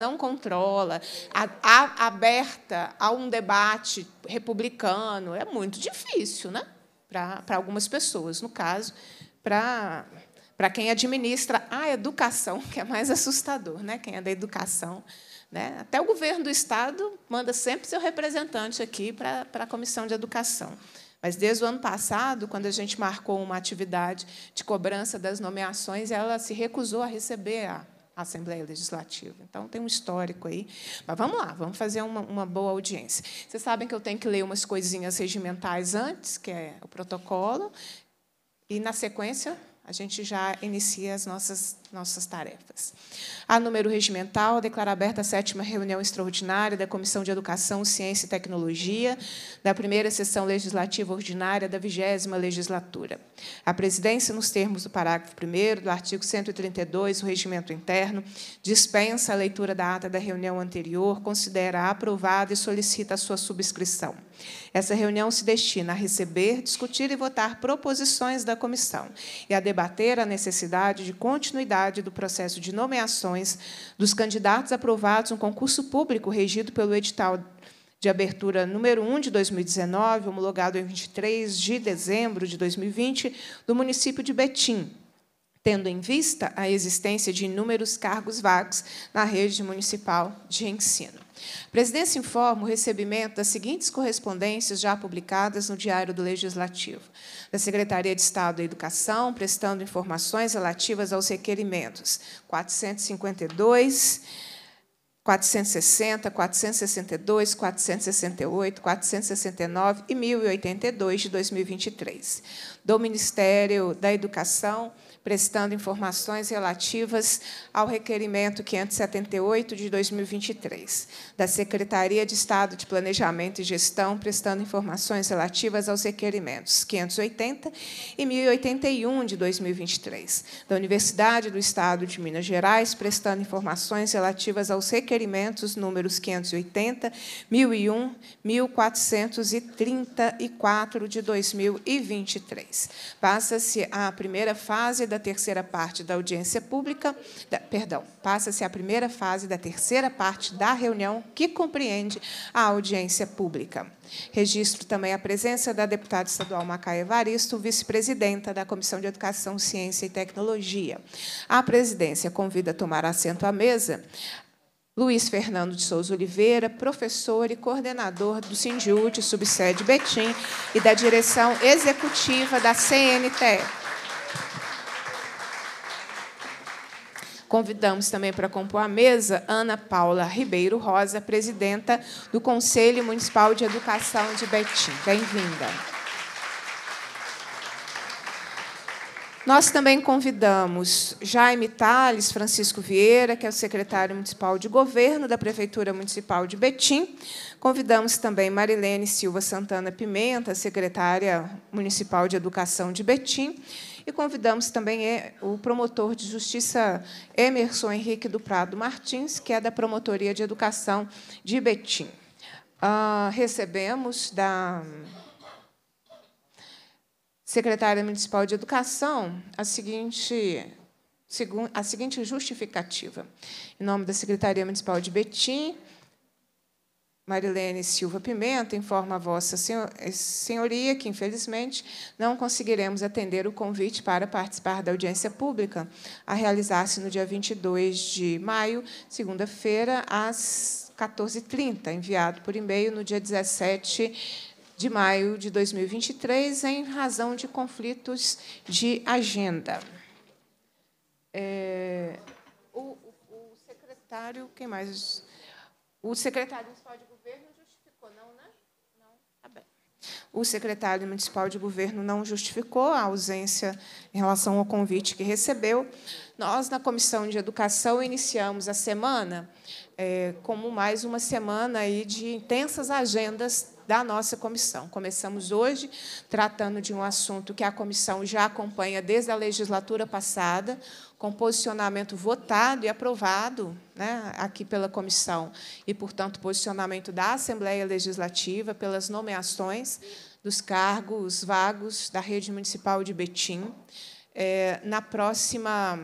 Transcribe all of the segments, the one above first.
não controla, a, a, aberta a um debate republicano, é muito difícil né? para algumas pessoas. No caso, para para quem administra a educação, que é mais assustador, né? quem é da educação. Né? Até o governo do Estado manda sempre seu representante aqui para, para a Comissão de Educação. Mas desde o ano passado, quando a gente marcou uma atividade de cobrança das nomeações, ela se recusou a receber a à Assembleia Legislativa. Então, tem um histórico aí. Mas vamos lá, vamos fazer uma, uma, boa audiência. Vocês sabem que eu tenho que ler umas coisinhas regimentais antes, que é o protocolo, e, na sequência, a gente já inicia as nossas nossas tarefas. A número regimental, declara aberta a sétima reunião extraordinária da Comissão de Educação, Ciência e Tecnologia, da primeira sessão legislativa ordinária da vigésima legislatura. A presidência, nos termos do parágrafo 1 do artigo 132 do Regimento Interno, dispensa a leitura da ata da reunião anterior, considera aprovada e solicita a sua subscrição. Essa reunião se destina a receber, discutir e votar proposições da comissão e a debater a necessidade de continuidade do processo de nomeações dos candidatos aprovados no concurso público regido pelo edital de abertura número 1 de 2019, homologado em 23 de dezembro de 2020, do município de Betim, tendo em vista a existência de inúmeros cargos vagos na rede municipal de ensino. A presidência informa o recebimento das seguintes correspondências já publicadas no Diário do Legislativo: da Secretaria de Estado da Educação, prestando informações relativas aos requerimentos 452. 460, 462, 468, 469 e 1082 de 2023, do Ministério da Educação, prestando informações relativas ao requerimento 578 de 2023 da Secretaria de Estado de Planejamento e Gestão, prestando informações relativas aos requerimentos 580 e 1081 de 2023 da Universidade do Estado de Minas Gerais, prestando informações relativas aos requerimentos números 580, 1001, 1434 de 2023. Passa-se a primeira fase da da terceira parte da audiência pública, da, perdão, passa-se a primeira fase da terceira parte da reunião, que compreende a audiência pública. Registro também a presença da deputada estadual Macaia Evaristo, vice-presidenta da Comissão de Educação, Ciência e Tecnologia. A presidência convida a tomar assento à mesa Luiz Fernando de Souza Oliveira, professor e coordenador do Sindiúte, subsede Betim, e da direção executiva da CNTE. Convidamos também para compor a mesa Ana Paula Ribeiro Rosa, presidenta do Conselho Municipal de Educação de Betim. Bem-vinda. Nós também convidamos Jaime Tales Francisco Vieira, que é o secretário municipal de governo da Prefeitura Municipal de Betim. Convidamos também Marilene Silva Santana Pimenta, secretária municipal de Educação de Betim, e convidamos também é, o promotor de justiça Emerson Henrique do Prado Martins, que é da Promotoria de Educação de Betim. Ah, recebemos da secretária municipal de Educação a seguinte a seguinte justificativa. Em nome da Secretaria Municipal de Betim, Marilene Silva Pimenta informa a Vossa eh, Senhoria que, infelizmente, não conseguiremos atender o convite para participar da audiência pública, a realizar-se no dia 22 de maio, segunda-feira, às 14h30, enviado por e-mail no dia 17 de maio de 2023, em razão de conflitos de agenda. É, o, o secretário, quem mais? O secretário pode o secretário municipal de governo não justificou a ausência em relação ao convite que recebeu. Nós, na Comissão de Educação, iniciamos a semana é, como mais uma semana aí de intensas agendas da nossa comissão. Começamos hoje tratando de um assunto que a comissão já acompanha desde a legislatura passada, com posicionamento votado e aprovado né, aqui pela comissão, e, portanto, posicionamento da Assembleia Legislativa pelas nomeações dos cargos vagos da rede municipal de Betim. É, na próxima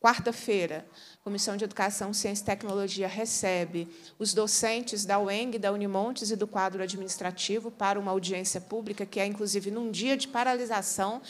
quarta-feira, a Comissão de Educação, Ciência e Tecnologia recebe os docentes da UENG, da Unimontes e do quadro administrativo para uma audiência pública, que é, inclusive, num dia de paralisação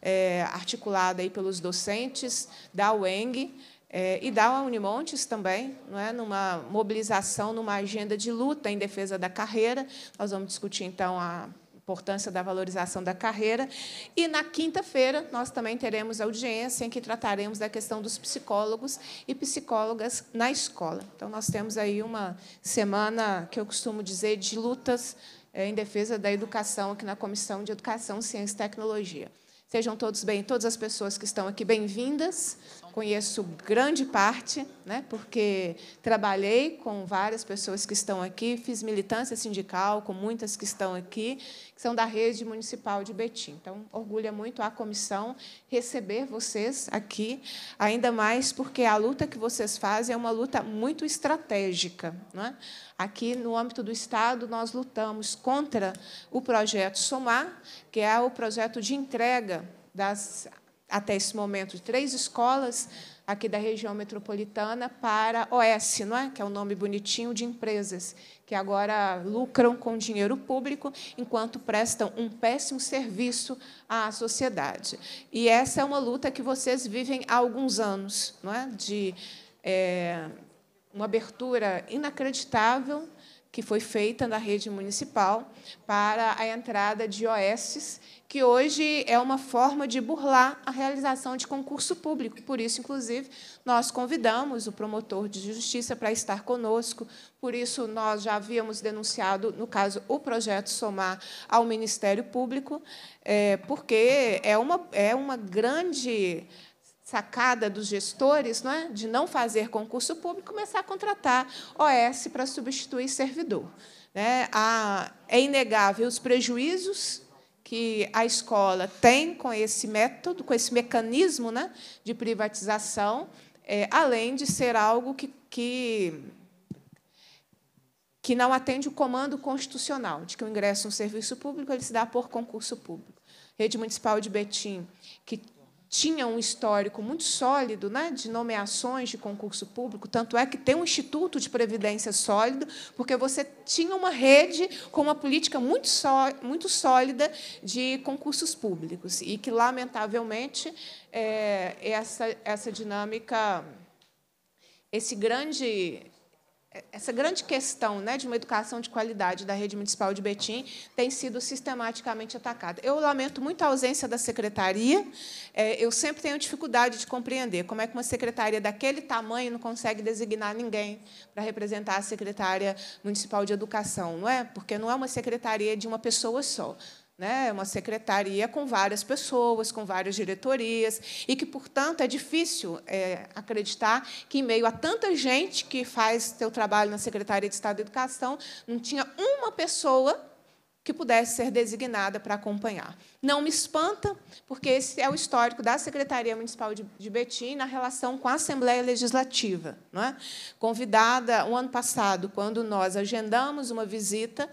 é, articulada aí pelos docentes da UENG, é, e da Unimontes também, não é, numa mobilização, numa agenda de luta em defesa da carreira. Nós vamos discutir, então, a importância da valorização da carreira. E na quinta-feira nós também teremos audiência em que trataremos da questão dos psicólogos e psicólogas na escola. Então nós temos aí uma semana que eu costumo dizer de lutas é, em defesa da educação aqui na Comissão de Educação, Ciência e Tecnologia. Sejam todos bem, todas as pessoas que estão aqui bem-vindas conheço grande parte, né, porque trabalhei com várias pessoas que estão aqui, fiz militância sindical com muitas que estão aqui, que são da rede municipal de Betim. Então, orgulha é muito a comissão receber vocês aqui, ainda mais porque a luta que vocês fazem é uma luta muito estratégica. Né? Aqui, no âmbito do Estado, nós lutamos contra o projeto SOMAR, que é o projeto de entrega das até esse momento, de três escolas aqui da região metropolitana para OS, não é? que é o um nome bonitinho de empresas, que agora lucram com dinheiro público, enquanto prestam um péssimo serviço à sociedade. E essa é uma luta que vocês vivem há alguns anos, não é? de é, uma abertura inacreditável que foi feita na rede municipal para a entrada de OESs, que hoje é uma forma de burlar a realização de concurso público. Por isso, inclusive, nós convidamos o promotor de justiça para estar conosco. Por isso, nós já havíamos denunciado, no caso, o projeto Somar ao Ministério Público, eh, porque é uma, é uma grande sacada dos gestores, não é? de não fazer concurso público, começar a contratar OS para substituir servidor. Né? é inegável os prejuízos que a escola tem com esse método, com esse mecanismo né, de privatização, é, além de ser algo que, que que não atende o comando constitucional de que o ingresso no serviço público ele se dá por concurso público. Rede Municipal de Betim tinha um histórico muito sólido né, de nomeações de concurso público, tanto é que tem um instituto de previdência sólido, porque você tinha uma rede com uma política muito, só, muito sólida de concursos públicos, e que, lamentavelmente, é, essa, essa dinâmica, esse grande essa grande questão né, de uma educação de qualidade da rede municipal de Betim tem sido sistematicamente atacada. Eu lamento muito a ausência da secretaria, é, eu sempre tenho dificuldade de compreender como é que uma secretaria daquele tamanho não consegue designar ninguém para representar a secretária municipal de educação, não é? Porque não é uma secretaria de uma pessoa só né, uma secretaria com várias pessoas, com várias diretorias, e que, portanto, é difícil é, acreditar que, em meio a tanta gente que faz seu trabalho na Secretaria de Estado de Educação, não tinha uma pessoa que pudesse ser designada para acompanhar. Não me espanta, porque esse é o histórico da Secretaria Municipal de Betim na relação com a Assembleia Legislativa. Não é? Convidada, o um ano passado, quando nós agendamos uma visita,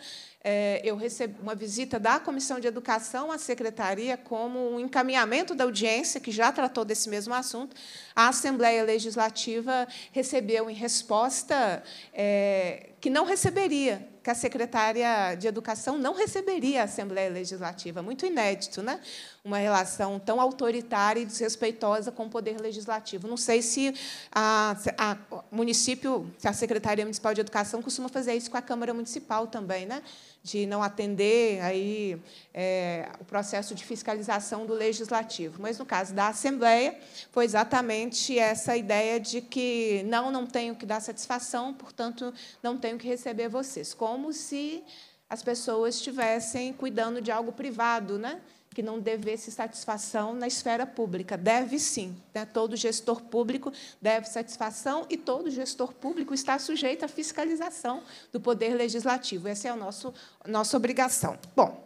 é, eu recebi uma visita da Comissão de Educação à Secretaria como um encaminhamento da audiência, que já tratou desse mesmo assunto. A Assembleia Legislativa recebeu em resposta é, que não receberia, que a secretaria de Educação não receberia a Assembleia Legislativa. Muito inédito, né? uma relação tão autoritária e desrespeitosa com o Poder Legislativo. Não sei se a, a município, se a Secretaria Municipal de Educação costuma fazer isso com a Câmara Municipal também, né? de não atender aí é, o processo de fiscalização do legislativo. Mas no caso da Assembleia foi exatamente essa ideia de que não, não tenho que dar satisfação, portanto não tenho que receber vocês, como se as pessoas estivessem cuidando de algo privado, né? que não devesse satisfação na esfera pública. Deve sim. Né? Todo gestor público deve satisfação e todo gestor público está sujeito à fiscalização do Poder Legislativo. Essa é a nosso, nossa obrigação. Bom,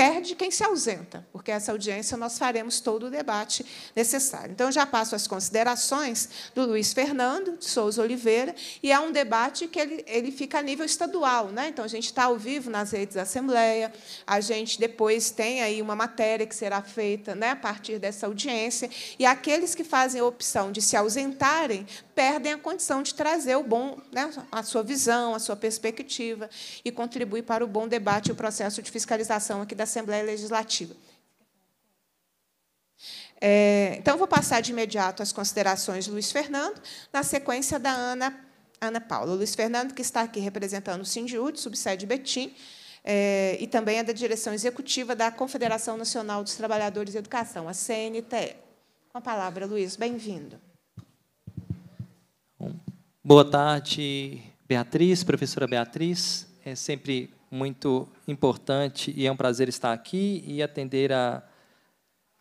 perde quem se ausenta, porque essa audiência nós faremos todo o debate necessário. Então, já passo as considerações do Luiz Fernando de Souza Oliveira, e é um debate que ele, ele fica a nível estadual. Né? Então, a gente está ao vivo nas redes da Assembleia, a gente depois tem aí uma matéria que será feita né, a partir dessa audiência, e aqueles que fazem a opção de se ausentarem perdem a condição de trazer o bom, né, a sua visão, a sua perspectiva e contribuir para o bom debate e o processo de fiscalização aqui da Assembleia Legislativa. É, então, vou passar de imediato as considerações do Luiz Fernando, na sequência da Ana, Ana Paula. O Luiz Fernando, que está aqui representando o Sindiúd, subsede Betim, é, e também é da direção executiva da Confederação Nacional dos Trabalhadores de Educação, a CNTE. Com a palavra, Luiz, bem-vindo. Boa tarde, Beatriz, professora Beatriz. É sempre muito importante e é um prazer estar aqui e atender a,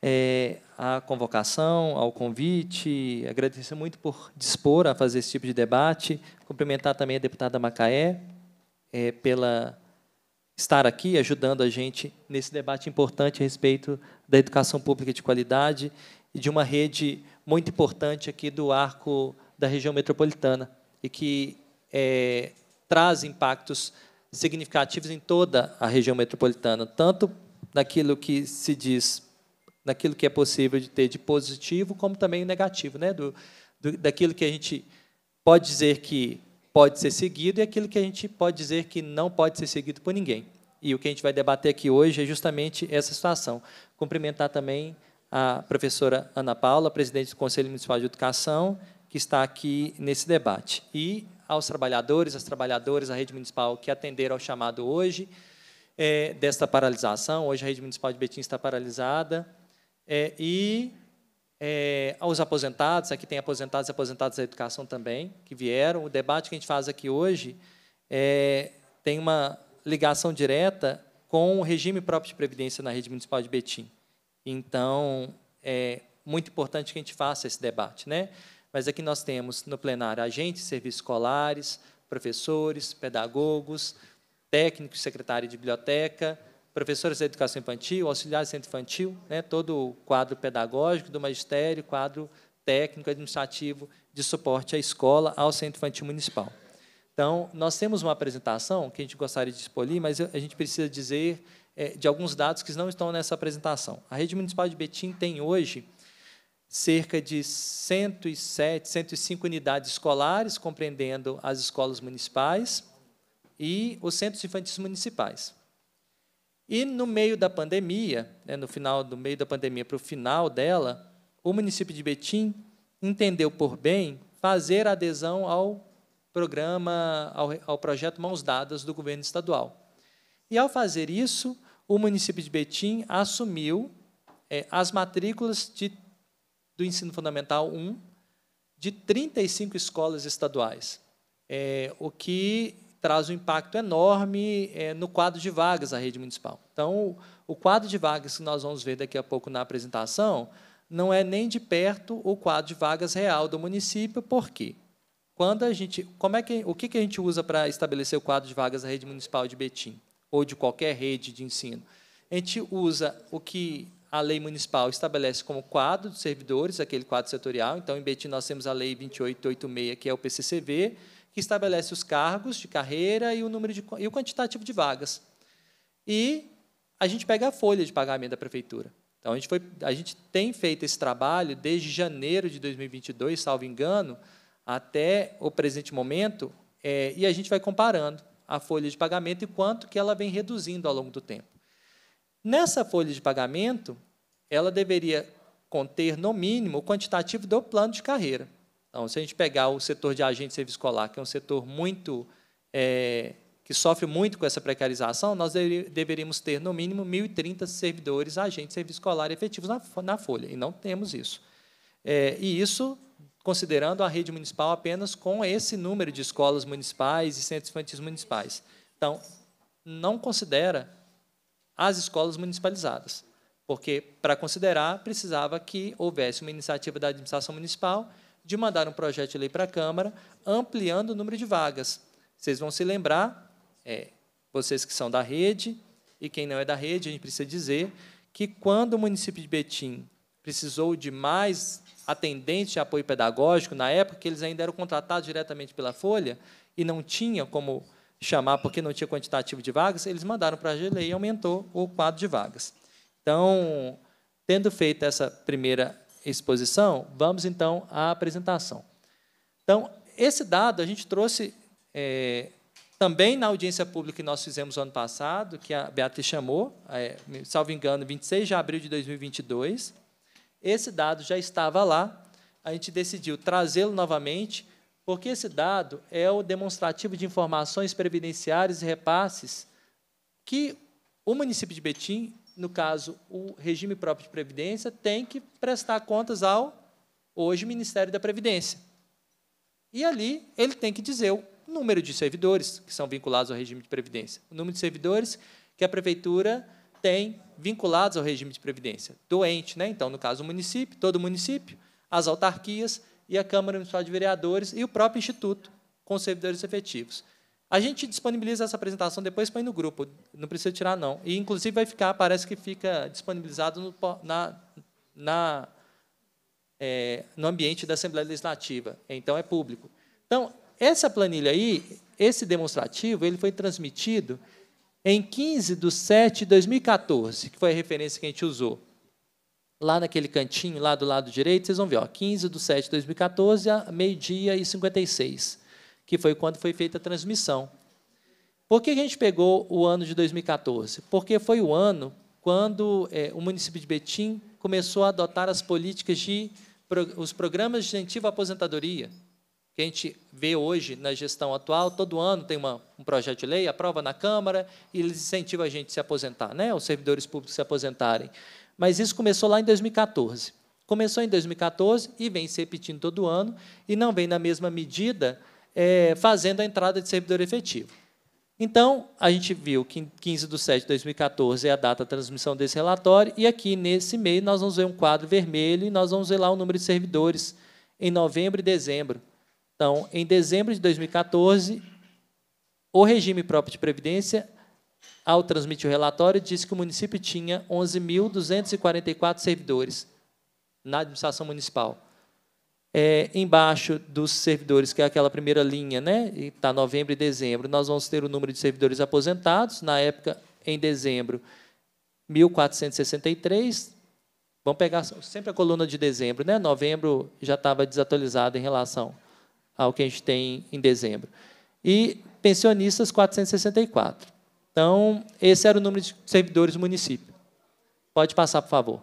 é, a convocação, ao convite. Agradeço muito por dispor a fazer esse tipo de debate. Cumprimentar também a deputada Macaé é, pela estar aqui ajudando a gente nesse debate importante a respeito da educação pública de qualidade e de uma rede muito importante aqui do arco da região metropolitana e que é, traz impactos significativos em toda a região metropolitana, tanto naquilo que se diz, naquilo que é possível de ter de positivo, como também negativo, né? do, do daquilo que a gente pode dizer que pode ser seguido e aquilo que a gente pode dizer que não pode ser seguido por ninguém. E o que a gente vai debater aqui hoje é justamente essa situação. Cumprimentar também a professora Ana Paula, presidente do Conselho Municipal de Educação, que está aqui nesse debate. E aos trabalhadores, às trabalhadoras, à rede municipal que atenderam ao chamado hoje é, desta paralisação. Hoje a rede municipal de Betim está paralisada. É, e é, aos aposentados, aqui tem aposentados e aposentados da educação também, que vieram. O debate que a gente faz aqui hoje é, tem uma ligação direta com o regime próprio de previdência na rede municipal de Betim. Então, é muito importante que a gente faça esse debate. Né? Mas aqui nós temos no plenário agentes serviços escolares, professores, pedagogos, técnicos, secretário de biblioteca, professores da educação infantil, auxiliares de centro infantil, né, todo o quadro pedagógico do magistério, quadro técnico administrativo de suporte à escola, ao centro infantil municipal. Então, nós temos uma apresentação que a gente gostaria de expolir, mas a gente precisa dizer é, de alguns dados que não estão nessa apresentação. A rede municipal de Betim tem hoje cerca de 107, 105 unidades escolares, compreendendo as escolas municipais e os centros infantis municipais. E no meio da pandemia, né, no final do meio da pandemia para o final dela, o município de Betim entendeu por bem fazer adesão ao programa, ao, ao projeto Mãos Dadas do governo estadual. E ao fazer isso, o município de Betim assumiu é, as matrículas de do Ensino Fundamental 1 de 35 escolas estaduais, é, o que traz um impacto enorme é, no quadro de vagas da rede municipal. Então, o quadro de vagas que nós vamos ver daqui a pouco na apresentação não é nem de perto o quadro de vagas real do município, por quê? Quando a gente, como é que, o que, que a gente usa para estabelecer o quadro de vagas da rede municipal de Betim, ou de qualquer rede de ensino? A gente usa o que a lei municipal estabelece como quadro dos servidores aquele quadro setorial. Então, em Betim, nós temos a lei 2886, que é o PCCV, que estabelece os cargos de carreira e o número de, e o quantitativo de vagas. E a gente pega a folha de pagamento da prefeitura. Então, a gente, foi, a gente tem feito esse trabalho desde janeiro de 2022, salvo engano, até o presente momento, é, e a gente vai comparando a folha de pagamento e quanto que ela vem reduzindo ao longo do tempo. Nessa folha de pagamento, ela deveria conter, no mínimo, o quantitativo do plano de carreira. Então, se a gente pegar o setor de agente de serviço escolar, que é um setor muito é, que sofre muito com essa precarização, nós deveríamos ter, no mínimo, 1.030 servidores agentes de serviço escolar efetivos na, na folha, e não temos isso. É, e isso considerando a rede municipal apenas com esse número de escolas municipais e centros infantis municipais. Então, não considera às escolas municipalizadas, porque para considerar precisava que houvesse uma iniciativa da administração municipal de mandar um projeto de lei para a Câmara ampliando o número de vagas. Vocês vão se lembrar, é, vocês que são da rede e quem não é da rede, a gente precisa dizer que quando o município de Betim precisou de mais atendentes de apoio pedagógico, na época que eles ainda eram contratados diretamente pela Folha e não tinha como chamar, porque não tinha quantitativo de vagas, eles mandaram para a geleia e aumentou o quadro de vagas. Então, tendo feito essa primeira exposição, vamos então à apresentação. Então, esse dado a gente trouxe é, também na audiência pública que nós fizemos ano passado, que a Beatriz chamou, é, salvo engano, 26 de abril de 2022. Esse dado já estava lá, a gente decidiu trazê-lo novamente porque esse dado é o demonstrativo de informações previdenciárias e repasses que o município de Betim, no caso, o regime próprio de previdência, tem que prestar contas ao hoje Ministério da Previdência. E ali ele tem que dizer o número de servidores que são vinculados ao regime de previdência, o número de servidores que a prefeitura tem vinculados ao regime de previdência, doente, né? Então, no caso, o município, todo município, as autarquias e a Câmara Municipal de Vereadores e o próprio Instituto com servidores efetivos. A gente disponibiliza essa apresentação depois, ir no grupo, não precisa tirar, não. E, inclusive, vai ficar, parece que fica disponibilizado no, na, na, é, no ambiente da Assembleia Legislativa, então é público. Então, essa planilha aí, esse demonstrativo, ele foi transmitido em 15 de 7 de 2014, que foi a referência que a gente usou lá naquele cantinho, lá do lado direito, vocês vão ver, ó, 15 de 7 de 2014, a meio-dia e 56, que foi quando foi feita a transmissão. Por que a gente pegou o ano de 2014? Porque foi o ano quando é, o município de Betim começou a adotar as políticas de os programas de incentivo à aposentadoria, que a gente vê hoje na gestão atual, todo ano tem uma, um projeto de lei, aprova na Câmara, e eles incentivam a gente a se aposentar, né? os servidores públicos se aposentarem mas isso começou lá em 2014. Começou em 2014 e vem se repetindo todo ano, e não vem na mesma medida é, fazendo a entrada de servidor efetivo. Então, a gente viu que 15 de 7 de 2014 é a data da transmissão desse relatório, e aqui nesse meio nós vamos ver um quadro vermelho e nós vamos ver lá o número de servidores em novembro e dezembro. Então, em dezembro de 2014, o regime próprio de previdência ao transmitir o relatório, disse que o município tinha 11.244 servidores na administração municipal. É, embaixo dos servidores, que é aquela primeira linha, né? Está novembro e dezembro. Nós vamos ter o número de servidores aposentados. Na época, em dezembro, 1.463. Vamos pegar sempre a coluna de dezembro, né? Novembro já estava desatualizado em relação ao que a gente tem em dezembro. E pensionistas, 464. Então, esse era o número de servidores do município. Pode passar, por favor.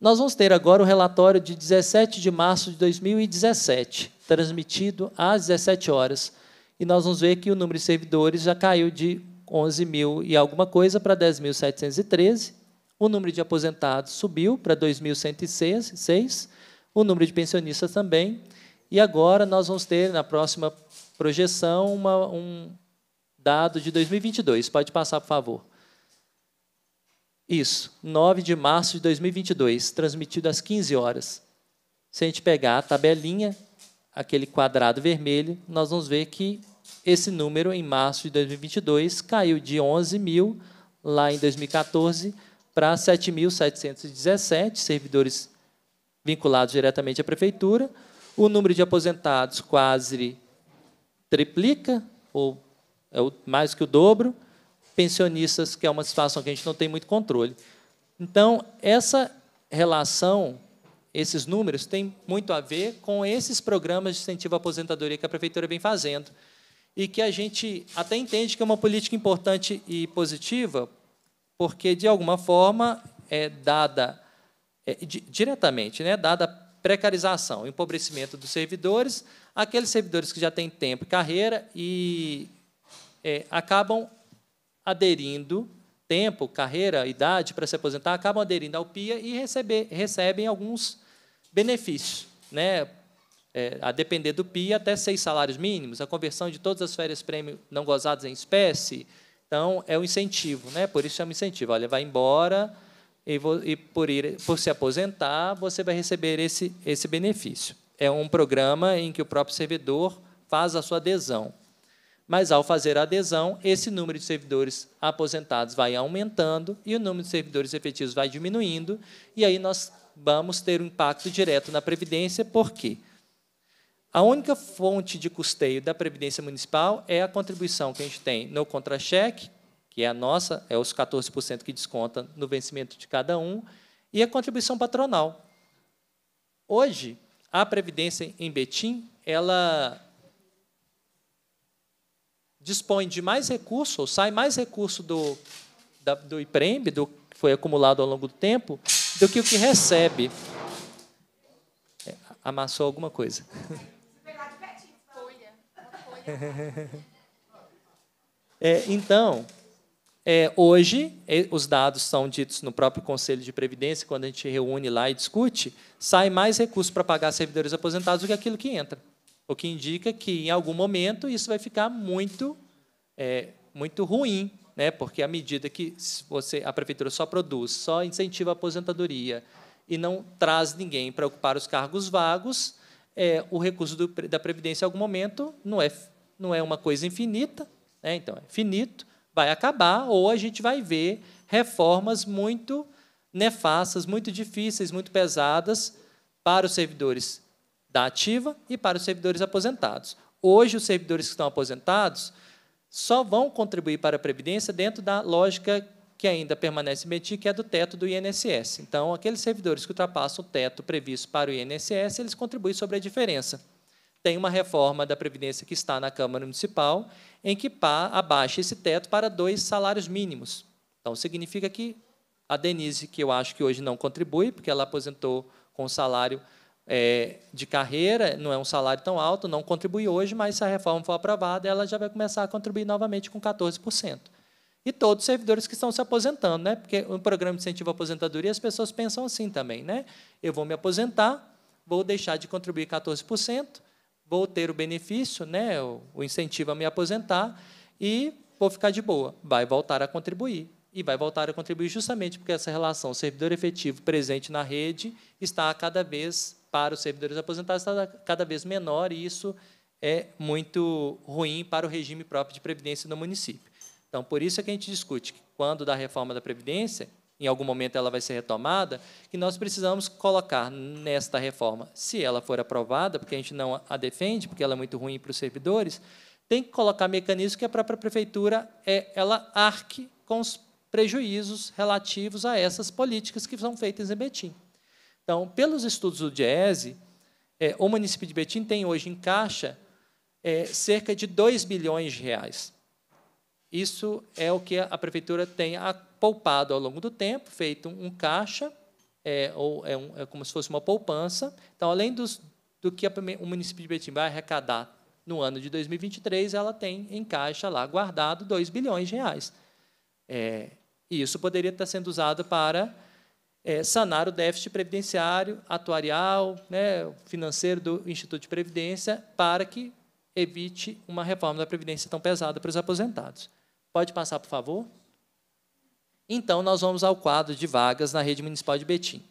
Nós vamos ter agora o relatório de 17 de março de 2017, transmitido às 17 horas. E nós vamos ver que o número de servidores já caiu de 11 mil e alguma coisa para 10.713. O número de aposentados subiu para 2.106. O número de pensionistas também. E agora nós vamos ter, na próxima projeção, uma, um, dado de 2022. Pode passar, por favor. Isso, 9 de março de 2022, transmitido às 15 horas. Se a gente pegar a tabelinha, aquele quadrado vermelho, nós vamos ver que esse número, em março de 2022, caiu de 11 mil, lá em 2014, para 7.717 servidores vinculados diretamente à prefeitura. O número de aposentados quase triplica, ou é mais que o dobro, pensionistas, que é uma situação que a gente não tem muito controle. Então, essa relação, esses números, tem muito a ver com esses programas de incentivo à aposentadoria que a prefeitura vem fazendo e que a gente até entende que é uma política importante e positiva, porque, de alguma forma, é dada é, diretamente, né, dada a precarização, empobrecimento dos servidores, aqueles servidores que já têm tempo e carreira e é, acabam aderindo, tempo, carreira, idade para se aposentar, acabam aderindo ao PIA e receber, recebem alguns benefícios. Né? É, a depender do PIA, até seis salários mínimos, a conversão de todas as férias-prêmio não gozadas em espécie. Então, é um incentivo, né? por isso é um incentivo. Olha, vai embora e, vou, e por, ir, por se aposentar, você vai receber esse, esse benefício. É um programa em que o próprio servidor faz a sua adesão mas ao fazer a adesão, esse número de servidores aposentados vai aumentando e o número de servidores efetivos vai diminuindo, e aí nós vamos ter um impacto direto na Previdência, por quê? A única fonte de custeio da Previdência Municipal é a contribuição que a gente tem no contra-cheque, que é a nossa, é os 14% que desconta no vencimento de cada um, e a contribuição patronal. Hoje, a Previdência em Betim, ela dispõe de mais recurso, ou sai mais recurso do, da, do IPREMB, do que foi acumulado ao longo do tempo, do que o que recebe. É, amassou alguma coisa. É, então, é, hoje, é, os dados são ditos no próprio Conselho de Previdência, quando a gente reúne lá e discute, sai mais recurso para pagar servidores aposentados do que aquilo que entra. O que indica que, em algum momento, isso vai ficar muito, é, muito ruim, né? porque, à medida que você, a prefeitura só produz, só incentiva a aposentadoria e não traz ninguém para ocupar os cargos vagos, é, o recurso do, da Previdência, em algum momento, não é, não é uma coisa infinita, né? então, é finito, vai acabar, ou a gente vai ver reformas muito nefastas, muito difíceis, muito pesadas para os servidores da ativa e para os servidores aposentados. Hoje, os servidores que estão aposentados só vão contribuir para a Previdência dentro da lógica que ainda permanece metida, que é do teto do INSS. Então, aqueles servidores que ultrapassam o teto previsto para o INSS, eles contribuem sobre a diferença. Tem uma reforma da Previdência que está na Câmara Municipal, em que pá, abaixa esse teto para dois salários mínimos. Então, significa que a Denise, que eu acho que hoje não contribui, porque ela aposentou com salário é, de carreira, não é um salário tão alto, não contribui hoje, mas se a reforma for aprovada, ela já vai começar a contribuir novamente com 14%. E todos os servidores que estão se aposentando, né? porque o programa de incentivo à aposentadoria, as pessoas pensam assim também. Né? Eu vou me aposentar, vou deixar de contribuir 14%, vou ter o benefício, né? o, o incentivo a me aposentar, e vou ficar de boa. Vai voltar a contribuir e vai voltar a contribuir justamente porque essa relação servidor efetivo presente na rede está cada vez para os servidores aposentados está cada vez menor e isso é muito ruim para o regime próprio de previdência do município. Então, por isso é que a gente discute que, quando da reforma da previdência, em algum momento ela vai ser retomada, que nós precisamos colocar nesta reforma, se ela for aprovada, porque a gente não a defende, porque ela é muito ruim para os servidores, tem que colocar mecanismo que a própria prefeitura é, ela arque com os prejuízos relativos a essas políticas que são feitas em Betim. Então, pelos estudos do DIESE, é, o município de Betim tem hoje em caixa é, cerca de 2 bilhões de reais. Isso é o que a prefeitura tem poupado ao longo do tempo, feito um caixa, é, ou é, um, é, como se fosse uma poupança. Então, além dos, do que a, o município de Betim vai arrecadar no ano de 2023, ela tem em caixa lá guardado 2 bilhões de reais. É, e isso poderia estar sendo usado para é, sanar o déficit previdenciário, atuarial, né, financeiro do Instituto de Previdência, para que evite uma reforma da Previdência tão pesada para os aposentados. Pode passar, por favor? Então, nós vamos ao quadro de vagas na rede municipal de Betim.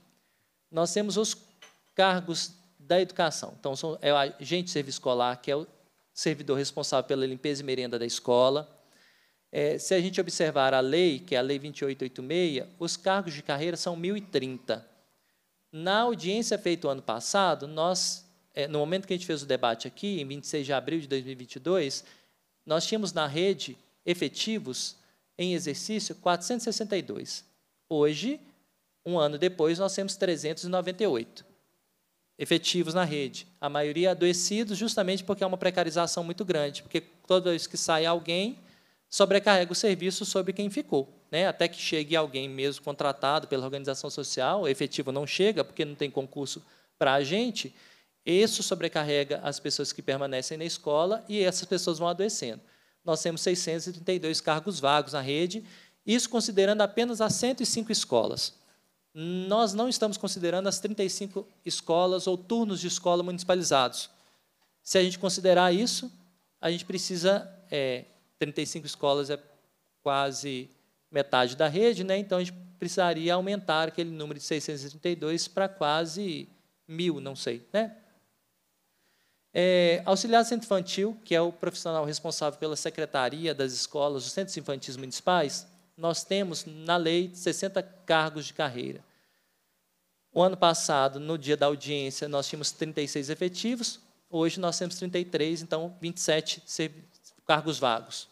Nós temos os cargos da educação. Então, são, é o agente de serviço escolar, que é o servidor responsável pela limpeza e merenda da escola, é, se a gente observar a lei, que é a Lei 2886, os cargos de carreira são 1.030. Na audiência feita o ano passado, nós, é, no momento que a gente fez o debate aqui, em 26 de abril de 2022, nós tínhamos na rede efetivos em exercício 462. Hoje, um ano depois, nós temos 398 efetivos na rede. A maioria adoecidos justamente porque é uma precarização muito grande, porque toda vez que sai alguém, sobrecarrega o serviço sobre quem ficou. Né? Até que chegue alguém mesmo contratado pela organização social, efetivo não chega, porque não tem concurso para a gente, isso sobrecarrega as pessoas que permanecem na escola e essas pessoas vão adoecendo. Nós temos 632 cargos vagos na rede, isso considerando apenas as 105 escolas. Nós não estamos considerando as 35 escolas ou turnos de escola municipalizados. Se a gente considerar isso, a gente precisa é, 35 escolas é quase metade da rede, né? então a gente precisaria aumentar aquele número de 632 para quase mil, não sei. Né? É, auxiliar centro infantil, que é o profissional responsável pela secretaria das escolas, dos centros infantis municipais, nós temos na lei 60 cargos de carreira. O ano passado, no dia da audiência, nós tínhamos 36 efetivos, hoje nós temos 33, então 27 cargos vagos.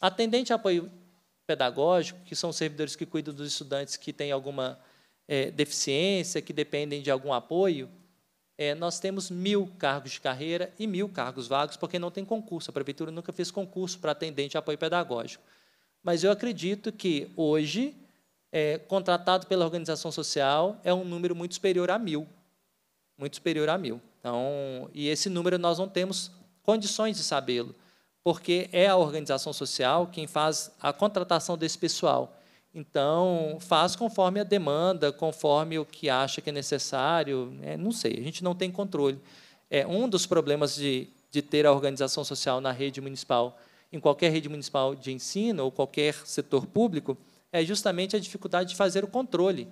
Atendente a apoio pedagógico, que são servidores que cuidam dos estudantes que têm alguma é, deficiência, que dependem de algum apoio, é, nós temos mil cargos de carreira e mil cargos vagos, porque não tem concurso. A prefeitura nunca fez concurso para atendente a apoio pedagógico. Mas eu acredito que hoje, é, contratado pela organização social, é um número muito superior a mil. Muito superior a mil. Então, e esse número nós não temos condições de sabê-lo porque é a organização social quem faz a contratação desse pessoal. Então, faz conforme a demanda, conforme o que acha que é necessário, né? não sei, a gente não tem controle. É Um dos problemas de, de ter a organização social na rede municipal, em qualquer rede municipal de ensino ou qualquer setor público, é justamente a dificuldade de fazer o controle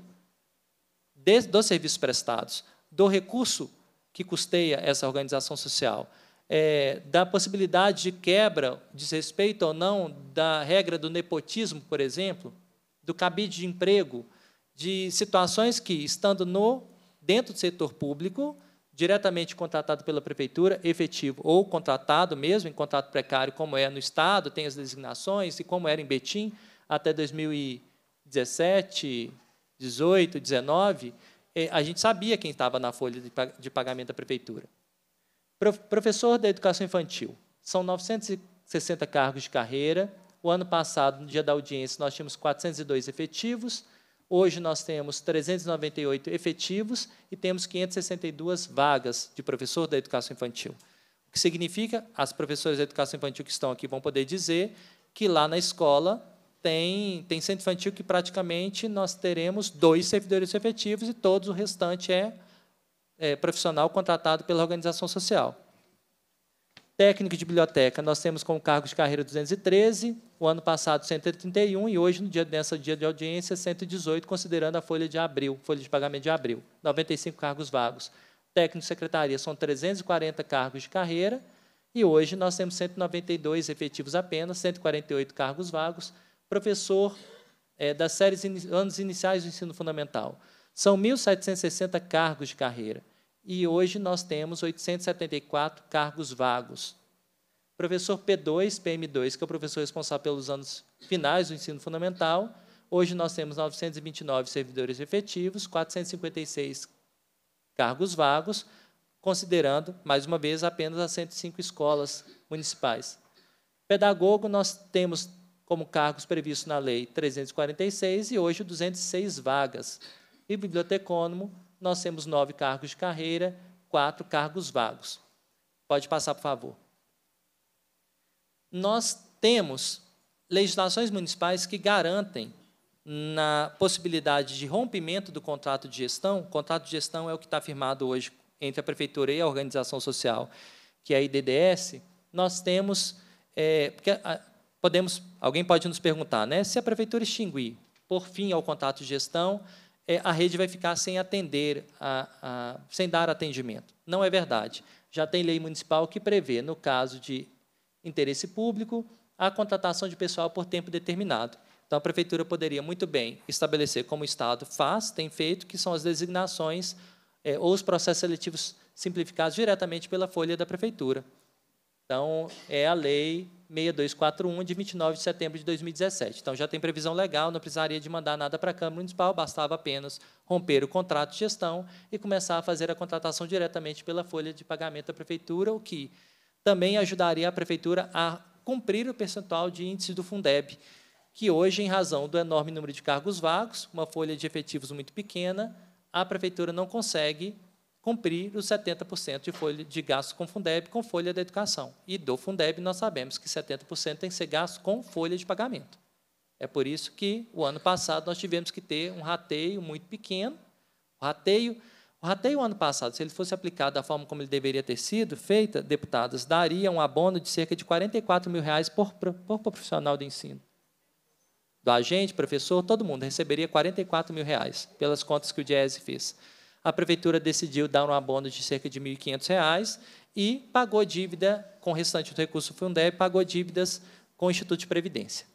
de, dos serviços prestados, do recurso que custeia essa organização social é, da possibilidade de quebra, desrespeito ou não, da regra do nepotismo, por exemplo, do cabide de emprego, de situações que, estando no dentro do setor público, diretamente contratado pela prefeitura, efetivo, ou contratado mesmo, em contrato precário, como é no Estado, tem as designações, e como era em Betim até 2017, 18, 19, a gente sabia quem estava na folha de pagamento da prefeitura professor da educação infantil. São 960 cargos de carreira. O ano passado, no dia da audiência, nós tínhamos 402 efetivos. Hoje nós temos 398 efetivos e temos 562 vagas de professor da educação infantil. O que significa, as professoras da educação infantil que estão aqui vão poder dizer que lá na escola tem, tem centro infantil que praticamente nós teremos dois servidores efetivos e todos o restante é é, profissional contratado pela organização social. Técnico de biblioteca, nós temos como cargo de carreira 213, o ano passado 131 e hoje, no dia dessa dia de audiência, 118, considerando a folha de abril, folha de pagamento de abril, 95 cargos vagos. Técnico de secretaria são 340 cargos de carreira e hoje nós temos 192 efetivos apenas, 148 cargos vagos. Professor é, das séries in, anos iniciais do ensino fundamental, são 1.760 cargos de carreira e hoje nós temos 874 cargos vagos. professor P2, PM2, que é o professor responsável pelos anos finais do ensino fundamental, hoje nós temos 929 servidores efetivos, 456 cargos vagos, considerando, mais uma vez, apenas as 105 escolas municipais. Pedagogo, nós temos como cargos previstos na lei 346 e hoje 206 vagas e bibliotecônomo, nós temos nove cargos de carreira, quatro cargos vagos. Pode passar, por favor. Nós temos legislações municipais que garantem na possibilidade de rompimento do contrato de gestão. O contrato de gestão é o que está firmado hoje entre a prefeitura e a organização social, que é a IDDS. Nós temos, é, ah, podemos, alguém pode nos perguntar, né? Se a prefeitura extinguir por fim ao contrato de gestão, é, a rede vai ficar sem atender, a, a, sem dar atendimento. Não é verdade. Já tem lei municipal que prevê, no caso de interesse público, a contratação de pessoal por tempo determinado. Então, a prefeitura poderia muito bem estabelecer, como o Estado faz, tem feito, que são as designações é, ou os processos seletivos simplificados diretamente pela folha da prefeitura. Então, é a lei 6241, de 29 de setembro de 2017. Então, já tem previsão legal, não precisaria de mandar nada para a Câmara Municipal, bastava apenas romper o contrato de gestão e começar a fazer a contratação diretamente pela folha de pagamento da Prefeitura, o que também ajudaria a Prefeitura a cumprir o percentual de índice do Fundeb, que hoje, em razão do enorme número de cargos vagos, uma folha de efetivos muito pequena, a Prefeitura não consegue cumprir os 70% de, folha de gasto com Fundeb com folha da educação. E do Fundeb nós sabemos que 70% tem que ser gasto com folha de pagamento. É por isso que o ano passado nós tivemos que ter um rateio muito pequeno. O rateio, o rateio ano passado, se ele fosse aplicado da forma como ele deveria ter sido feita, deputados, daria um abono de cerca de 44 mil reais por, por profissional de ensino. Do agente, professor, todo mundo receberia 44 mil reais pelas contas que o Diese fez a prefeitura decidiu dar um abono de cerca de R$ 1.500 e pagou dívida, com o restante do recurso Fundeb, pagou dívidas com o Instituto de Previdência.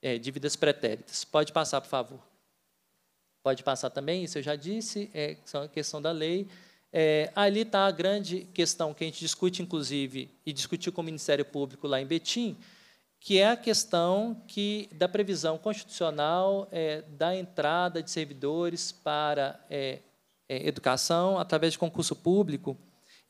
É, dívidas pretéritas. Pode passar, por favor. Pode passar também, isso eu já disse, é questão da lei. É, ali está a grande questão que a gente discute, inclusive, e discutiu com o Ministério Público lá em Betim, que é a questão que, da previsão constitucional é, da entrada de servidores para é, é, educação através de concurso público.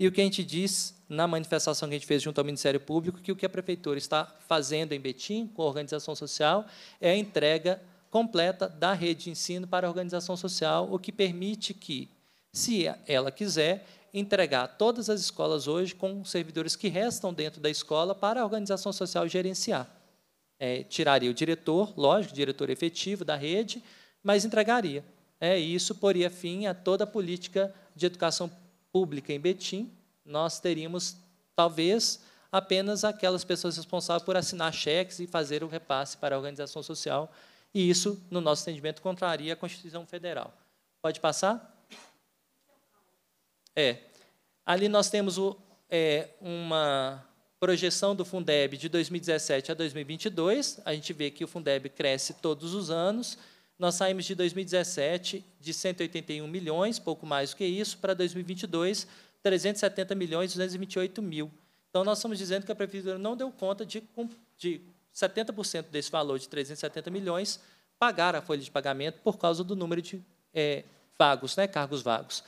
E o que a gente diz na manifestação que a gente fez junto ao Ministério Público, que o que a Prefeitura está fazendo em Betim, com a organização social, é a entrega completa da rede de ensino para a organização social, o que permite que, se ela quiser, entregar todas as escolas hoje com servidores que restam dentro da escola para a organização social gerenciar. É, tiraria o diretor, lógico, diretor efetivo da rede, mas entregaria. É, e isso poria fim a toda a política de educação pública em Betim. Nós teríamos, talvez, apenas aquelas pessoas responsáveis por assinar cheques e fazer o repasse para a organização social, e isso, no nosso entendimento, contraria a Constituição Federal. Pode passar? É. Ali nós temos o, é, uma projeção do Fundeb de 2017 a 2022. A gente vê que o Fundeb cresce todos os anos. Nós saímos de 2017 de 181 milhões, pouco mais do que isso, para 2022, 370 milhões 228 mil. Então, nós estamos dizendo que a Prefeitura não deu conta de, de 70% desse valor de 370 milhões pagar a folha de pagamento por causa do número de é, vagos, né, cargos vagos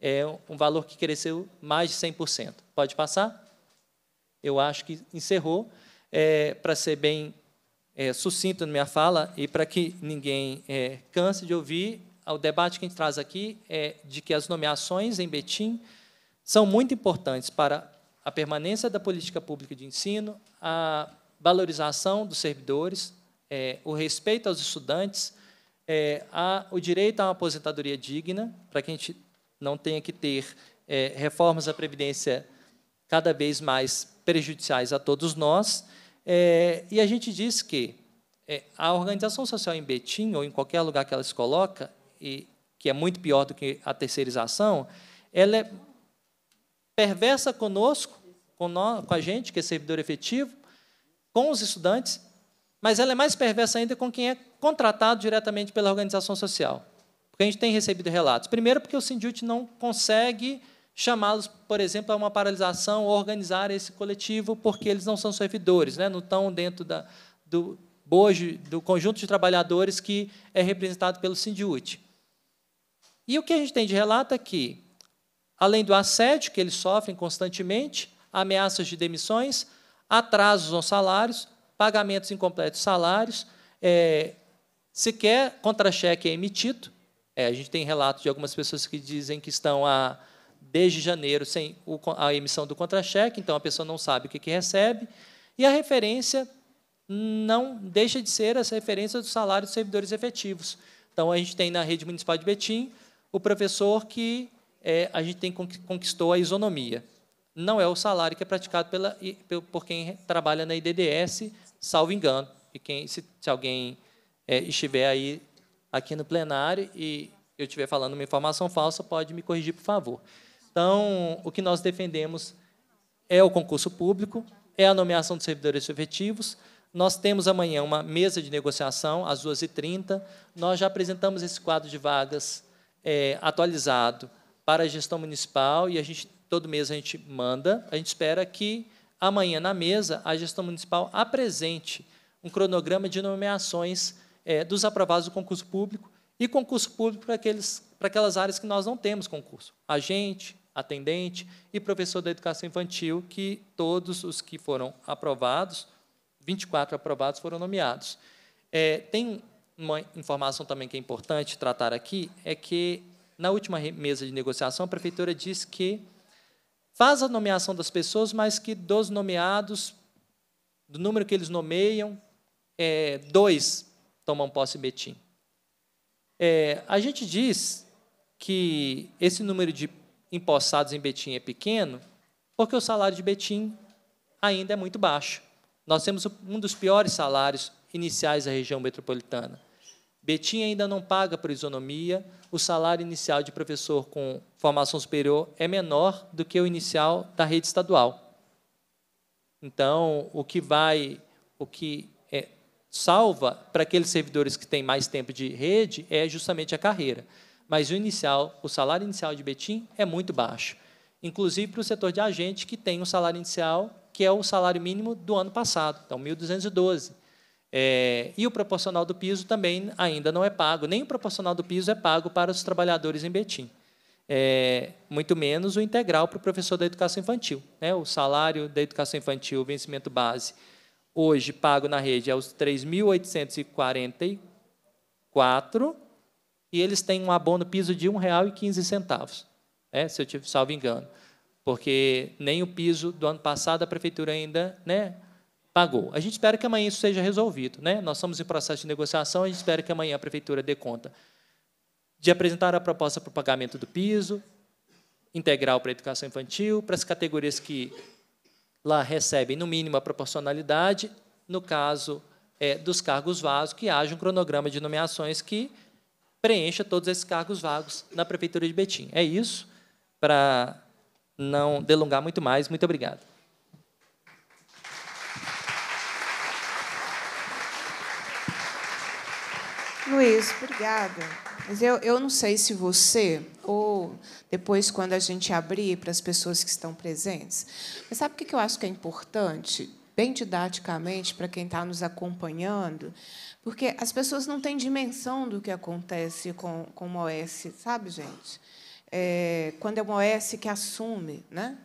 é um valor que cresceu mais de 100%. Pode passar? Eu acho que encerrou. É, para ser bem é, sucinto na minha fala e para que ninguém é, canse de ouvir, o debate que a gente traz aqui é de que as nomeações em Betim são muito importantes para a permanência da política pública de ensino, a valorização dos servidores, é, o respeito aos estudantes, é, a, o direito a uma aposentadoria digna, para que a gente não tenha que ter é, reformas da Previdência cada vez mais prejudiciais a todos nós. É, e a gente diz que é, a organização social em Betim, ou em qualquer lugar que ela se coloca, e que é muito pior do que a terceirização, ela é perversa conosco, com, nós, com a gente, que é servidor efetivo, com os estudantes, mas ela é mais perversa ainda com quem é contratado diretamente pela organização social. Porque a gente tem recebido relatos. Primeiro, porque o Sindhut não consegue chamá-los, por exemplo, a uma paralisação, organizar esse coletivo, porque eles não são servidores, né? não estão dentro da, do bojo, do conjunto de trabalhadores que é representado pelo Sindhut. E o que a gente tem de relato é que, além do assédio que eles sofrem constantemente, ameaças de demissões, atrasos aos salários, pagamentos incompletos de salários, é, sequer contra-cheque é emitido, é, a gente tem relatos de algumas pessoas que dizem que estão a, desde janeiro sem o, a emissão do contra-cheque, então a pessoa não sabe o que, que recebe, e a referência não deixa de ser essa referência do salário dos servidores efetivos. Então, a gente tem na rede municipal de Betim o professor que é, a gente tem conquistou a isonomia. Não é o salário que é praticado pela, por quem trabalha na IDDS, salvo engano. E quem, se, se alguém é, estiver aí aqui no plenário e eu estiver falando uma informação falsa, pode me corrigir, por favor. Então, o que nós defendemos é o concurso público, é a nomeação dos servidores efetivos. Nós temos amanhã uma mesa de negociação às 2h30. Nós já apresentamos esse quadro de vagas é, atualizado para a gestão municipal e a gente todo mês a gente manda. A gente espera que amanhã na mesa a gestão municipal apresente um cronograma de nomeações é, dos aprovados do concurso público e concurso público para, aqueles, para aquelas áreas que nós não temos concurso. Agente, atendente e professor da educação infantil, que todos os que foram aprovados, 24 aprovados foram nomeados. É, tem uma informação também que é importante tratar aqui, é que na última mesa de negociação a prefeitura disse que faz a nomeação das pessoas, mas que dos nomeados, do número que eles nomeiam, é, dois tomam posse Betim. É, a gente diz que esse número de empossados em Betim é pequeno porque o salário de Betim ainda é muito baixo. Nós temos um dos piores salários iniciais da região metropolitana. Betim ainda não paga por isonomia, o salário inicial de professor com formação superior é menor do que o inicial da rede estadual. Então, o que vai, o que salva para aqueles servidores que têm mais tempo de rede é justamente a carreira. Mas o inicial, o salário inicial de Betim é muito baixo, inclusive para o setor de agente que tem um salário inicial que é o salário mínimo do ano passado, então 1.212. É, e o proporcional do piso também ainda não é pago, nem o proporcional do piso é pago para os trabalhadores em Betim. É, muito menos o integral para o professor da educação infantil. Né? O salário da educação infantil, o vencimento base, hoje pago na rede é os 3.844 e eles têm um abono piso de R$ 1,15, né, se eu tive salvo engano, porque nem o piso do ano passado a prefeitura ainda né, pagou. A gente espera que amanhã isso seja resolvido. Né? Nós estamos em processo de negociação, a gente espera que amanhã a prefeitura dê conta de apresentar a proposta para o pagamento do piso, integral para a educação infantil, para as categorias que lá recebem, no mínimo, a proporcionalidade, no caso é, dos cargos vagos, que haja um cronograma de nomeações que preencha todos esses cargos vagos na Prefeitura de Betim. É isso, para não delongar muito mais. Muito obrigado. Luiz, obrigada. Mas eu, eu não sei se você, ou depois, quando a gente abrir para as pessoas que estão presentes, mas sabe o que eu acho que é importante? Bem didaticamente, para quem está nos acompanhando, porque as pessoas não têm dimensão do que acontece com, com uma OS, sabe, gente? É, quando é uma OS que assume, né?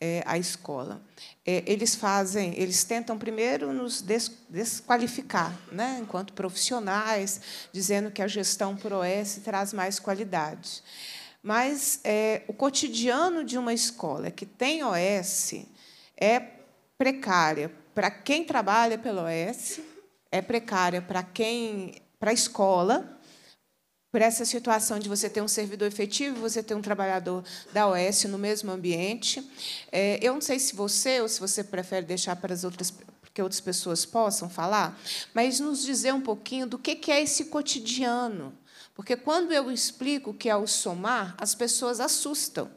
é, escola. É, eles fazem, eles tentam primeiro nos des, desqualificar, né, enquanto profissionais, dizendo que a gestão OS traz mais qualidade. Mas é, o cotidiano de uma escola que tem OS é precária para quem trabalha pela OS, é precária para quem para a escola por essa situação de você ter um servidor efetivo e você ter um trabalhador da OS no mesmo ambiente. É, eu não sei se você ou se você prefere deixar para as outras que outras pessoas possam falar, mas nos dizer um pouquinho do que é esse cotidiano. Porque quando eu explico o que é o somar, as pessoas assustam.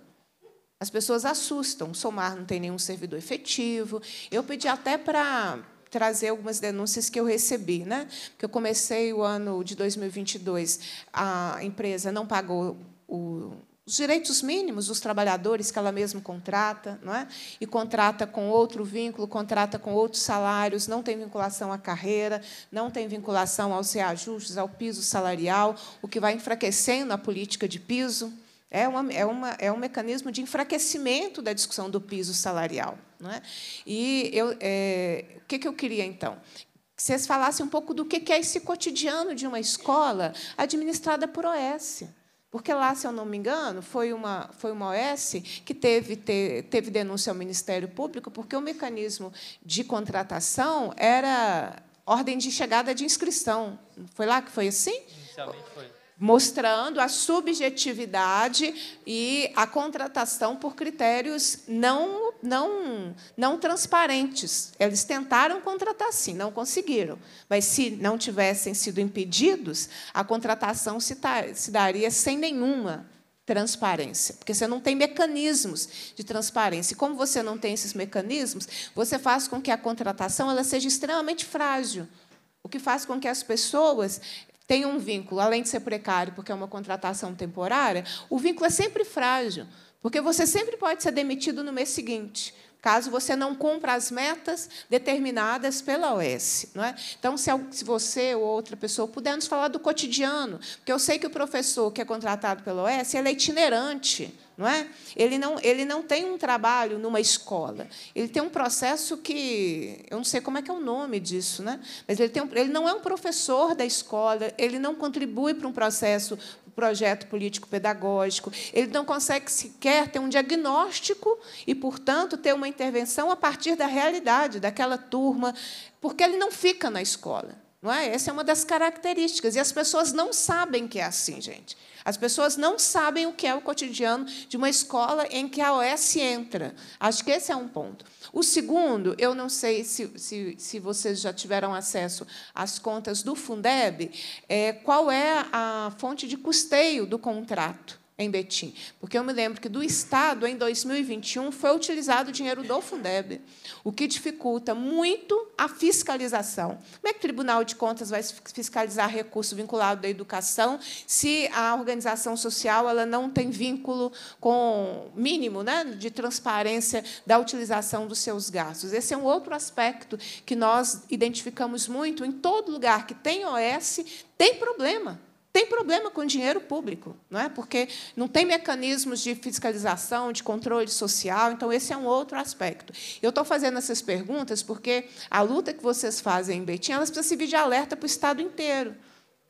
As pessoas assustam. O Somar não tem nenhum servidor efetivo. Eu pedi até para trazer algumas denúncias que eu recebi, né? Porque eu comecei o ano de 2022, a empresa não pagou o, os direitos mínimos dos trabalhadores que ela mesma contrata, não é? E contrata com outro vínculo, contrata com outros salários, não tem vinculação à carreira, não tem vinculação aos reajustes, ao piso salarial, o que vai enfraquecendo a política de piso. É, uma, é, uma, é um mecanismo de enfraquecimento da discussão do piso salarial. Não é? E eu, é, o que, que eu queria, então? Que vocês falassem um pouco do que é esse cotidiano de uma escola administrada por OS. Porque lá, se eu não me engano, foi uma, foi uma OS que teve, te, teve denúncia ao Ministério Público, porque o mecanismo de contratação era ordem de chegada de inscrição. Foi lá que foi assim? Inicialmente foi mostrando a subjetividade e a contratação por critérios não, não, não transparentes. Eles tentaram contratar, sim, não conseguiram. Mas, se não tivessem sido impedidos, a contratação se, se daria sem nenhuma transparência, porque você não tem mecanismos de transparência. E como você não tem esses mecanismos, você faz com que a contratação ela seja extremamente frágil, o que faz com que as pessoas tem um vínculo, além de ser precário, porque é uma contratação temporária, o vínculo é sempre frágil, porque você sempre pode ser demitido no mês seguinte, caso você não cumpra as metas determinadas pela OS. Não é? Então, se você ou outra pessoa puder nos falar do cotidiano, porque eu sei que o professor que é contratado pela OS ele é itinerante não é? Ele não, ele não tem um trabalho numa escola. Ele tem um processo que eu não sei como é que é o nome disso, né? Mas ele tem um, ele não é um professor da escola, ele não contribui para um processo projeto político-pedagógico, ele não consegue sequer ter um diagnóstico e, portanto, ter uma intervenção a partir da realidade daquela turma, porque ele não fica na escola. Não é? Essa é uma das características. E as pessoas não sabem que é assim, gente. As pessoas não sabem o que é o cotidiano de uma escola em que a OS entra. Acho que esse é um ponto. O segundo, eu não sei se, se, se vocês já tiveram acesso às contas do Fundeb, é, qual é a fonte de custeio do contrato em Betim. Porque eu me lembro que do Estado, em 2021, foi utilizado o dinheiro do Fundeb, o que dificulta muito a fiscalização. Como é que o Tribunal de Contas vai fiscalizar recurso vinculado à educação se a organização social ela não tem vínculo com mínimo né, de transparência da utilização dos seus gastos? Esse é um outro aspecto que nós identificamos muito em todo lugar que tem OS, tem problema tem problema com dinheiro público, não é? Porque não tem mecanismos de fiscalização, de controle social. Então esse é um outro aspecto. Eu estou fazendo essas perguntas porque a luta que vocês fazem em Betim, elas precisam servir de alerta para o estado inteiro.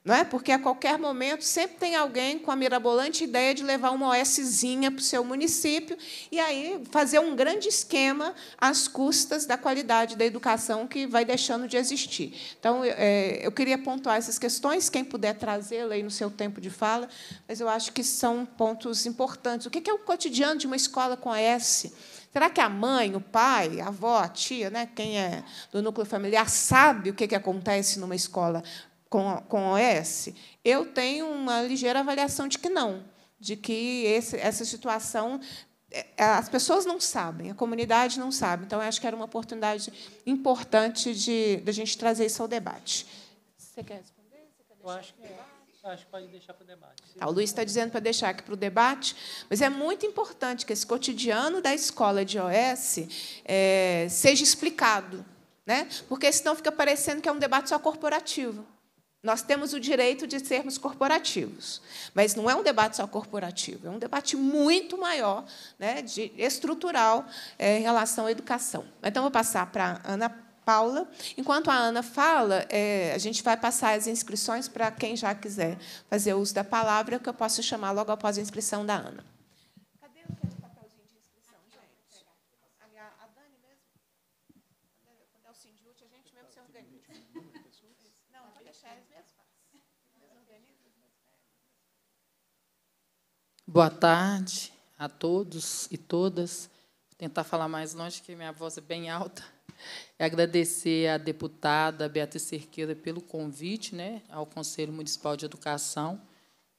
Não é? Porque a qualquer momento sempre tem alguém com a mirabolante ideia de levar uma OSzinha para o seu município e aí fazer um grande esquema às custas da qualidade da educação que vai deixando de existir. Então, é, eu queria pontuar essas questões, quem puder trazê-la aí no seu tempo de fala, mas eu acho que são pontos importantes. O que é o cotidiano de uma escola com S? Será que a mãe, o pai, a avó, a tia, né, quem é do núcleo familiar, sabe o que, que acontece numa escola com, com OS? Eu tenho uma ligeira avaliação de que não, de que esse, essa situação é, as pessoas não sabem, a comunidade não sabe. Então, acho que era uma oportunidade importante de, de a gente trazer isso ao debate. Você quer responder? Você quer Eu acho que é. Acho que pode deixar para o debate. Tá, o Luiz está dizendo para deixar aqui para o debate, mas é muito importante que esse cotidiano da escola de OS é, seja explicado, né? porque senão fica parecendo que é um debate só corporativo. Nós temos o direito de sermos corporativos, mas não é um debate só corporativo, é um debate muito maior, né, de, estrutural, é, em relação à educação. Então, vou passar para a Ana Paula. Enquanto a Ana fala, é, a gente vai passar as inscrições para quem já quiser fazer uso da palavra, que eu posso chamar logo após a inscrição da Ana. Boa tarde a todos e todas. Vou tentar falar mais longe, que minha voz é bem alta. E agradecer à deputada Beatriz Cerqueira pelo convite né, ao Conselho Municipal de Educação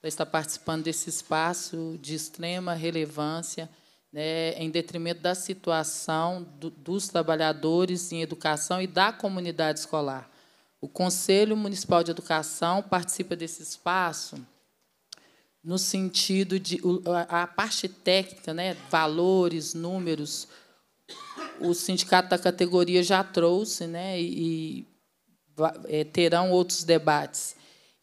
para estar participando desse espaço de extrema relevância, né, em detrimento da situação do, dos trabalhadores em educação e da comunidade escolar. O Conselho Municipal de Educação participa desse espaço no sentido de a parte técnica, né, valores, números, o sindicato da categoria já trouxe, né, e, e é, terão outros debates.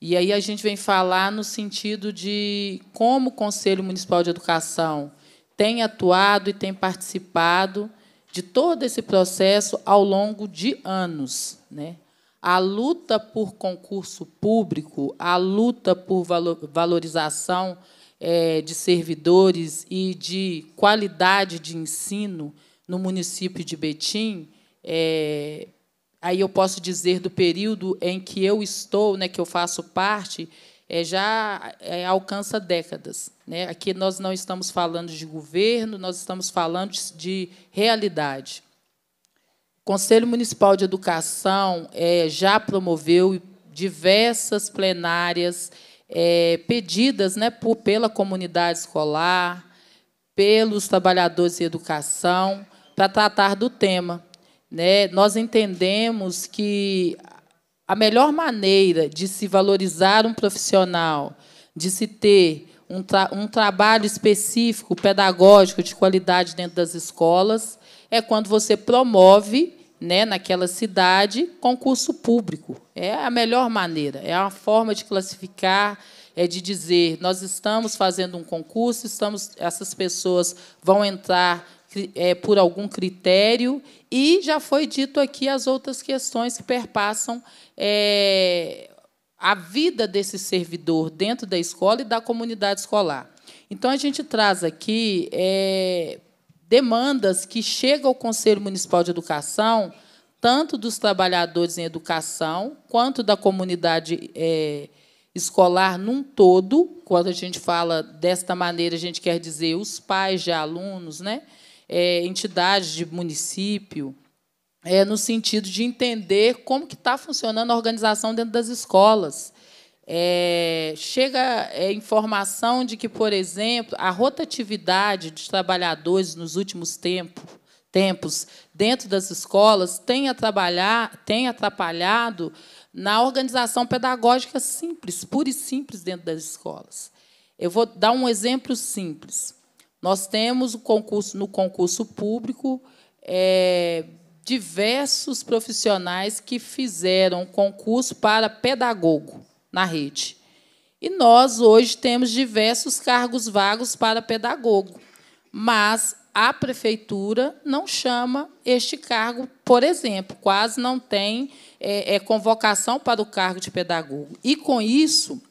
E aí a gente vem falar no sentido de como o Conselho Municipal de Educação tem atuado e tem participado de todo esse processo ao longo de anos, né? a luta por concurso público, a luta por valorização é, de servidores e de qualidade de ensino no município de Betim, é, aí eu posso dizer do período em que eu estou, né, que eu faço parte, é, já é, alcança décadas. Né? Aqui nós não estamos falando de governo, nós estamos falando de realidade. Conselho Municipal de Educação é, já promoveu diversas plenárias é, pedidas né, por, pela comunidade escolar, pelos trabalhadores de educação, para tratar do tema. Né? Nós entendemos que a melhor maneira de se valorizar um profissional, de se ter um, tra um trabalho específico, pedagógico, de qualidade dentro das escolas, é quando você promove né, naquela cidade, concurso público. É a melhor maneira, é uma forma de classificar, é de dizer, nós estamos fazendo um concurso, estamos, essas pessoas vão entrar é, por algum critério, e já foi dito aqui as outras questões que perpassam é, a vida desse servidor dentro da escola e da comunidade escolar. Então, a gente traz aqui é, demandas que chegam ao Conselho Municipal de Educação, tanto dos trabalhadores em educação, quanto da comunidade é, escolar num todo. Quando a gente fala desta maneira, a gente quer dizer os pais de alunos, né? É, entidades de município, é, no sentido de entender como que está funcionando a organização dentro das escolas. É, chega é, informação de que, por exemplo, a rotatividade de trabalhadores nos últimos tempo, tempos dentro das escolas tem, trabalhar, tem atrapalhado na organização pedagógica simples, pura e simples dentro das escolas. Eu vou dar um exemplo simples. Nós temos concurso, no concurso público é, diversos profissionais que fizeram concurso para pedagogo na rede. E nós hoje temos diversos cargos vagos para pedagogo, mas a prefeitura não chama este cargo, por exemplo, quase não tem é, é, convocação para o cargo de pedagogo. E com isso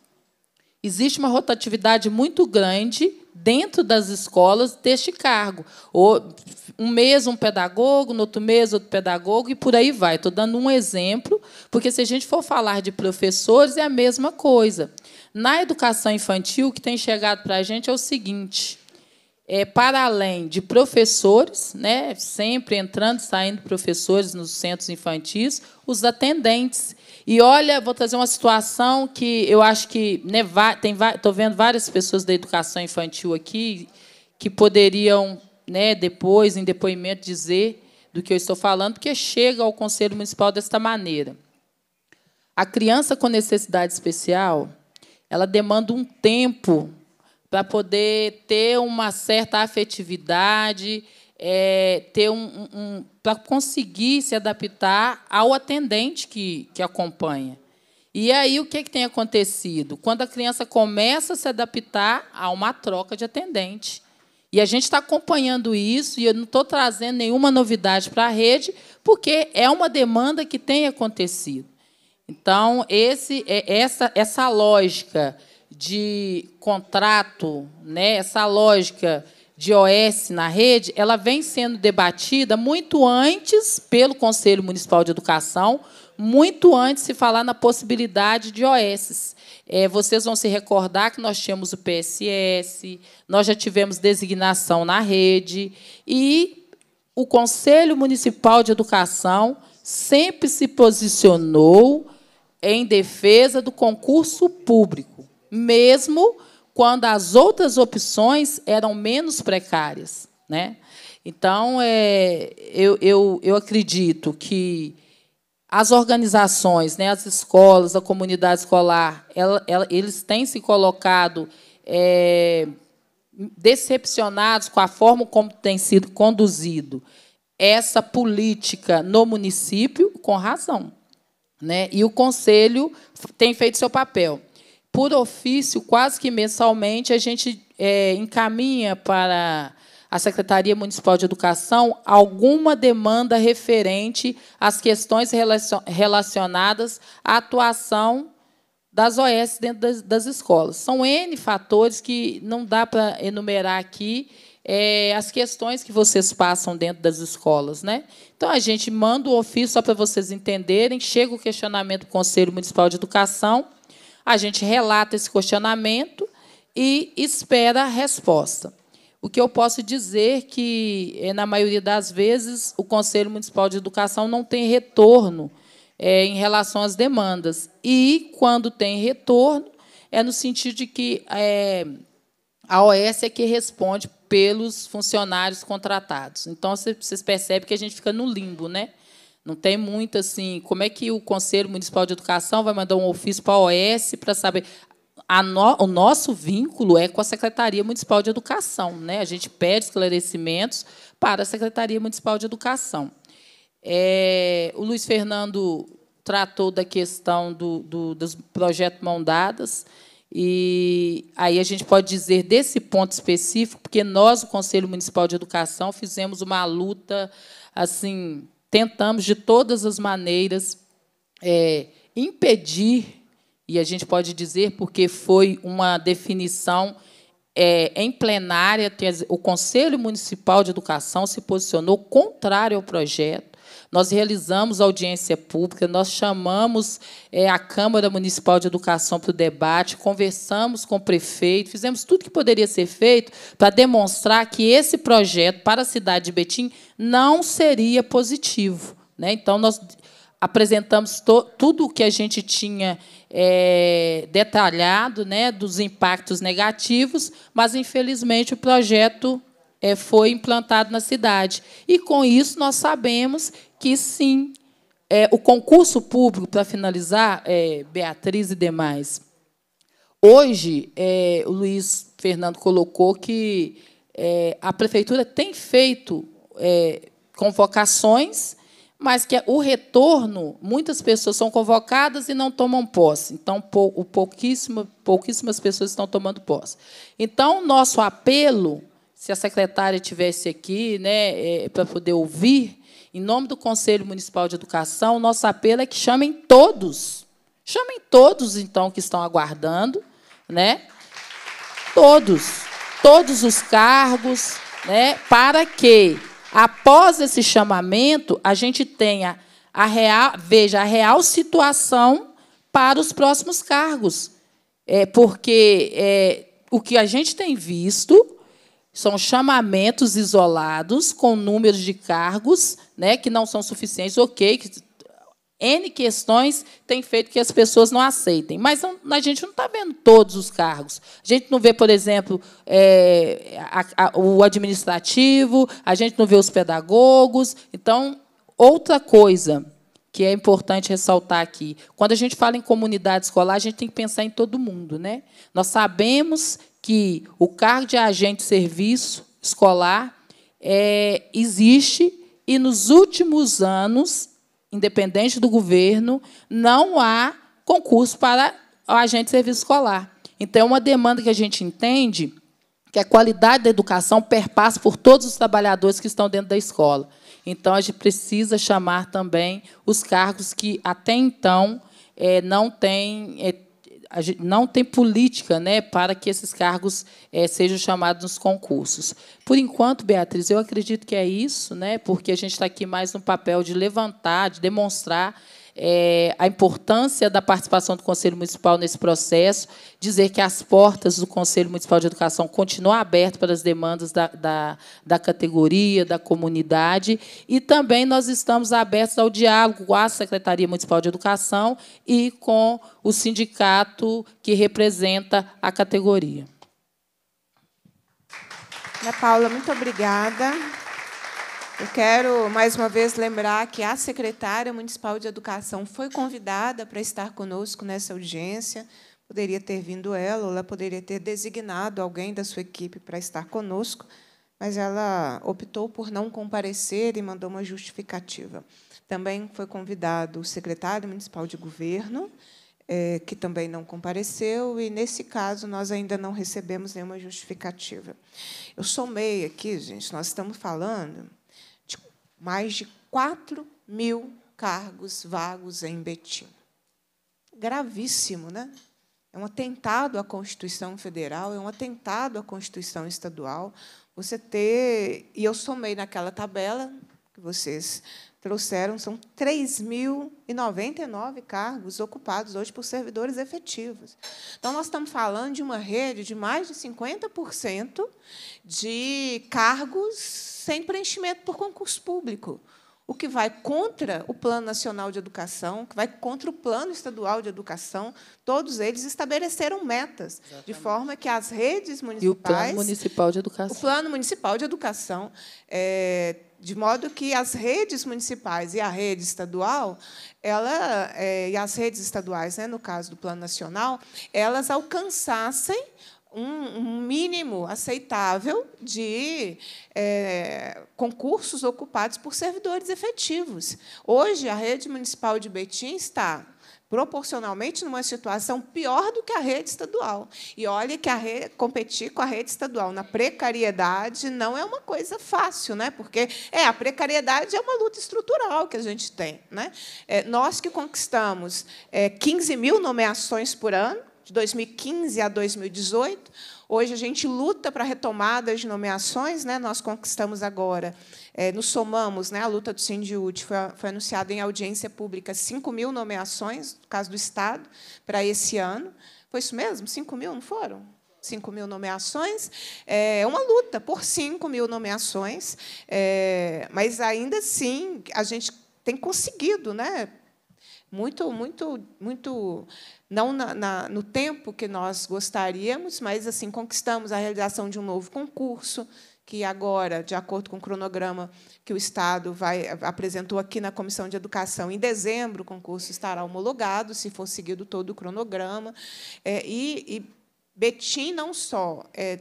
existe uma rotatividade muito grande dentro das escolas deste cargo. Ou um mês um pedagogo, no outro mês outro pedagogo e por aí vai. Estou dando um exemplo, porque se a gente for falar de professores é a mesma coisa. Na educação infantil, o que tem chegado para a gente é o seguinte: é, para além de professores, né, sempre entrando e saindo professores nos centros infantis, os atendentes, e olha, vou trazer uma situação que eu acho que né, tem, estou vendo várias pessoas da educação infantil aqui que poderiam, né, depois, em depoimento, dizer do que eu estou falando, porque chega ao Conselho Municipal desta maneira. A criança com necessidade especial, ela demanda um tempo para poder ter uma certa afetividade, é, ter um, um para conseguir se adaptar ao atendente que, que acompanha. E aí o que, é que tem acontecido? Quando a criança começa a se adaptar, há uma troca de atendente. E a gente está acompanhando isso, e eu não estou trazendo nenhuma novidade para a rede, porque é uma demanda que tem acontecido. Então, esse, é, essa, essa lógica de contrato, né, essa lógica de OS na rede, ela vem sendo debatida muito antes pelo Conselho Municipal de Educação, muito antes de se falar na possibilidade de OS. É, vocês vão se recordar que nós tínhamos o PSS, nós já tivemos designação na rede, e o Conselho Municipal de Educação sempre se posicionou em defesa do concurso público, mesmo quando as outras opções eram menos precárias. Né? Então, é, eu, eu, eu acredito que as organizações, né, as escolas, a comunidade escolar, ela, ela, eles têm se colocado é, decepcionados com a forma como tem sido conduzido essa política no município, com razão. Né? E o conselho tem feito seu papel por ofício, quase que mensalmente, a gente é, encaminha para a Secretaria Municipal de Educação alguma demanda referente às questões relacionadas à atuação das OS dentro das, das escolas. São N fatores que não dá para enumerar aqui é, as questões que vocês passam dentro das escolas. Né? Então, a gente manda o ofício só para vocês entenderem, chega o questionamento do Conselho Municipal de Educação, a gente relata esse questionamento e espera a resposta. O que eu posso dizer que, eh, na maioria das vezes, o Conselho Municipal de Educação não tem retorno é, em relação às demandas. E, quando tem retorno, é no sentido de que é, a OS é que responde pelos funcionários contratados. Então, vocês percebem que a gente fica no limbo, né? Não tem muito assim. Como é que o Conselho Municipal de Educação vai mandar um ofício para a OS para saber? No, o nosso vínculo é com a Secretaria Municipal de Educação. Né? A gente pede esclarecimentos para a Secretaria Municipal de Educação. É, o Luiz Fernando tratou da questão do, do, dos projeto mão dadas. E aí a gente pode dizer desse ponto específico, porque nós, o Conselho Municipal de Educação, fizemos uma luta assim tentamos de todas as maneiras é, impedir, e a gente pode dizer porque foi uma definição é, em plenária, o Conselho Municipal de Educação se posicionou contrário ao projeto. Nós realizamos audiência pública, nós chamamos é, a Câmara Municipal de Educação para o debate, conversamos com o prefeito, fizemos tudo que poderia ser feito para demonstrar que esse projeto para a cidade de Betim não seria positivo. Né? Então, nós apresentamos tudo o que a gente tinha é, detalhado né, dos impactos negativos, mas, infelizmente, o projeto é, foi implantado na cidade. E com isso nós sabemos que sim, é, o concurso público, para finalizar, é, Beatriz e demais. Hoje, é, o Luiz Fernando colocou que é, a prefeitura tem feito é, convocações, mas que o retorno, muitas pessoas são convocadas e não tomam posse. Então, pouquíssima, pouquíssimas pessoas estão tomando posse. Então, nosso apelo se a secretária tivesse aqui, né, é, para poder ouvir, em nome do Conselho Municipal de Educação, nosso apelo é que chamem todos. Chamem todos, então, que estão aguardando, né? Todos, todos os cargos, né? Para que após esse chamamento a gente tenha a real, veja a real situação para os próximos cargos, é porque é, o que a gente tem visto são chamamentos isolados com números de cargos né, que não são suficientes, ok, N questões têm feito que as pessoas não aceitem. Mas não, a gente não está vendo todos os cargos. A gente não vê, por exemplo, é, a, a, o administrativo, a gente não vê os pedagogos. Então, outra coisa que é importante ressaltar aqui, quando a gente fala em comunidade escolar, a gente tem que pensar em todo mundo. Né? Nós sabemos que o cargo de agente de serviço escolar é, existe e nos últimos anos, independente do governo, não há concurso para o agente de serviço escolar. Então, é uma demanda que a gente entende que a qualidade da educação perpassa por todos os trabalhadores que estão dentro da escola. Então, a gente precisa chamar também os cargos que, até então, é, não têm é, não tem política né, para que esses cargos é, sejam chamados nos concursos. Por enquanto, Beatriz, eu acredito que é isso, né, porque a gente está aqui mais no papel de levantar, de demonstrar é, a importância da participação do Conselho Municipal nesse processo, dizer que as portas do Conselho Municipal de Educação continuam abertas para as demandas da, da, da categoria, da comunidade, e também nós estamos abertos ao diálogo com a Secretaria Municipal de Educação e com o sindicato que representa a categoria. Ana Paula, muito obrigada. Eu quero mais uma vez lembrar que a secretária municipal de educação foi convidada para estar conosco nessa audiência. Poderia ter vindo ela, ou ela poderia ter designado alguém da sua equipe para estar conosco, mas ela optou por não comparecer e mandou uma justificativa. Também foi convidado o secretário municipal de governo, eh, que também não compareceu, e, nesse caso, nós ainda não recebemos nenhuma justificativa. Eu somei aqui, gente, nós estamos falando mais de 4 mil cargos vagos em Betim. Gravíssimo, né? É um atentado à Constituição Federal, é um atentado à Constituição Estadual. Você ter. E eu somei naquela tabela, que vocês trouxeram, são 3.099 cargos ocupados hoje por servidores efetivos. Então, nós estamos falando de uma rede de mais de 50% de cargos sem preenchimento por concurso público, o que vai contra o Plano Nacional de Educação, que vai contra o Plano Estadual de Educação. Todos eles estabeleceram metas, Exatamente. de forma que as redes municipais... E o Plano Municipal de Educação. O Plano Municipal de Educação... É, de modo que as redes municipais e a rede estadual, ela, é, e as redes estaduais, né, no caso do Plano Nacional, elas alcançassem um, mínimo aceitável de é, concursos ocupados por servidores efetivos. Hoje, a rede municipal de Betim está proporcionalmente numa situação pior do que a rede estadual. E olha que rede, competir com a rede estadual na precariedade não é uma coisa fácil, né? Porque é a precariedade é uma luta estrutural que a gente tem, né? É, nós que conquistamos é, 15 mil nomeações por ano de 2015 a 2018 Hoje a gente luta para a retomada de nomeações, né? nós conquistamos agora, é, nos somamos, né? a luta do Sindiúd foi, foi anunciada em audiência pública 5 mil nomeações, no caso do Estado, para esse ano. Foi isso mesmo? 5 mil, não foram? 5 mil nomeações, é uma luta por 5 mil nomeações, é, mas ainda assim a gente tem conseguido, né? Muito, muito, muito não na, na, no tempo que nós gostaríamos, mas assim conquistamos a realização de um novo concurso que agora, de acordo com o cronograma que o Estado vai, apresentou aqui na Comissão de Educação, em dezembro o concurso estará homologado, se for seguido todo o cronograma. É, e, e Betim não só é,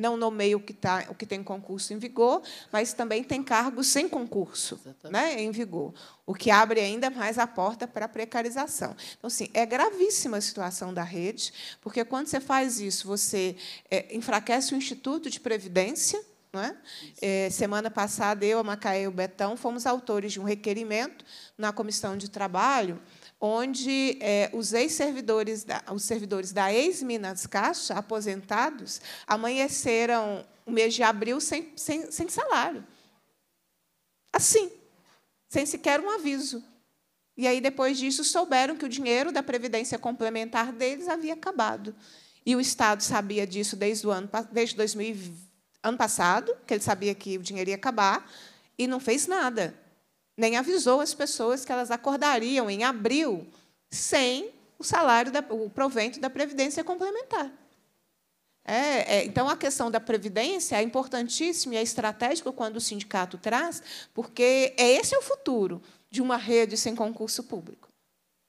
não nomeia o que, tá, o que tem concurso em vigor, mas também tem cargos sem concurso né, em vigor, o que abre ainda mais a porta para a precarização. Então, sim, é gravíssima a situação da rede, porque quando você faz isso, você é, enfraquece o Instituto de Previdência. É? É, semana passada, eu, a Macaé e o Betão fomos autores de um requerimento na Comissão de Trabalho onde é, os ex-servidores, os servidores da ex-Minas Caixa, aposentados, amanheceram o mês de abril sem, sem, sem salário. Assim, sem sequer um aviso. E aí, depois disso, souberam que o dinheiro da Previdência Complementar deles havia acabado. E o Estado sabia disso desde o ano, desde ano passado, que ele sabia que o dinheiro ia acabar, e não fez nada nem avisou as pessoas que elas acordariam em abril sem o salário, da, o provento da Previdência Complementar. É, é, então, a questão da previdência é importantíssima e é estratégica quando o sindicato traz, porque é esse é o futuro de uma rede sem concurso público.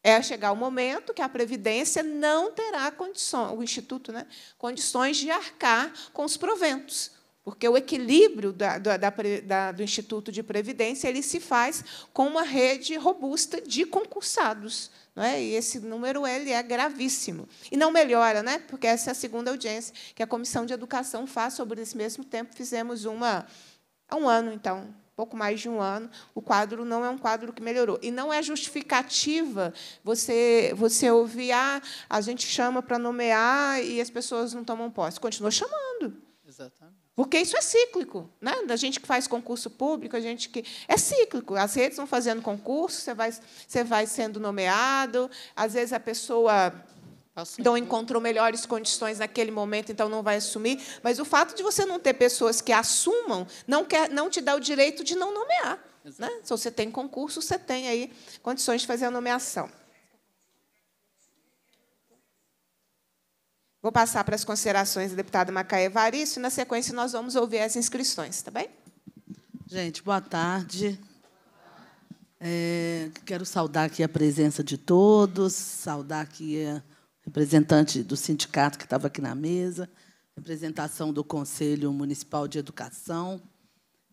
É chegar o momento que a previdência não terá condições, o instituto, né, condições de arcar com os proventos, porque o equilíbrio da, da, da, do Instituto de Previdência ele se faz com uma rede robusta de concursados. Não é? E esse número ele é gravíssimo. E não melhora, né? porque essa é a segunda audiência que a Comissão de Educação faz sobre esse mesmo tempo. Fizemos uma há um ano, então, pouco mais de um ano. O quadro não é um quadro que melhorou. E não é justificativa você, você ouvir, ah, a gente chama para nomear e as pessoas não tomam posse. Continua chamando. Exatamente. Porque isso é cíclico, né? Da gente que faz concurso público, a gente que é cíclico. As redes vão fazendo concurso, você vai, você vai sendo nomeado. Às vezes a pessoa não encontrou melhores condições naquele momento, então não vai assumir. Mas o fato de você não ter pessoas que assumam não quer, não te dá o direito de não nomear. Né? Se você tem concurso, você tem aí condições de fazer a nomeação. Vou passar para as considerações da deputada Macaé Evaristo e, na sequência, nós vamos ouvir as inscrições, tá bem? Gente, boa tarde. É, quero saudar aqui a presença de todos, saudar aqui a representante do sindicato que estava aqui na mesa, representação do Conselho Municipal de Educação.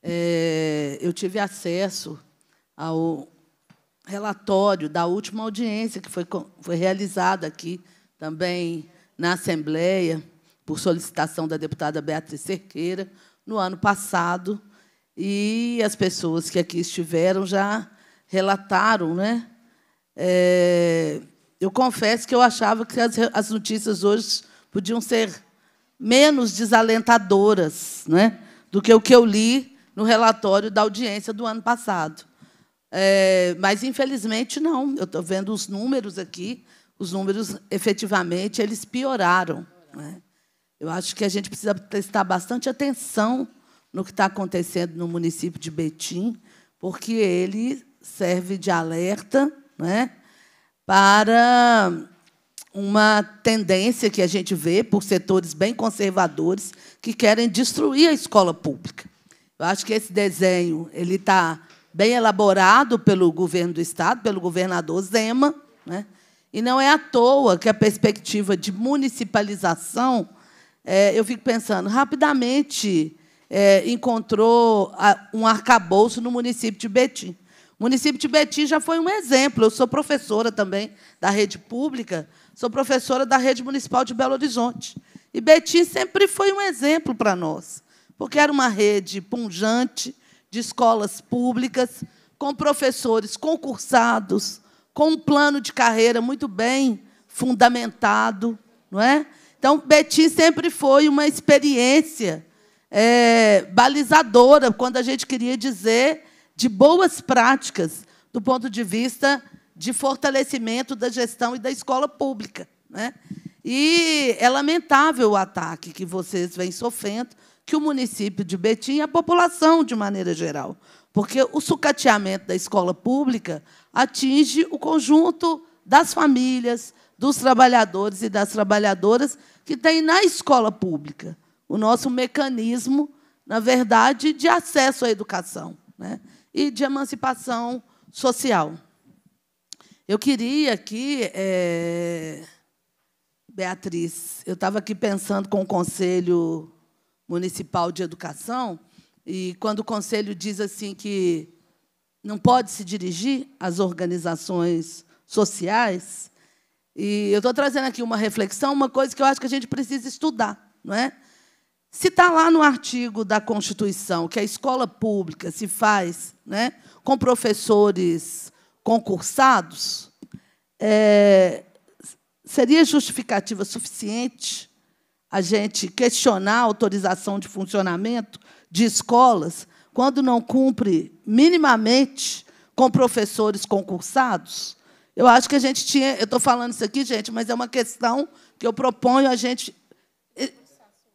É, eu tive acesso ao relatório da última audiência que foi, foi realizada aqui também na Assembleia, por solicitação da deputada Beatriz Cerqueira, no ano passado, e as pessoas que aqui estiveram já relataram. Né? É, eu confesso que eu achava que as, as notícias hoje podiam ser menos desalentadoras né, do que o que eu li no relatório da audiência do ano passado. É, mas, infelizmente, não. Eu estou vendo os números aqui os números efetivamente eles pioraram. Né? Eu acho que a gente precisa prestar bastante atenção no que está acontecendo no município de Betim, porque ele serve de alerta né, para uma tendência que a gente vê por setores bem conservadores que querem destruir a escola pública. Eu acho que esse desenho ele está bem elaborado pelo governo do Estado, pelo governador Zema, né, e não é à toa que a perspectiva de municipalização, é, eu fico pensando, rapidamente é, encontrou um arcabouço no município de Betim. O município de Betim já foi um exemplo. Eu sou professora também da rede pública, sou professora da rede municipal de Belo Horizonte. E Betim sempre foi um exemplo para nós, porque era uma rede punjante de escolas públicas, com professores concursados, com um plano de carreira muito bem fundamentado, não é? Então, Betim sempre foi uma experiência é, balizadora quando a gente queria dizer de boas práticas do ponto de vista de fortalecimento da gestão e da escola pública. Né? E é lamentável o ataque que vocês vêm sofrendo, que o município de Betim e a população, de maneira geral. Porque o sucateamento da escola pública atinge o conjunto das famílias, dos trabalhadores e das trabalhadoras que tem na escola pública o nosso mecanismo, na verdade, de acesso à educação né? e de emancipação social. Eu queria aqui, é... Eh, Beatriz, eu estava aqui pensando com o Conselho Municipal de Educação, e quando o Conselho diz assim que não pode se dirigir às organizações sociais. E eu estou trazendo aqui uma reflexão, uma coisa que eu acho que a gente precisa estudar, não é? Se está lá no artigo da Constituição que a escola pública se faz né, com professores concursados, é, seria justificativa suficiente a gente questionar a autorização de funcionamento de escolas quando não cumpre minimamente com professores concursados, eu acho que a gente tinha. Eu estou falando isso aqui, gente, mas é uma questão que eu proponho a gente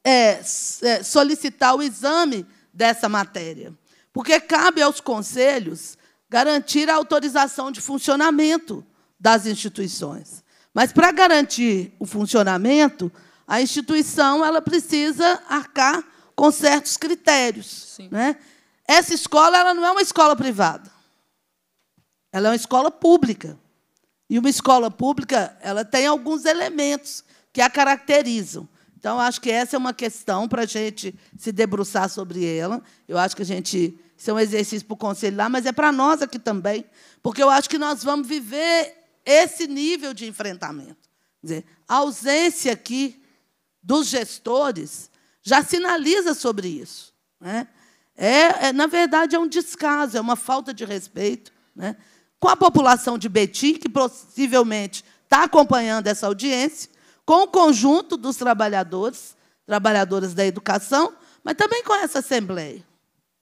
é, é, solicitar o exame dessa matéria. Porque cabe aos conselhos garantir a autorização de funcionamento das instituições. Mas, para garantir o funcionamento, a instituição ela precisa arcar com certos critérios. Sim. Né? Essa escola ela não é uma escola privada. Ela é uma escola pública. E uma escola pública ela tem alguns elementos que a caracterizam. Então, acho que essa é uma questão para a gente se debruçar sobre ela. Eu acho que a gente. Isso é um exercício para o conselho lá, mas é para nós aqui também, porque eu acho que nós vamos viver esse nível de enfrentamento. Quer dizer, a ausência aqui dos gestores já sinaliza sobre isso. Né? É, é, na verdade, é um descaso, é uma falta de respeito né? com a população de Betim, que possivelmente está acompanhando essa audiência, com o conjunto dos trabalhadores, trabalhadoras da educação, mas também com essa Assembleia,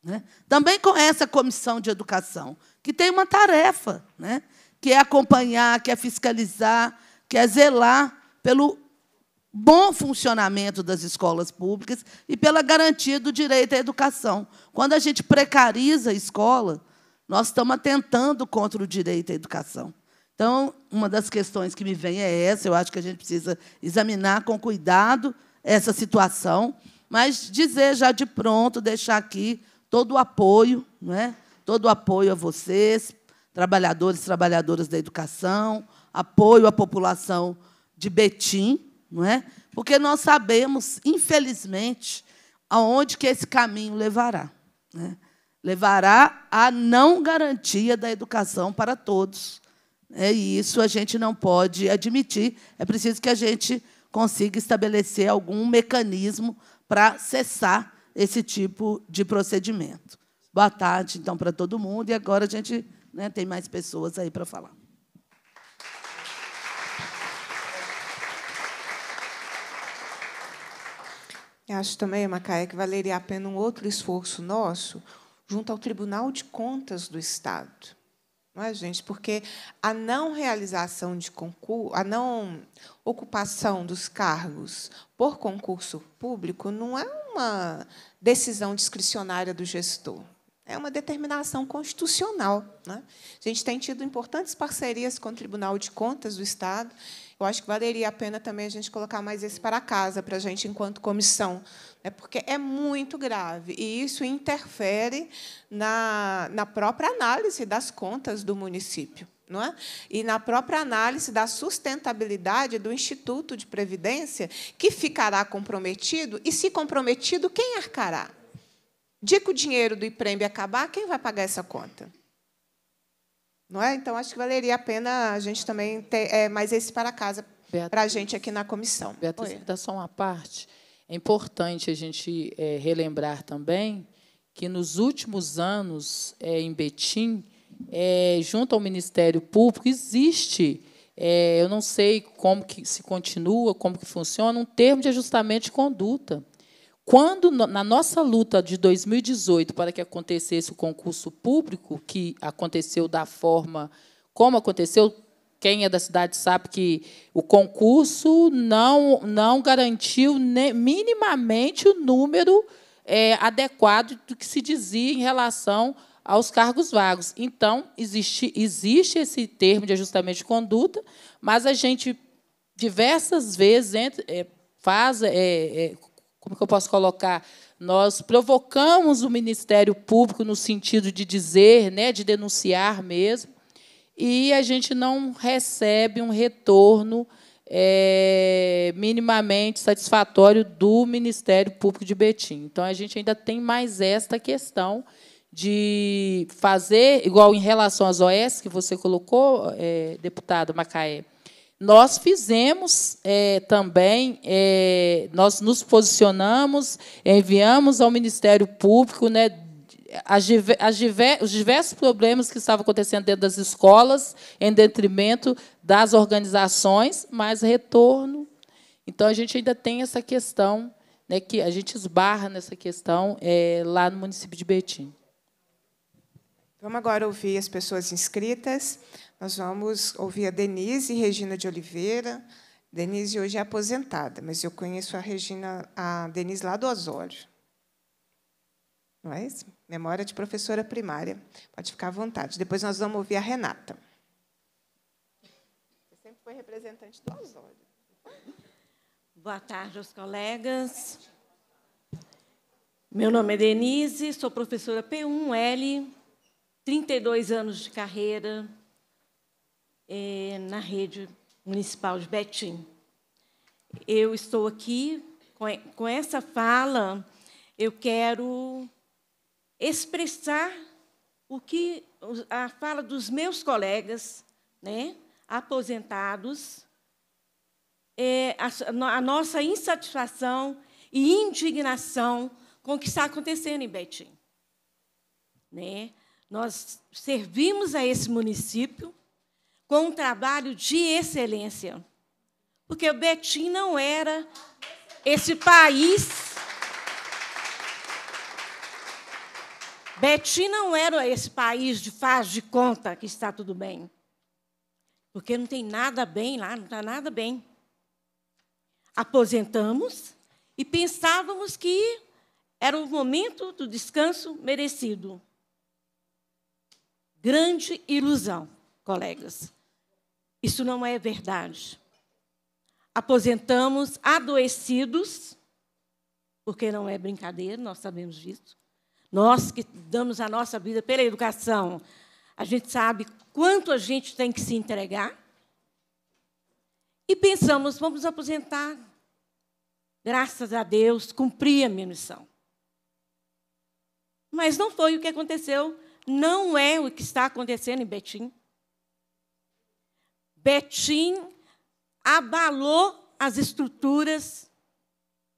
né? também com essa Comissão de Educação, que tem uma tarefa, né? que é acompanhar, que é fiscalizar, que é zelar pelo bom funcionamento das escolas públicas e pela garantia do direito à educação. Quando a gente precariza a escola, nós estamos atentando contra o direito à educação. Então, uma das questões que me vem é essa, eu acho que a gente precisa examinar com cuidado essa situação, mas dizer já de pronto, deixar aqui todo o apoio, não é? todo o apoio a vocês, trabalhadores e trabalhadoras da educação, apoio à população de Betim, não é? Porque nós sabemos, infelizmente, aonde que esse caminho levará. Né? Levará à não garantia da educação para todos. Né? E isso a gente não pode admitir. É preciso que a gente consiga estabelecer algum mecanismo para cessar esse tipo de procedimento. Boa tarde, então, para todo mundo. E agora a gente né, tem mais pessoas aí para falar. Eu acho também, Macaé, que valeria a pena um outro esforço nosso junto ao Tribunal de Contas do Estado. Não é, gente? Porque a não realização de concurso, a não ocupação dos cargos por concurso público não é uma decisão discricionária do gestor. É uma determinação constitucional. Né? A gente tem tido importantes parcerias com o Tribunal de Contas do Estado eu acho que valeria a pena também a gente colocar mais esse para casa, para a gente, enquanto comissão, né? porque é muito grave e isso interfere na, na própria análise das contas do município. É? E na própria análise da sustentabilidade do Instituto de Previdência, que ficará comprometido, e se comprometido, quem arcará? Dia que o dinheiro do IPREMB acabar, quem vai pagar essa conta? Não é? Então, acho que valeria a pena a gente também ter é, mais esse para casa para a gente aqui na comissão. Beatriz, dá só uma parte. É importante a gente é, relembrar também que, nos últimos anos, é, em Betim, é, junto ao Ministério Público, existe, é, eu não sei como que se continua, como que funciona, um termo de ajustamento de conduta quando, na nossa luta de 2018 para que acontecesse o concurso público, que aconteceu da forma como aconteceu, quem é da cidade sabe que o concurso não, não garantiu minimamente o número é, adequado do que se dizia em relação aos cargos vagos. Então, existe, existe esse termo de ajustamento de conduta, mas a gente diversas vezes é, faz, é, é como que eu posso colocar? Nós provocamos o Ministério Público no sentido de dizer, né, de denunciar mesmo, e a gente não recebe um retorno é, minimamente satisfatório do Ministério Público de Betim. Então, a gente ainda tem mais esta questão de fazer, igual em relação às OS que você colocou, é, deputado Macaé, nós fizemos é, também, é, nós nos posicionamos, enviamos ao Ministério Público né, as, as, os diversos problemas que estavam acontecendo dentro das escolas, em detrimento das organizações, mas retorno. Então, a gente ainda tem essa questão, né, que a gente esbarra nessa questão é, lá no município de Betim. Vamos agora ouvir as pessoas inscritas. Nós vamos ouvir a Denise Regina de Oliveira. Denise hoje é aposentada, mas eu conheço a Regina, a Denise lá do Osório. Não é isso? Memória de professora primária. Pode ficar à vontade. Depois nós vamos ouvir a Renata. Você sempre foi representante do Osório. Boa tarde aos colegas. Meu nome é Denise, sou professora P1L, 32 anos de carreira, é, na rede municipal de Betim. Eu estou aqui com, com essa fala, eu quero expressar o que a fala dos meus colegas, né, aposentados, é, a, a nossa insatisfação e indignação com o que está acontecendo em Betim. Né? Nós servimos a esse município, com um trabalho de excelência. Porque o Betim não era esse país. Betim não era esse país de faz de conta que está tudo bem. Porque não tem nada bem lá, não está nada bem. Aposentamos e pensávamos que era o momento do descanso merecido. Grande ilusão, colegas. Isso não é verdade. Aposentamos adoecidos, porque não é brincadeira, nós sabemos disso. Nós que damos a nossa vida pela educação, a gente sabe quanto a gente tem que se entregar. E pensamos, vamos aposentar. Graças a Deus, cumpri a minha missão. Mas não foi o que aconteceu, não é o que está acontecendo em Betim. Betim abalou as estruturas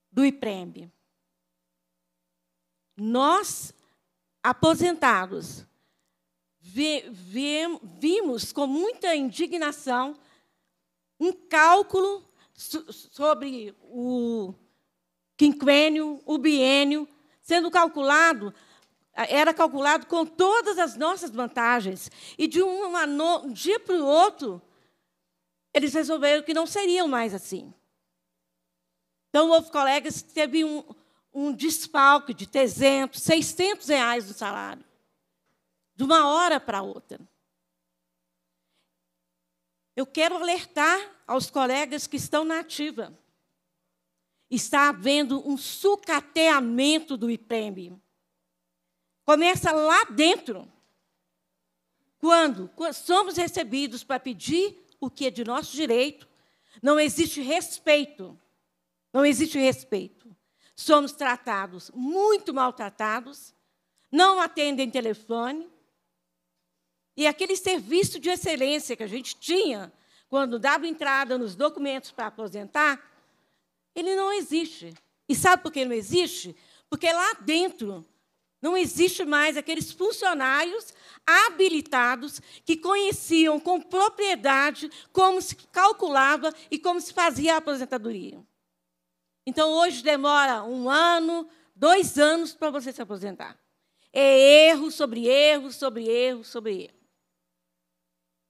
do IPREM. Nós, aposentados, vi, vi, vimos com muita indignação um cálculo so, sobre o quinquênio, o biênio, sendo calculado, era calculado com todas as nossas vantagens. E de, uma, de um dia para o outro, eles resolveram que não seriam mais assim. Então, houve colegas que teve um, um desfalque de 300, 600 reais no salário, de uma hora para outra. Eu quero alertar aos colegas que estão na ativa. Está havendo um sucateamento do IPEM. Começa lá dentro. Quando somos recebidos para pedir o que é de nosso direito, não existe respeito. Não existe respeito. Somos tratados, muito maltratados, não atendem telefone. E aquele serviço de excelência que a gente tinha quando dava entrada nos documentos para aposentar, ele não existe. E sabe por que não existe? Porque lá dentro não existe mais aqueles funcionários habilitados que conheciam com propriedade como se calculava e como se fazia a aposentadoria. Então, hoje demora um ano, dois anos para você se aposentar. É erro sobre erro, sobre erro, sobre erro.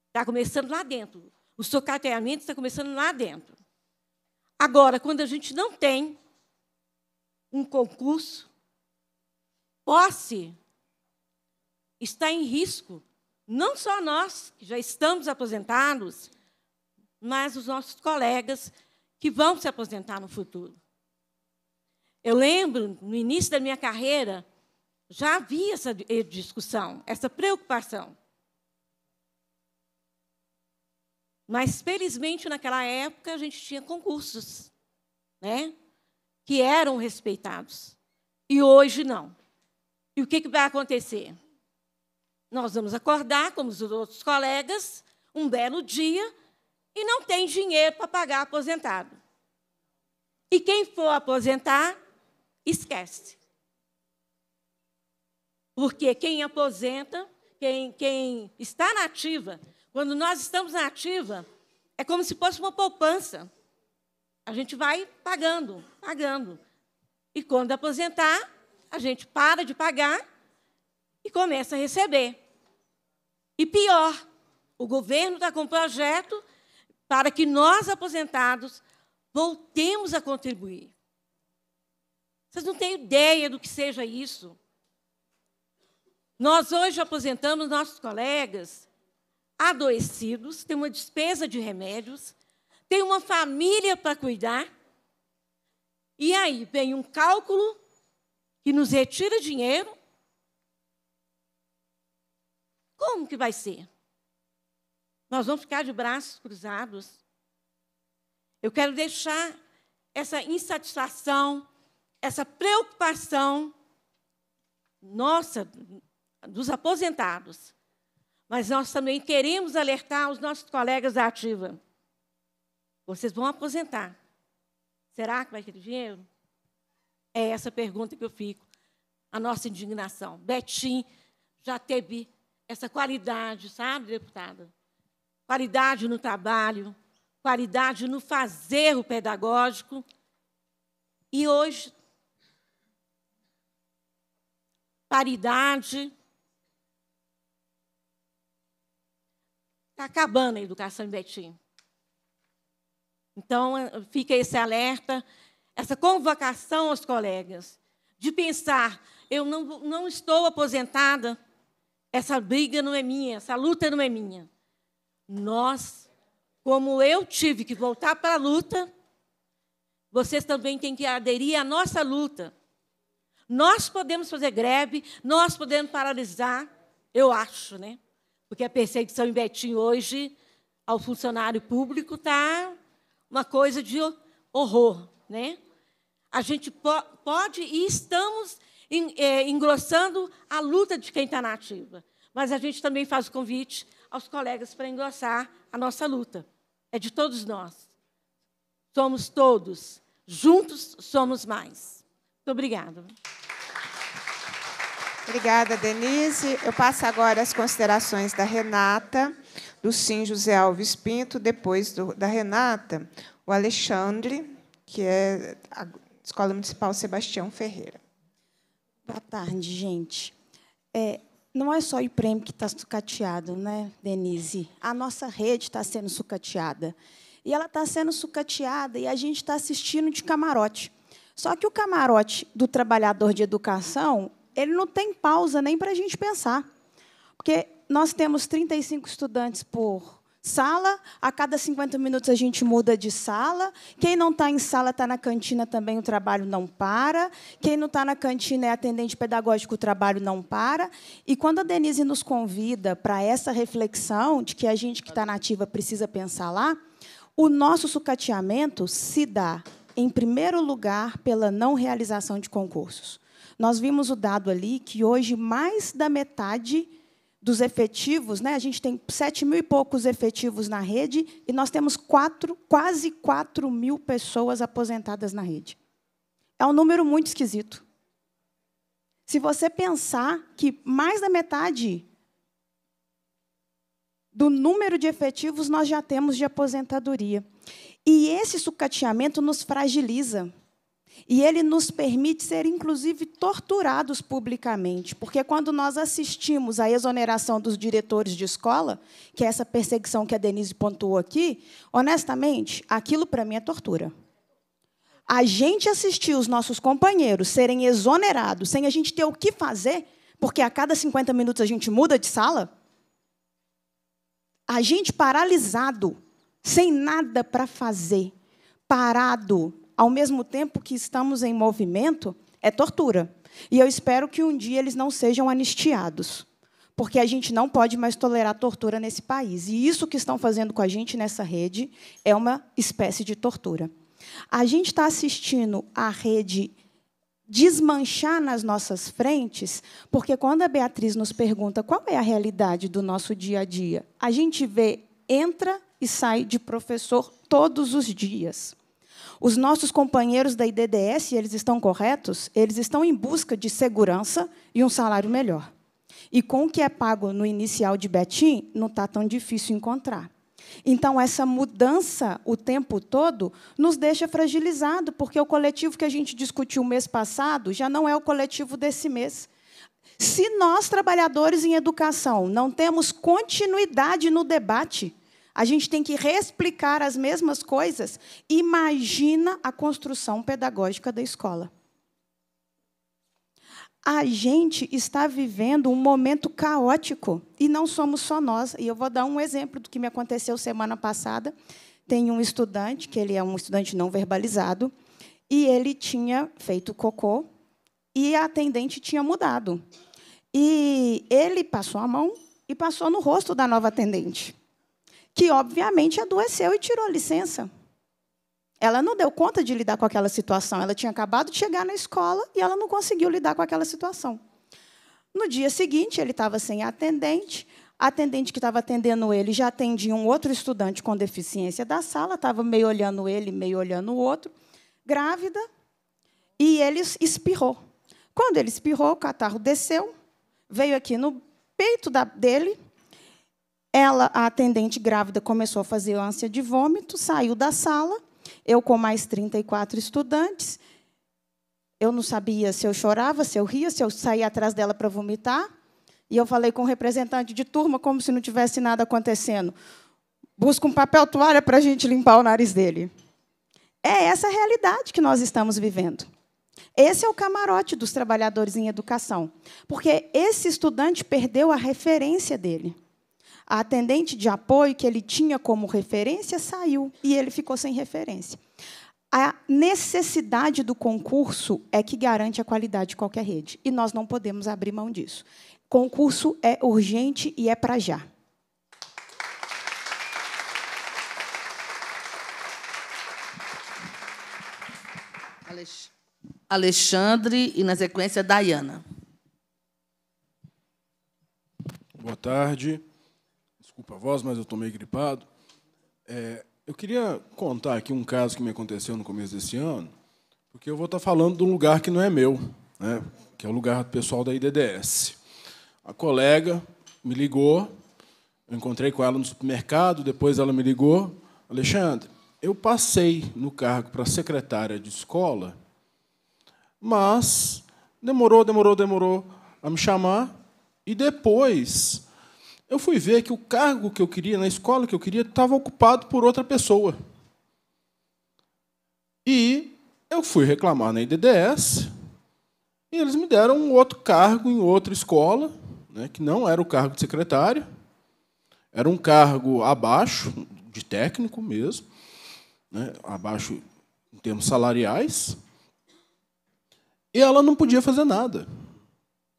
Está começando lá dentro. O socateamento está começando lá dentro. Agora, quando a gente não tem um concurso, posse está em risco. Não só nós, que já estamos aposentados, mas os nossos colegas que vão se aposentar no futuro. Eu lembro, no início da minha carreira, já havia essa discussão, essa preocupação. Mas, felizmente, naquela época, a gente tinha concursos né, que eram respeitados. E hoje não. E o que, que vai acontecer? Nós vamos acordar, como os outros colegas, um belo dia, e não tem dinheiro para pagar aposentado. E quem for aposentar, esquece. Porque quem aposenta, quem, quem está na ativa, quando nós estamos na ativa, é como se fosse uma poupança. A gente vai pagando, pagando. E quando aposentar, a gente para de pagar e começa a receber. E pior, o governo está com um projeto para que nós, aposentados, voltemos a contribuir. Vocês não têm ideia do que seja isso. Nós hoje aposentamos nossos colegas adoecidos, tem uma despesa de remédios, tem uma família para cuidar. E aí vem um cálculo que nos retira dinheiro como que vai ser? Nós vamos ficar de braços cruzados? Eu quero deixar essa insatisfação, essa preocupação nossa, dos aposentados. Mas nós também queremos alertar os nossos colegas da ativa. Vocês vão aposentar. Será que vai ter dinheiro? É essa pergunta que eu fico. A nossa indignação. Betim já teve essa qualidade, sabe, deputada? Qualidade no trabalho, qualidade no fazer o pedagógico. E hoje, paridade. Está acabando a educação em Betim. Então, fica esse alerta, essa convocação aos colegas, de pensar: eu não, não estou aposentada, essa briga não é minha, essa luta não é minha. Nós, como eu tive que voltar para a luta, vocês também têm que aderir à nossa luta. Nós podemos fazer greve, nós podemos paralisar, eu acho, né? Porque a perseguição em Betim hoje ao funcionário público está uma coisa de horror, né? A gente po pode e estamos é, engrossando a luta de quem está na ativa. Mas a gente também faz o convite aos colegas para engrossar a nossa luta. É de todos nós. Somos todos. Juntos somos mais. Muito obrigada. Obrigada, Denise. Eu passo agora as considerações da Renata, do Sim José Alves Pinto, depois do, da Renata, o Alexandre, que é a Escola Municipal Sebastião Ferreira. Boa tarde, gente. É, não é só o Iprem que está sucateado, né, Denise? A nossa rede está sendo sucateada. E ela está sendo sucateada e a gente está assistindo de camarote. Só que o camarote do trabalhador de educação, ele não tem pausa nem para a gente pensar. Porque nós temos 35 estudantes por sala, a cada 50 minutos a gente muda de sala. Quem não está em sala está na cantina também, o trabalho não para. Quem não está na cantina é atendente pedagógico, o trabalho não para. E quando a Denise nos convida para essa reflexão de que a gente que está nativa precisa pensar lá, o nosso sucateamento se dá, em primeiro lugar, pela não realização de concursos. Nós vimos o dado ali que hoje mais da metade dos efetivos, né? a gente tem sete mil e poucos efetivos na rede e nós temos quatro, quase 4 mil pessoas aposentadas na rede. É um número muito esquisito. Se você pensar que mais da metade do número de efetivos nós já temos de aposentadoria. E esse sucateamento nos fragiliza. E ele nos permite ser, inclusive, torturados publicamente, porque quando nós assistimos à exoneração dos diretores de escola, que é essa perseguição que a Denise pontuou aqui, honestamente, aquilo para mim é tortura. A gente assistir os nossos companheiros serem exonerados sem a gente ter o que fazer, porque a cada 50 minutos a gente muda de sala, a gente paralisado, sem nada para fazer, parado, ao mesmo tempo que estamos em movimento, é tortura. E eu espero que um dia eles não sejam anistiados, porque a gente não pode mais tolerar tortura nesse país. E isso que estão fazendo com a gente nessa rede é uma espécie de tortura. A gente está assistindo a rede desmanchar nas nossas frentes, porque quando a Beatriz nos pergunta qual é a realidade do nosso dia a dia, a gente vê entra e sai de professor todos os dias. Os nossos companheiros da IDDS, eles estão corretos? Eles estão em busca de segurança e um salário melhor. E com o que é pago no inicial de Betim, não está tão difícil encontrar. Então, essa mudança o tempo todo nos deixa fragilizado, porque o coletivo que a gente discutiu mês passado já não é o coletivo desse mês. Se nós, trabalhadores em educação, não temos continuidade no debate, a gente tem que reexplicar as mesmas coisas. Imagina a construção pedagógica da escola. A gente está vivendo um momento caótico e não somos só nós. E eu vou dar um exemplo do que me aconteceu semana passada. Tem um estudante, que ele é um estudante não verbalizado, e ele tinha feito cocô e a atendente tinha mudado. E ele passou a mão e passou no rosto da nova atendente que obviamente adoeceu e tirou a licença. Ela não deu conta de lidar com aquela situação. Ela tinha acabado de chegar na escola e ela não conseguiu lidar com aquela situação. No dia seguinte, ele estava sem atendente. A atendente que estava atendendo ele já atendia um outro estudante com deficiência da sala, estava meio olhando ele, meio olhando o outro, grávida, e ele espirrou. Quando ele espirrou, o catarro desceu, veio aqui no peito da, dele, ela, a atendente grávida, começou a fazer ânsia de vômito, saiu da sala, eu com mais 34 estudantes. Eu não sabia se eu chorava, se eu ria, se eu saía atrás dela para vomitar. E eu falei com o representante de turma, como se não tivesse nada acontecendo. Busca um papel toalha para a gente limpar o nariz dele. É essa a realidade que nós estamos vivendo. Esse é o camarote dos trabalhadores em educação, porque esse estudante perdeu a referência dele. A atendente de apoio que ele tinha como referência saiu e ele ficou sem referência. A necessidade do concurso é que garante a qualidade de qualquer rede e nós não podemos abrir mão disso. Concurso é urgente e é para já. Alexandre e, na sequência, Dayana. Boa tarde. Desculpa a voz, mas eu estou meio gripado. É, eu queria contar aqui um caso que me aconteceu no começo desse ano, porque eu vou estar tá falando de um lugar que não é meu, né, que é o lugar do pessoal da IDDS. A colega me ligou, eu encontrei com ela no supermercado, depois ela me ligou, Alexandre, eu passei no cargo para secretária de escola, mas demorou, demorou, demorou a me chamar, e depois eu fui ver que o cargo que eu queria, na escola que eu queria, estava ocupado por outra pessoa. E eu fui reclamar na IDDS, e eles me deram um outro cargo em outra escola, né, que não era o cargo de secretário, era um cargo abaixo, de técnico mesmo, né, abaixo em termos salariais, e ela não podia fazer nada,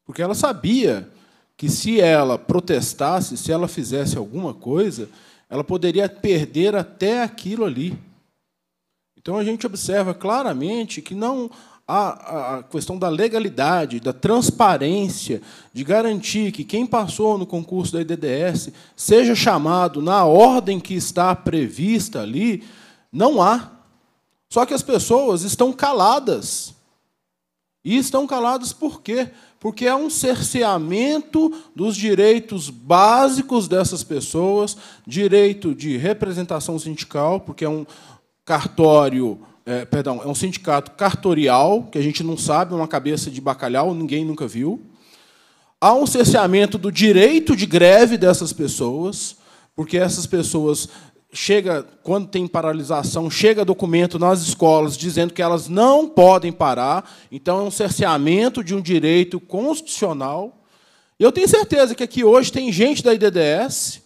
porque ela sabia que se ela protestasse, se ela fizesse alguma coisa, ela poderia perder até aquilo ali. Então a gente observa claramente que não há a questão da legalidade, da transparência, de garantir que quem passou no concurso da IDDS seja chamado na ordem que está prevista ali, não há. Só que as pessoas estão caladas. E estão caladas por quê? porque é um cerceamento dos direitos básicos dessas pessoas, direito de representação sindical, porque é um cartório, é, perdão, é um sindicato cartorial, que a gente não sabe, é uma cabeça de bacalhau, ninguém nunca viu. Há um cerceamento do direito de greve dessas pessoas, porque essas pessoas chega, quando tem paralisação, chega documento nas escolas dizendo que elas não podem parar, então é um cerceamento de um direito constitucional. Eu tenho certeza que aqui hoje tem gente da IDDS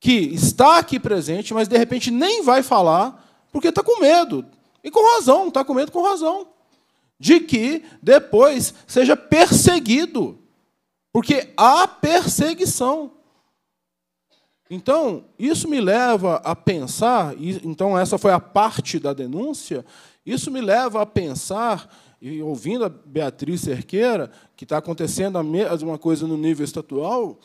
que está aqui presente, mas de repente nem vai falar porque está com medo. E com razão, está com medo com razão. De que depois seja perseguido. Porque há perseguição. Então, isso me leva a pensar, e, então essa foi a parte da denúncia, isso me leva a pensar, e ouvindo a Beatriz Cerqueira, que está acontecendo a mesma coisa no nível estatual,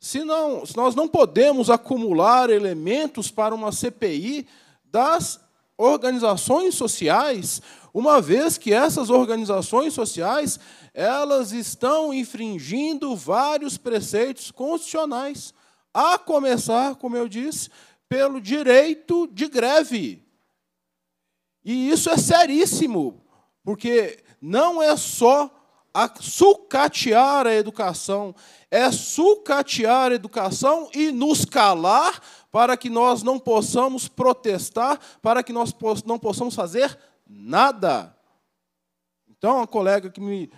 se, não, se nós não podemos acumular elementos para uma CPI das organizações sociais, uma vez que essas organizações sociais elas estão infringindo vários preceitos constitucionais. A começar, como eu disse, pelo direito de greve. E isso é seríssimo, porque não é só a sucatear a educação, é sucatear a educação e nos calar para que nós não possamos protestar, para que nós não possamos fazer nada. Então, a colega que me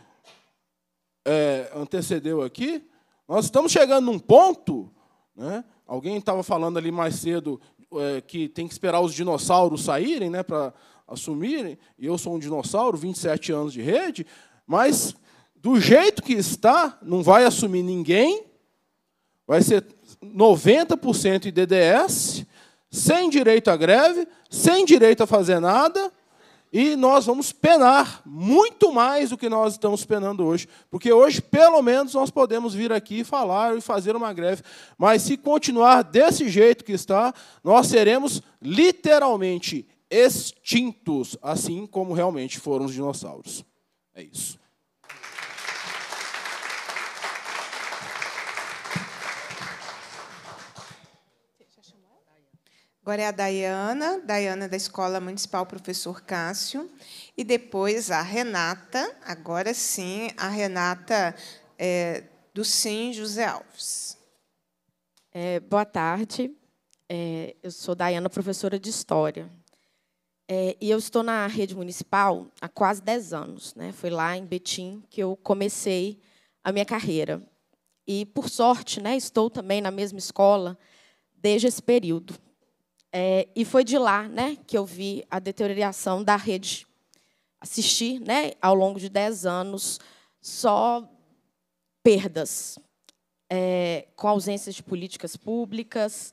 é, antecedeu aqui, nós estamos chegando num ponto né? Alguém estava falando ali mais cedo é, que tem que esperar os dinossauros saírem né, para assumirem. Eu sou um dinossauro, 27 anos de rede, mas do jeito que está, não vai assumir ninguém. Vai ser 90% IDDS, sem direito à greve, sem direito a fazer nada e nós vamos penar muito mais do que nós estamos penando hoje, porque hoje, pelo menos, nós podemos vir aqui falar e fazer uma greve, mas se continuar desse jeito que está, nós seremos literalmente extintos, assim como realmente foram os dinossauros. É isso. Agora é a Dayana, Dayana da Escola Municipal Professor Cássio, e depois a Renata, agora sim, a Renata é, do Sim José Alves. É, boa tarde, é, eu sou Dayana, professora de História. É, e eu estou na rede municipal há quase 10 anos. Né? Foi lá em Betim que eu comecei a minha carreira. E, por sorte, né, estou também na mesma escola desde esse período. É, e foi de lá né, que eu vi a deterioração da rede. Assisti, né, ao longo de 10 anos, só perdas, é, com ausência de políticas públicas,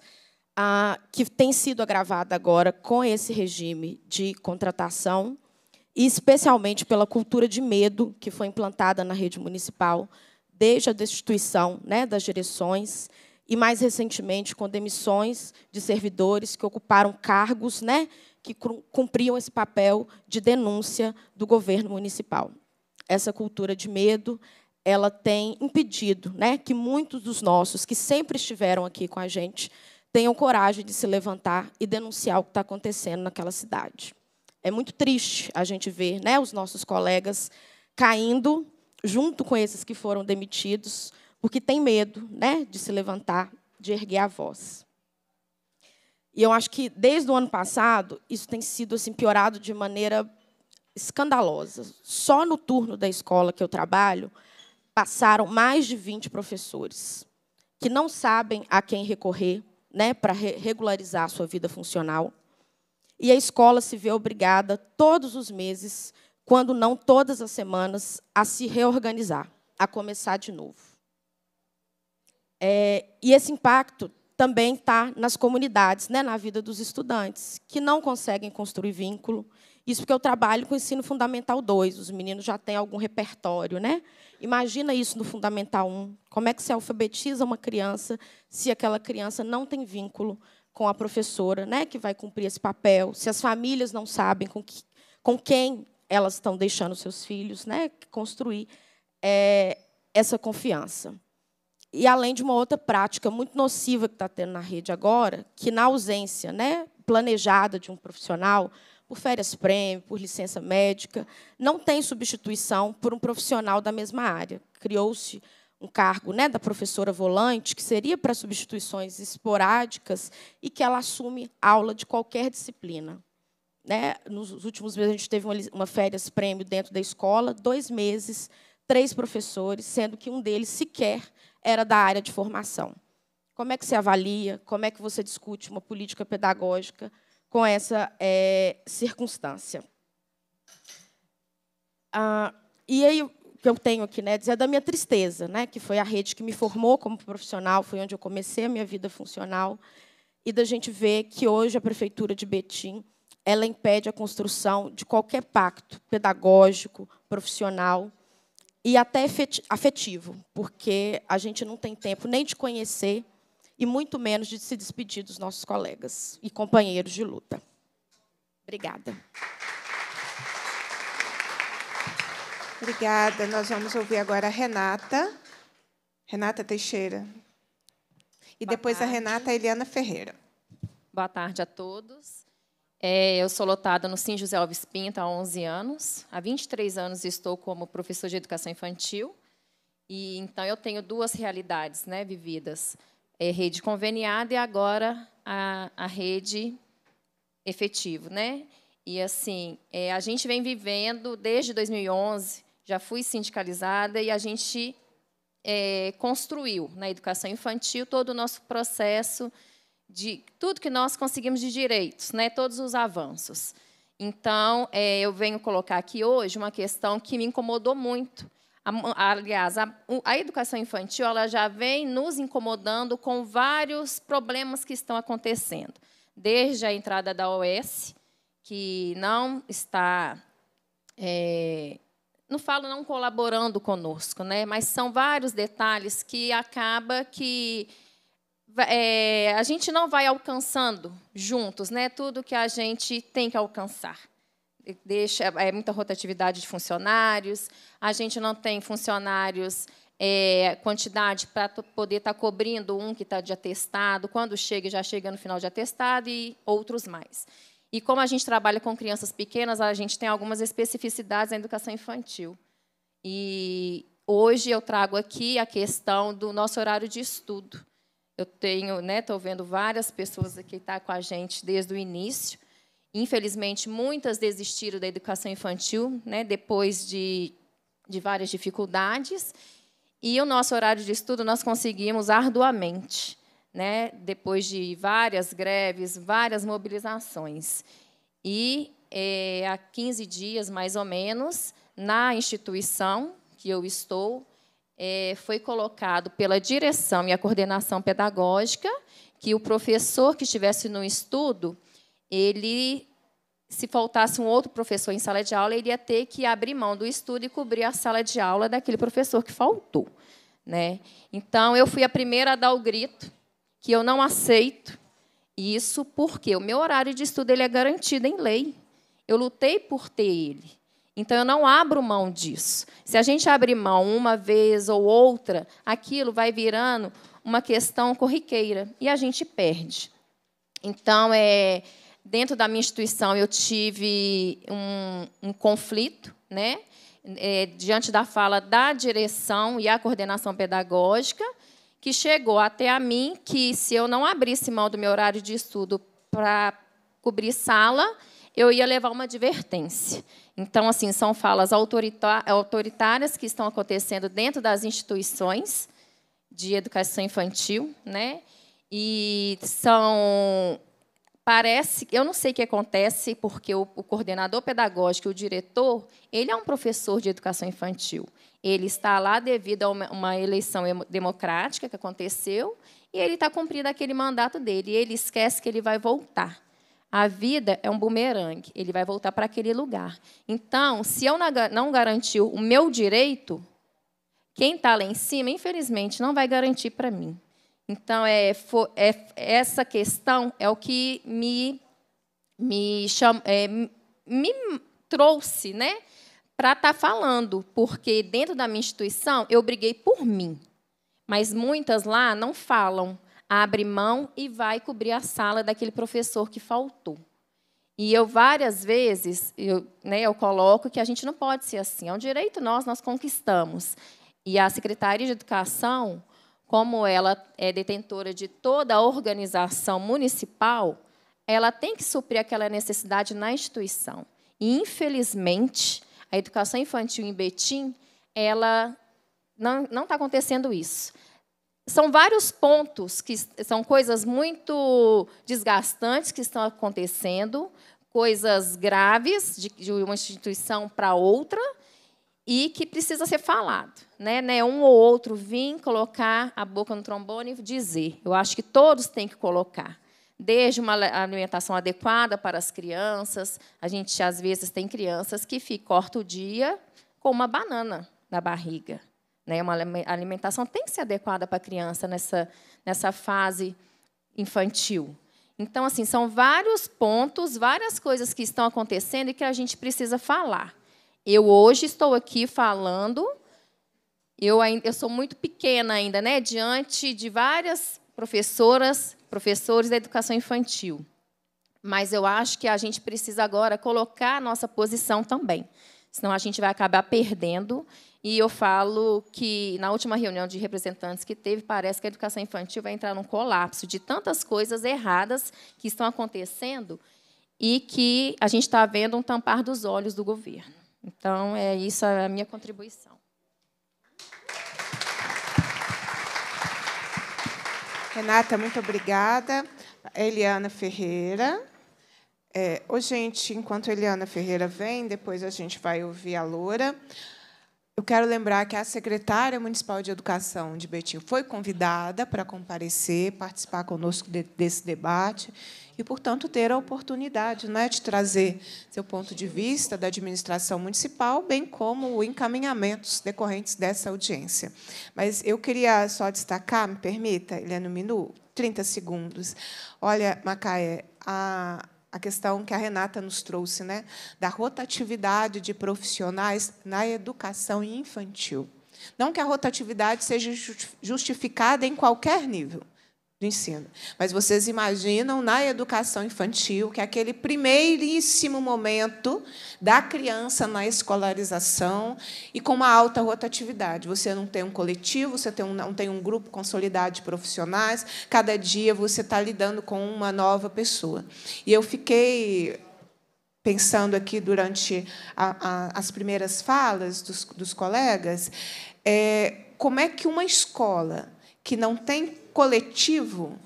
a, que tem sido agravada agora com esse regime de contratação, e especialmente pela cultura de medo que foi implantada na rede municipal, desde a destituição né, das direções e, mais recentemente, com demissões de servidores que ocuparam cargos né, que cumpriam esse papel de denúncia do governo municipal. Essa cultura de medo ela tem impedido né, que muitos dos nossos, que sempre estiveram aqui com a gente, tenham coragem de se levantar e denunciar o que está acontecendo naquela cidade. É muito triste a gente ver né, os nossos colegas caindo junto com esses que foram demitidos, porque tem medo né, de se levantar, de erguer a voz. E eu acho que desde o ano passado isso tem sido assim piorado de maneira escandalosa. Só no turno da escola que eu trabalho passaram mais de 20 professores que não sabem a quem recorrer, né, para regularizar a sua vida funcional. E a escola se vê obrigada todos os meses, quando não todas as semanas, a se reorganizar, a começar de novo. É, e esse impacto também está nas comunidades, né, na vida dos estudantes, que não conseguem construir vínculo. Isso porque eu trabalho com o ensino fundamental 2, os meninos já têm algum repertório. Né? Imagina isso no fundamental 1. Como é que se alfabetiza uma criança se aquela criança não tem vínculo com a professora né, que vai cumprir esse papel, se as famílias não sabem com, que, com quem elas estão deixando seus filhos né, construir é, essa confiança. E além de uma outra prática muito nociva que está tendo na rede agora, que na ausência né, planejada de um profissional, por férias-prêmio, por licença médica, não tem substituição por um profissional da mesma área. Criou-se um cargo né, da professora volante, que seria para substituições esporádicas, e que ela assume aula de qualquer disciplina. Né? Nos últimos meses, a gente teve uma, uma férias-prêmio dentro da escola, dois meses, três professores, sendo que um deles sequer era da área de formação. Como é que se avalia, como é que você discute uma política pedagógica com essa é, circunstância? Ah, e aí, que eu tenho aqui, né, dizer é da minha tristeza, né, que foi a rede que me formou como profissional, foi onde eu comecei a minha vida funcional, e da gente ver que hoje a prefeitura de Betim ela impede a construção de qualquer pacto pedagógico, profissional, e até afetivo, porque a gente não tem tempo nem de conhecer e muito menos de se despedir dos nossos colegas e companheiros de luta. Obrigada. Obrigada. Nós vamos ouvir agora a Renata. Renata Teixeira. E Boa depois tarde. a Renata Eliana Ferreira. Boa tarde a todos. É, eu sou lotada no Sim José Alves Pinto há 11 anos. Há 23 anos estou como professor de educação infantil. E então eu tenho duas realidades, né, vividas: é rede conveniada e agora a, a rede efetivo, né? E assim, é, a gente vem vivendo desde 2011. Já fui sindicalizada e a gente é, construiu na educação infantil todo o nosso processo de tudo que nós conseguimos de direitos, né? todos os avanços. Então, é, eu venho colocar aqui hoje uma questão que me incomodou muito. A, aliás, a, a, educação infantil ela já vem nos incomodando com vários problemas que estão acontecendo, desde a entrada da OS, que não está, é, não falo não colaborando conosco, né? mas são vários detalhes que acaba que é, a gente não vai alcançando juntos né, tudo que a gente tem que alcançar. Deixa é, muita rotatividade de funcionários, a gente não tem funcionários é, quantidade para poder estar tá cobrindo um que está de atestado, quando chega, já chega no final de atestado e outros mais. E como a gente trabalha com crianças pequenas, a gente tem algumas especificidades na educação infantil. E hoje eu trago aqui a questão do nosso horário de estudo. Eu tenho, né, estou vendo várias pessoas aqui que tá com a gente desde o início. Infelizmente, muitas desistiram da educação infantil, né, depois de, de várias dificuldades. E o nosso horário de estudo nós conseguimos arduamente, né, depois de várias greves, várias mobilizações. E é, há 15 dias, mais ou menos, na instituição que eu estou, é, foi colocado pela direção e a coordenação pedagógica que o professor que estivesse no estudo, ele se faltasse um outro professor em sala de aula, ele ia ter que abrir mão do estudo e cobrir a sala de aula daquele professor que faltou. Né? Então, eu fui a primeira a dar o grito, que eu não aceito isso, porque o meu horário de estudo ele é garantido em lei. Eu lutei por ter ele. Então eu não abro mão disso. Se a gente abrir mão uma vez ou outra, aquilo vai virando uma questão corriqueira e a gente perde. Então, é, dentro da minha instituição, eu tive um, um conflito, né? É, diante da fala da direção e a coordenação pedagógica, que chegou até a mim que, se eu não abrisse mão do meu horário de estudo para cobrir sala, eu ia levar uma advertência. Então, assim, são falas autoritárias que estão acontecendo dentro das instituições de educação infantil, né? E são parece, eu não sei o que acontece, porque o, o, coordenador pedagógico, o diretor, ele é um professor de educação infantil. Ele está lá devido a uma, uma eleição democrática que aconteceu e ele está cumprindo aquele mandato dele. E ele esquece que ele vai voltar. A vida é um bumerangue, ele vai voltar para aquele lugar. Então, se eu não garantiu o meu direito, quem está lá em cima, infelizmente, não vai garantir para mim. Então, é, for, é, essa questão é o que me, me, é, me trouxe né, para estar tá falando, porque dentro da minha instituição eu briguei por mim, mas muitas lá não falam abre mão e vai cobrir a sala daquele professor que faltou. E eu várias vezes eu, né, eu coloco que a gente não pode ser assim. É um direito nós, nós conquistamos. E a Secretaria de Educação, como ela é detentora de toda a organização municipal, ela tem que suprir aquela necessidade na instituição. E, infelizmente, a educação infantil em Betim, ela não está acontecendo isso são vários pontos que são coisas muito desgastantes que estão acontecendo, coisas graves de, de uma instituição para outra e que precisa ser falado, né? né? Um ou outro vir colocar a boca no trombone e dizer. Eu acho que todos têm que colocar. Desde uma alimentação adequada para as crianças, a gente às vezes tem crianças que ficam corta o dia com uma banana na barriga. Né? Uma alimentação tem que ser adequada para a criança nessa, nessa fase infantil. Então, assim, são vários pontos, várias coisas que estão acontecendo e que a gente precisa falar. Eu hoje estou aqui falando, eu, ainda, eu sou muito pequena ainda, né? Diante de várias professoras, professores da educação infantil. Mas eu acho que a gente precisa agora colocar a nossa posição também. Senão a gente vai acabar perdendo e eu falo que, na última reunião de representantes que teve, parece que a educação infantil vai entrar num colapso de tantas coisas erradas que estão acontecendo e que a gente está vendo um tampar dos olhos do governo. Então, é isso é a minha contribuição. Renata, muito obrigada. Eliana Ferreira. É, oh, gente, enquanto Eliana Ferreira vem, depois a gente vai ouvir a Loura. Eu quero lembrar que a secretária municipal de Educação de Betim foi convidada para comparecer, participar conosco de, desse debate e, portanto, ter a oportunidade né, de trazer seu ponto de vista da administração municipal, bem como encaminhamentos decorrentes dessa audiência. Mas eu queria só destacar, me permita, no Minu, 30 segundos. Olha, Macaé, a, a questão que a Renata nos trouxe, né, da rotatividade de profissionais na educação infantil. Não que a rotatividade seja justificada em qualquer nível, do ensino. Mas vocês imaginam na educação infantil que aquele primeiríssimo momento da criança na escolarização e com uma alta rotatividade. Você não tem um coletivo, você tem um, não tem um grupo consolidado de profissionais, cada dia você está lidando com uma nova pessoa. E eu fiquei pensando aqui durante a, a, as primeiras falas dos, dos colegas, é, como é que uma escola que não tem coletivo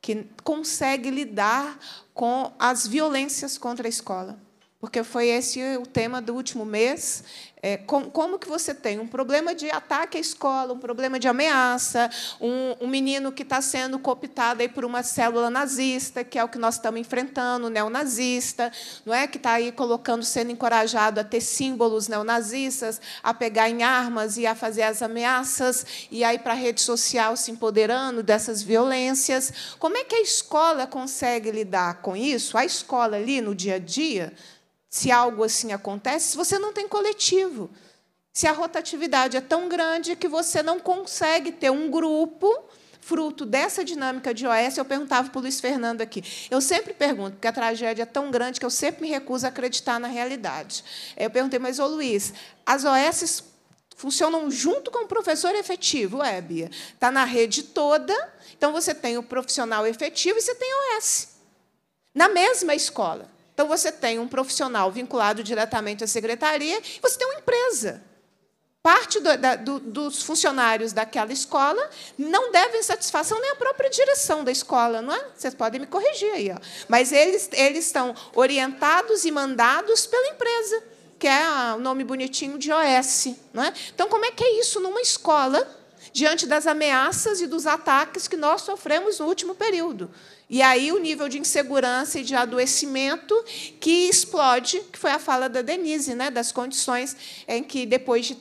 que consegue lidar com as violências contra a escola porque foi esse o tema do último mês. É, com, como que você tem um problema de ataque à escola, um problema de ameaça, um, um menino que está sendo cooptado aí por uma célula nazista, que é o que nós estamos enfrentando, neonazista, não é que está aí colocando, sendo encorajado a ter símbolos neonazistas, a pegar em armas e a fazer as ameaças, e aí para a rede social se empoderando dessas violências. Como é que a escola consegue lidar com isso? A escola ali no dia a dia se algo assim acontece, se você não tem coletivo. Se a rotatividade é tão grande que você não consegue ter um grupo fruto dessa dinâmica de OS, eu perguntava para o Luiz Fernando aqui. Eu sempre pergunto, porque a tragédia é tão grande que eu sempre me recuso a acreditar na realidade. Eu perguntei, mas, ô Luiz, as OS funcionam junto com o professor efetivo, é, Bia. Está na rede toda, então você tem o profissional efetivo e você tem OS. Na mesma escola. Então, você tem um profissional vinculado diretamente à secretaria, você tem uma empresa. Parte do, da, do, dos funcionários daquela escola não devem satisfação nem à própria direção da escola, não é? Vocês podem me corrigir aí. Ó. Mas eles, eles estão orientados e mandados pela empresa, que é o nome bonitinho de OS. Não é? Então, como é que é isso numa escola? diante das ameaças e dos ataques que nós sofremos no último período. E aí o nível de insegurança e de adoecimento que explode, que foi a fala da Denise, né, das condições em que depois de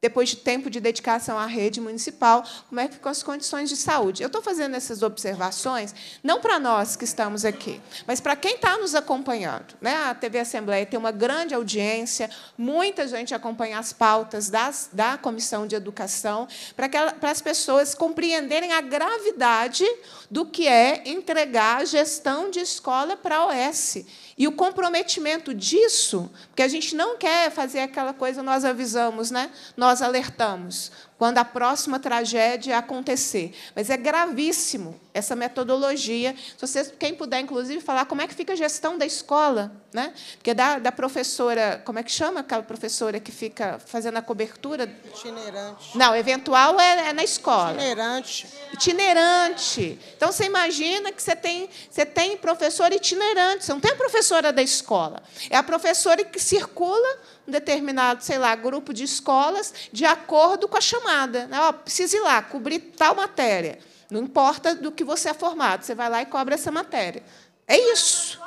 depois de tempo de dedicação à rede municipal, como é que ficam as condições de saúde. Eu estou fazendo essas observações não para nós que estamos aqui, mas para quem está nos acompanhando. Né? A TV Assembleia tem uma grande audiência, muita gente acompanha as pautas das, da Comissão de Educação, para, que, para as pessoas compreenderem a gravidade do que é entregar a gestão de escola para a OS. E o comprometimento disso, porque a gente não quer fazer aquela coisa, nós avisamos, né? Nós nós alertamos, quando a próxima tragédia acontecer. Mas é gravíssimo essa metodologia. Se vocês, quem puder, inclusive, falar como é que fica a gestão da escola, né? Porque da, da professora, como é que chama aquela professora que fica fazendo a cobertura? Itinerante. Não, eventual é, é na escola. Itinerante. Itinerante. Então você imagina que você tem, você tem professor itinerante, você não tem a professora da escola. É a professora que circula um determinado, sei lá, grupo de escolas de acordo com a chamada nada. Né? Ó, precisa ir lá, cobrir tal matéria. Não importa do que você é formado, você vai lá e cobra essa matéria. É isso.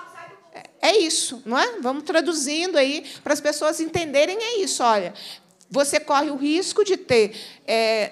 É, é isso, não é? Vamos traduzindo aí para as pessoas entenderem é isso. Olha, você corre o risco de ter é,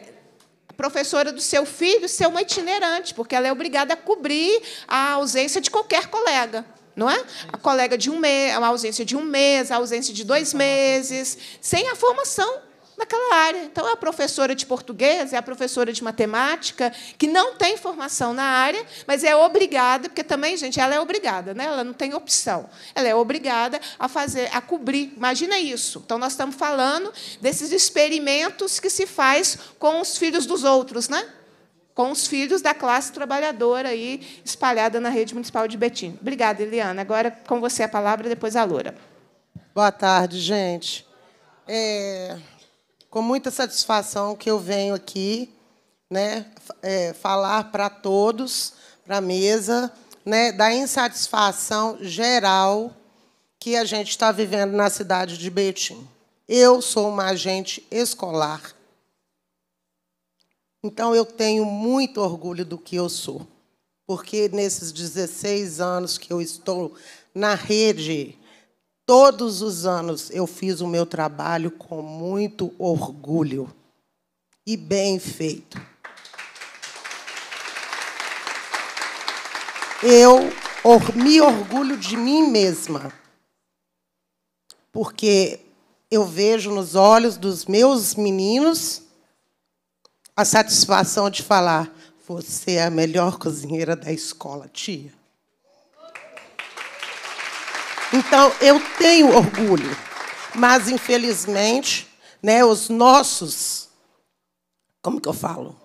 professora do seu filho ser uma itinerante, porque ela é obrigada a cobrir a ausência de qualquer colega. Não é? A colega de um mês, a ausência de um mês, a ausência de dois é meses, sem a formação naquela área. Então, é a professora de português, é a professora de matemática, que não tem formação na área, mas é obrigada, porque também, gente, ela é obrigada, né? ela não tem opção. Ela é obrigada a fazer, a cobrir. Imagina isso. Então, nós estamos falando desses experimentos que se faz com os filhos dos outros, né? com os filhos da classe trabalhadora aí, espalhada na rede municipal de Betim. Obrigada, Eliana. Agora, com você a palavra, depois a Loura. Boa tarde, gente. É, com muita satisfação que eu venho aqui né, é, falar para todos, para a mesa, né, da insatisfação geral que a gente está vivendo na cidade de Betim. Eu sou uma agente escolar. Então, eu tenho muito orgulho do que eu sou, porque nesses 16 anos que eu estou na rede, Todos os anos eu fiz o meu trabalho com muito orgulho e bem feito. Eu me orgulho de mim mesma, porque eu vejo nos olhos dos meus meninos a satisfação de falar: você é a melhor cozinheira da escola, tia. Então, eu tenho orgulho, mas infelizmente, né, os nossos, como que eu falo?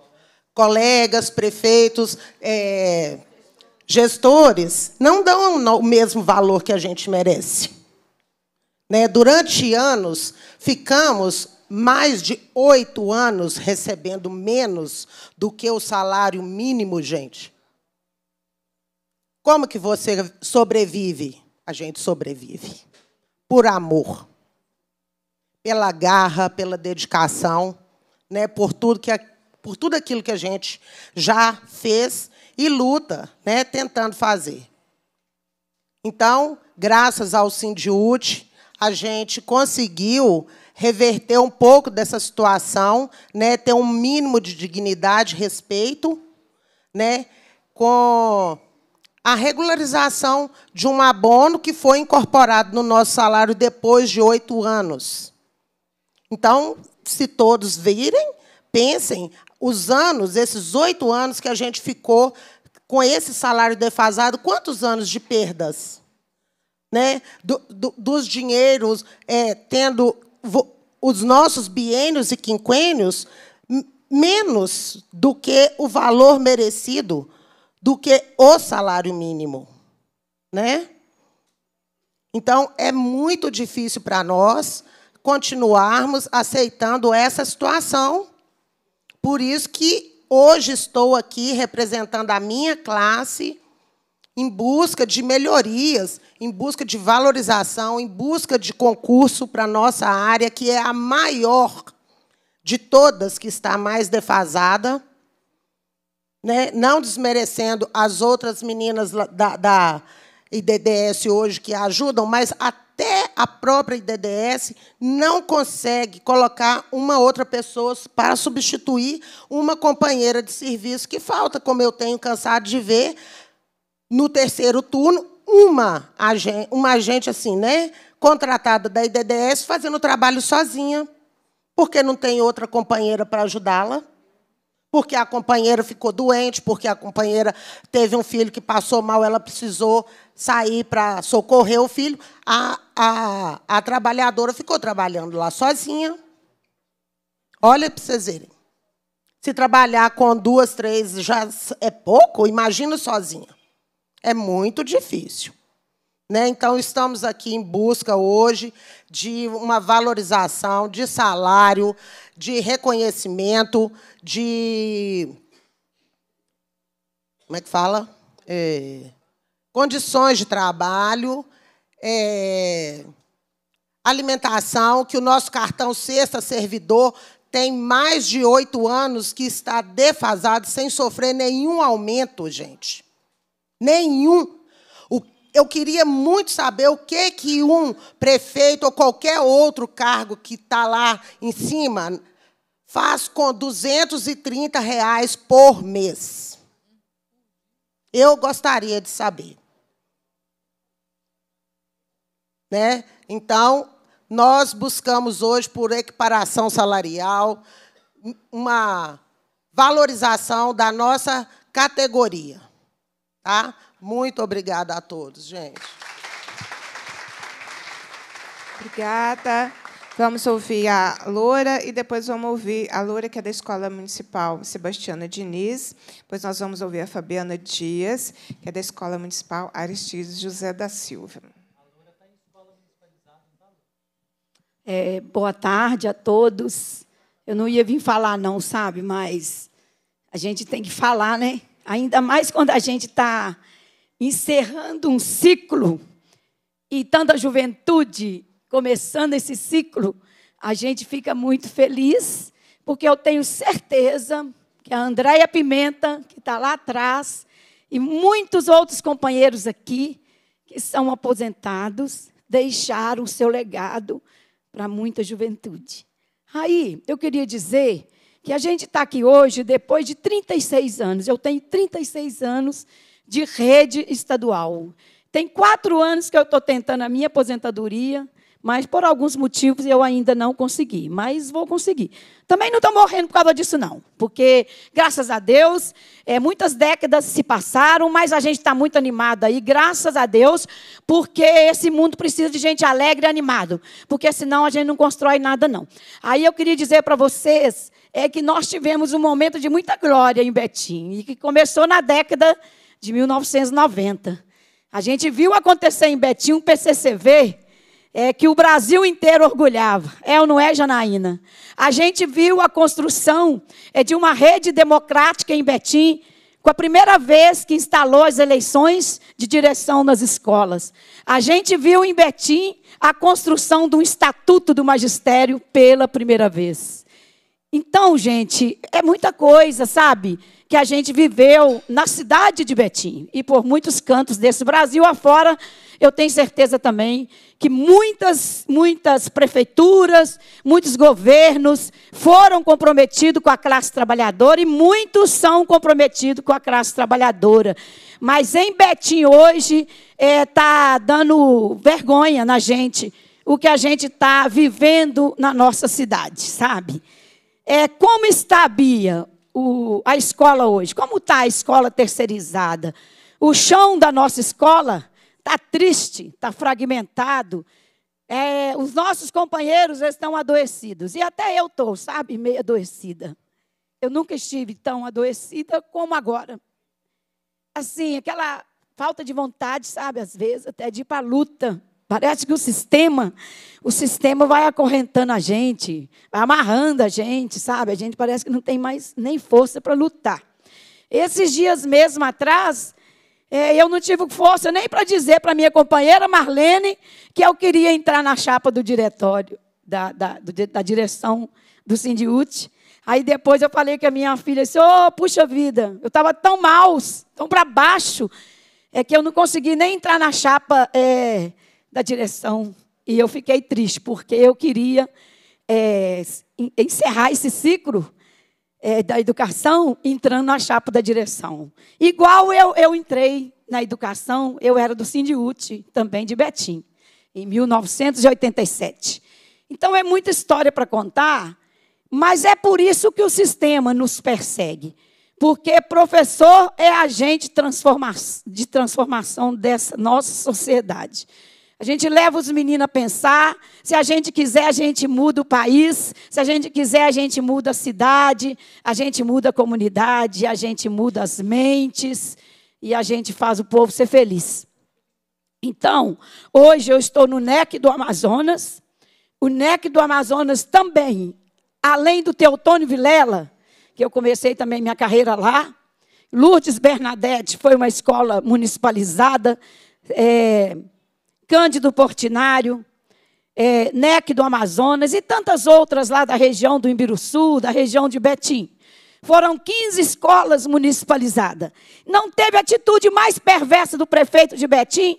Colegas, prefeitos, é, gestores, não dão o mesmo valor que a gente merece. Né? Durante anos, ficamos mais de oito anos recebendo menos do que o salário mínimo, gente. Como que você sobrevive? a gente sobrevive. Por amor. Pela garra, pela dedicação, né, por, tudo que, por tudo aquilo que a gente já fez e luta, né, tentando fazer. Então, graças ao Sindiúte, a gente conseguiu reverter um pouco dessa situação, né, ter um mínimo de dignidade, respeito, né, com a regularização de um abono que foi incorporado no nosso salário depois de oito anos. Então, se todos virem, pensem, os anos, esses oito anos que a gente ficou com esse salário defasado, quantos anos de perdas? Né? Do, do, dos dinheiros, é, tendo os nossos biênios e quinquênios menos do que o valor merecido do que o salário mínimo, né? Então é muito difícil para nós continuarmos aceitando essa situação. Por isso que hoje estou aqui representando a minha classe em busca de melhorias, em busca de valorização, em busca de concurso para a nossa área, que é a maior de todas, que está mais defasada né? não desmerecendo as outras meninas da, da IDDS hoje que ajudam, mas até a própria IDDS não consegue colocar uma outra pessoa para substituir uma companheira de serviço que falta, como eu tenho cansado de ver no terceiro turno, uma agente, uma agente assim, né, contratada da IDDS fazendo o trabalho sozinha, porque não tem outra companheira para ajudá-la porque a companheira ficou doente, porque a companheira teve um filho que passou mal, ela precisou sair para socorrer o filho. A, a, a trabalhadora ficou trabalhando lá sozinha. Olha para vocês verem. Se trabalhar com duas, três já é pouco, imagina sozinha. É muito difícil. Né? Então, estamos aqui em busca hoje de uma valorização de salário, de reconhecimento, de. Como é que fala? É... Condições de trabalho, é... alimentação, que o nosso cartão Sexta Servidor tem mais de oito anos que está defasado, sem sofrer nenhum aumento, gente. Nenhum eu queria muito saber o que que um prefeito ou qualquer outro cargo que está lá em cima faz com 230 reais por mês. Eu gostaria de saber. Né? Então, nós buscamos hoje, por equiparação salarial, uma valorização da nossa categoria. Tá? Muito obrigada a todos, gente. Obrigada. Vamos ouvir a Loura e depois vamos ouvir a Loura, que é da Escola Municipal Sebastiana Diniz. Depois nós vamos ouvir a Fabiana Dias, que é da Escola Municipal Aristides José da Silva. É, boa tarde a todos. Eu não ia vir falar, não, sabe? Mas a gente tem que falar, né? Ainda mais quando a gente está encerrando um ciclo e tanta juventude começando esse ciclo, a gente fica muito feliz, porque eu tenho certeza que a Andréia Pimenta, que está lá atrás, e muitos outros companheiros aqui, que são aposentados, deixaram seu legado para muita juventude. Aí, eu queria dizer que a gente está aqui hoje depois de 36 anos. Eu tenho 36 anos de rede estadual. Tem quatro anos que eu estou tentando a minha aposentadoria, mas por alguns motivos eu ainda não consegui, mas vou conseguir. Também não estou morrendo por causa disso, não, porque, graças a Deus, é, muitas décadas se passaram, mas a gente está muito animado aí, graças a Deus, porque esse mundo precisa de gente alegre e animado, porque senão a gente não constrói nada, não. Aí eu queria dizer para vocês é que nós tivemos um momento de muita glória em Betim, e que começou na década de 1990. A gente viu acontecer em Betim um PCCV é, que o Brasil inteiro orgulhava. É ou não é, Janaína? A gente viu a construção é, de uma rede democrática em Betim, com a primeira vez que instalou as eleições de direção nas escolas. A gente viu em Betim a construção de um estatuto do magistério pela primeira vez. Então, gente, é muita coisa, sabe? que a gente viveu na cidade de Betim e por muitos cantos desse Brasil afora, eu tenho certeza também que muitas, muitas prefeituras, muitos governos foram comprometidos com a classe trabalhadora e muitos são comprometidos com a classe trabalhadora. Mas em Betim hoje está é, tá dando vergonha na gente o que a gente está vivendo na nossa cidade, sabe? É, como está a Bia? o, a escola hoje? Como está a escola terceirizada? O chão da nossa escola está triste, está fragmentado. É, os nossos companheiros estão adoecidos. E até eu estou, sabe, meio adoecida. Eu nunca estive tão adoecida como agora. Assim, aquela falta de vontade, sabe, às vezes, até de ir para a luta. Parece que o sistema, o sistema vai acorrentando a gente, vai amarrando a gente, sabe? A gente parece que não tem mais nem força para lutar. Esses dias mesmo atrás, é, eu não tive força nem para dizer para minha companheira Marlene que eu queria entrar na chapa do diretório, da, da, da direção do Sindiúte. Aí depois eu falei que a minha filha disse, oh, puxa vida, eu estava tão mal, tão para baixo, é que eu não consegui nem entrar na chapa é, da direção. E eu fiquei triste, porque eu queria é, encerrar esse ciclo é, da educação entrando na chapa da direção. Igual eu, eu entrei na educação, eu era do Sindiúti, também de Betim, em 1987. Então é muita história para contar, mas é por isso que o sistema nos persegue. Porque professor é agente de transformação dessa nossa sociedade. A gente leva os meninos a pensar. Se a gente quiser, a gente muda o país. Se a gente quiser, a gente muda a cidade. A gente muda a comunidade. A gente muda as mentes. E a gente faz o povo ser feliz. Então, hoje eu estou no NEC do Amazonas. O NEC do Amazonas também, além do Teotônio Vilela, que eu comecei também minha carreira lá. Lourdes Bernadette foi uma escola municipalizada. É, Cândido Portinário, é, NEC do Amazonas e tantas outras lá da região do Imbiruçu, da região de Betim. Foram 15 escolas municipalizadas. Não teve atitude mais perversa do prefeito de Betim,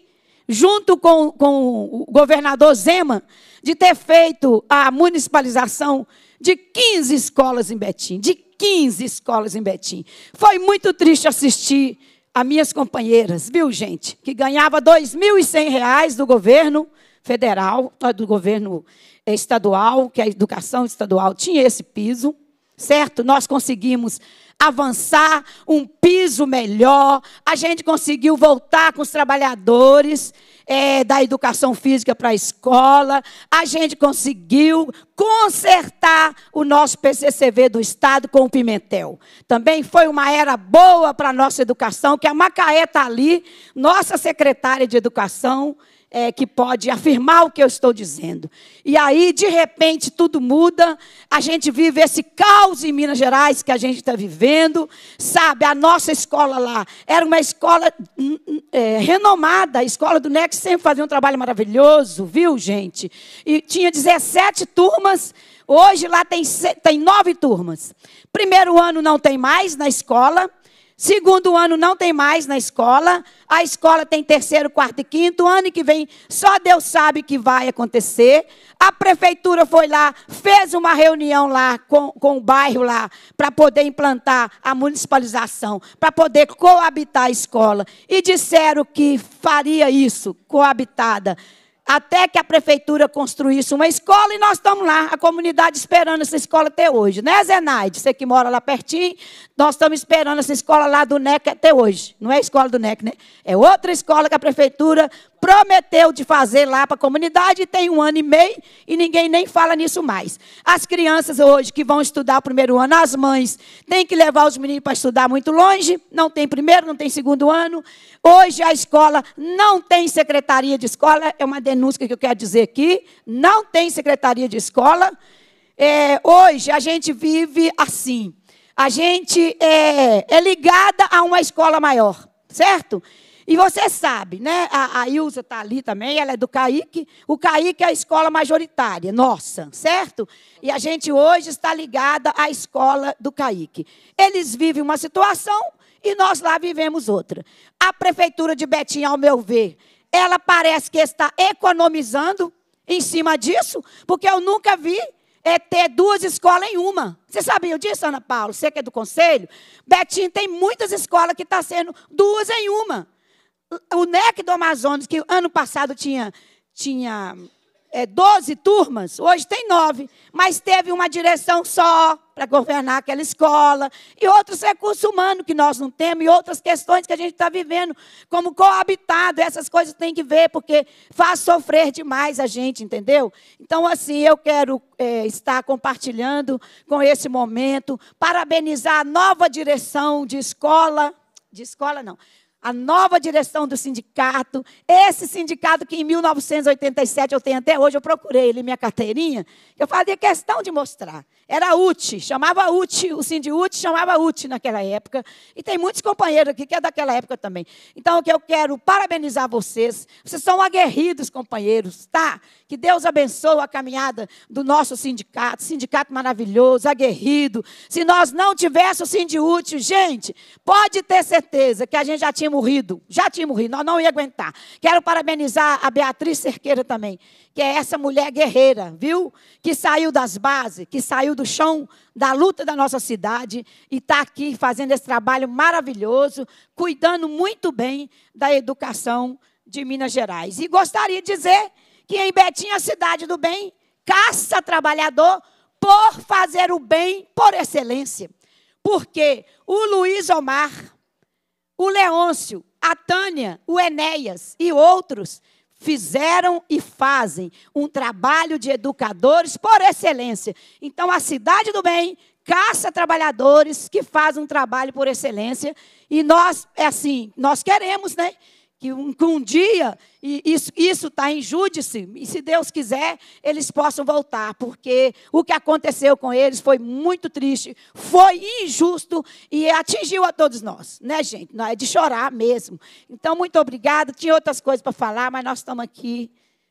junto com, com o governador Zema, de ter feito a municipalização de 15 escolas em Betim. De 15 escolas em Betim. Foi muito triste assistir as minhas companheiras, viu, gente? Que ganhava R$ 2.100 do governo federal, ah, do governo eh, estadual, que a educação estadual tinha esse piso certo? Nós conseguimos avançar um piso melhor, a gente conseguiu voltar com os trabalhadores é, da educação física para a escola, a gente conseguiu consertar o nosso PCCV do Estado com o Pimentel. Também foi uma era boa para a nossa educação, que a Macaé está ali, nossa secretária de Educação, é, que pode afirmar o que eu estou dizendo. E aí, de repente, tudo muda. A gente vive esse caos em Minas Gerais que a gente está vivendo. Sabe, a nossa escola lá era uma escola hum, hum, é, renomada. A escola do NEC sempre fazia um trabalho maravilhoso, viu, gente? E tinha 17 turmas. Hoje lá tem, tem nove turmas. Primeiro ano não tem mais na escola. Segundo ano não tem mais na escola. A escola tem terceiro, quarto e quinto. Ano que vem só Deus sabe o que vai acontecer. A prefeitura foi lá, fez uma reunião lá com, com o bairro lá para poder implantar a municipalização, para poder coabitar a escola. E disseram que faria isso, coabitada até que a prefeitura construísse uma escola e nós estamos lá, a comunidade esperando essa escola até hoje, né, Zenaide? Você que mora lá pertinho, nós estamos esperando essa escola lá do NEC até hoje. Não é a escola do NEC, né? É outra escola que a prefeitura prometeu de fazer lá para a comunidade, tem um ano e meio e ninguém nem fala nisso mais. As crianças hoje que vão estudar o primeiro ano, as mães têm que levar os meninos para estudar muito longe, não tem primeiro, não tem segundo ano. Hoje a escola não tem secretaria de escola, é uma denúncia que eu quero dizer aqui, não tem secretaria de escola. É, hoje a gente vive assim. A gente é, é ligada a uma escola maior, certo? E você sabe, né? A, a Ilza está ali também, ela é do CAIC. O CAIC é a escola majoritária, nossa, certo? E a gente hoje está ligada à escola do CAIC. Eles vivem uma situação e nós lá vivemos outra. A prefeitura de Betim, ao meu ver, ela parece que está economizando em cima disso, porque eu nunca vi é ter duas escolas em uma. Você sabia disso, Ana Paula? Você que é do conselho? Betim tem muitas escolas que estão tá sendo duas em uma o NEC do Amazonas, que ano passado tinha, tinha é, 12 turmas, hoje tem nove, mas teve uma direção só para governar aquela escola, e outros recursos humanos que nós não temos, e outras questões que a gente está vivendo, como coabitado, essas coisas tem que ver, porque faz sofrer demais a gente, entendeu? Então, assim, eu quero é, estar compartilhando com esse momento, parabenizar a nova direção de escola, de escola não, a nova direção do sindicato, esse sindicato que em 1987 eu tenho até hoje, eu procurei ali minha carteirinha, eu fazia questão de mostrar. Era UT, chamava UT, o Cindy UT chamava UT naquela época. E tem muitos companheiros aqui que é daquela época também. Então, o que eu quero parabenizar vocês. Vocês são aguerridos, companheiros, tá? Que Deus abençoe a caminhada do nosso sindicato, sindicato maravilhoso, aguerrido. Se nós não tivéssemos o Cindy UT, gente, pode ter certeza que a gente já tinha morrido. Já tinha morrido, nós não ia aguentar. Quero parabenizar a Beatriz Cerqueira também, que é essa mulher guerreira, viu? Que saiu das bases, que saiu do chão da luta da nossa cidade e está aqui fazendo esse trabalho maravilhoso, cuidando muito bem da educação de Minas Gerais. E gostaria de dizer que em Betim, a cidade do bem, caça trabalhador por fazer o bem por excelência. Porque o Luiz Omar, o Leôncio, a Tânia, o Enéas e outros fizeram e fazem um trabalho de educadores por excelência. Então, a Cidade do Bem caça trabalhadores que fazem um trabalho por excelência. E nós, é assim, nós queremos, né? que um, que um dia, e isso está em júdice, e se Deus quiser, eles possam voltar, porque o que aconteceu com eles foi muito triste, foi injusto e atingiu a todos nós, né, gente? É de chorar mesmo. Então, muito obrigada. Tinha outras coisas para falar, mas nós estamos aqui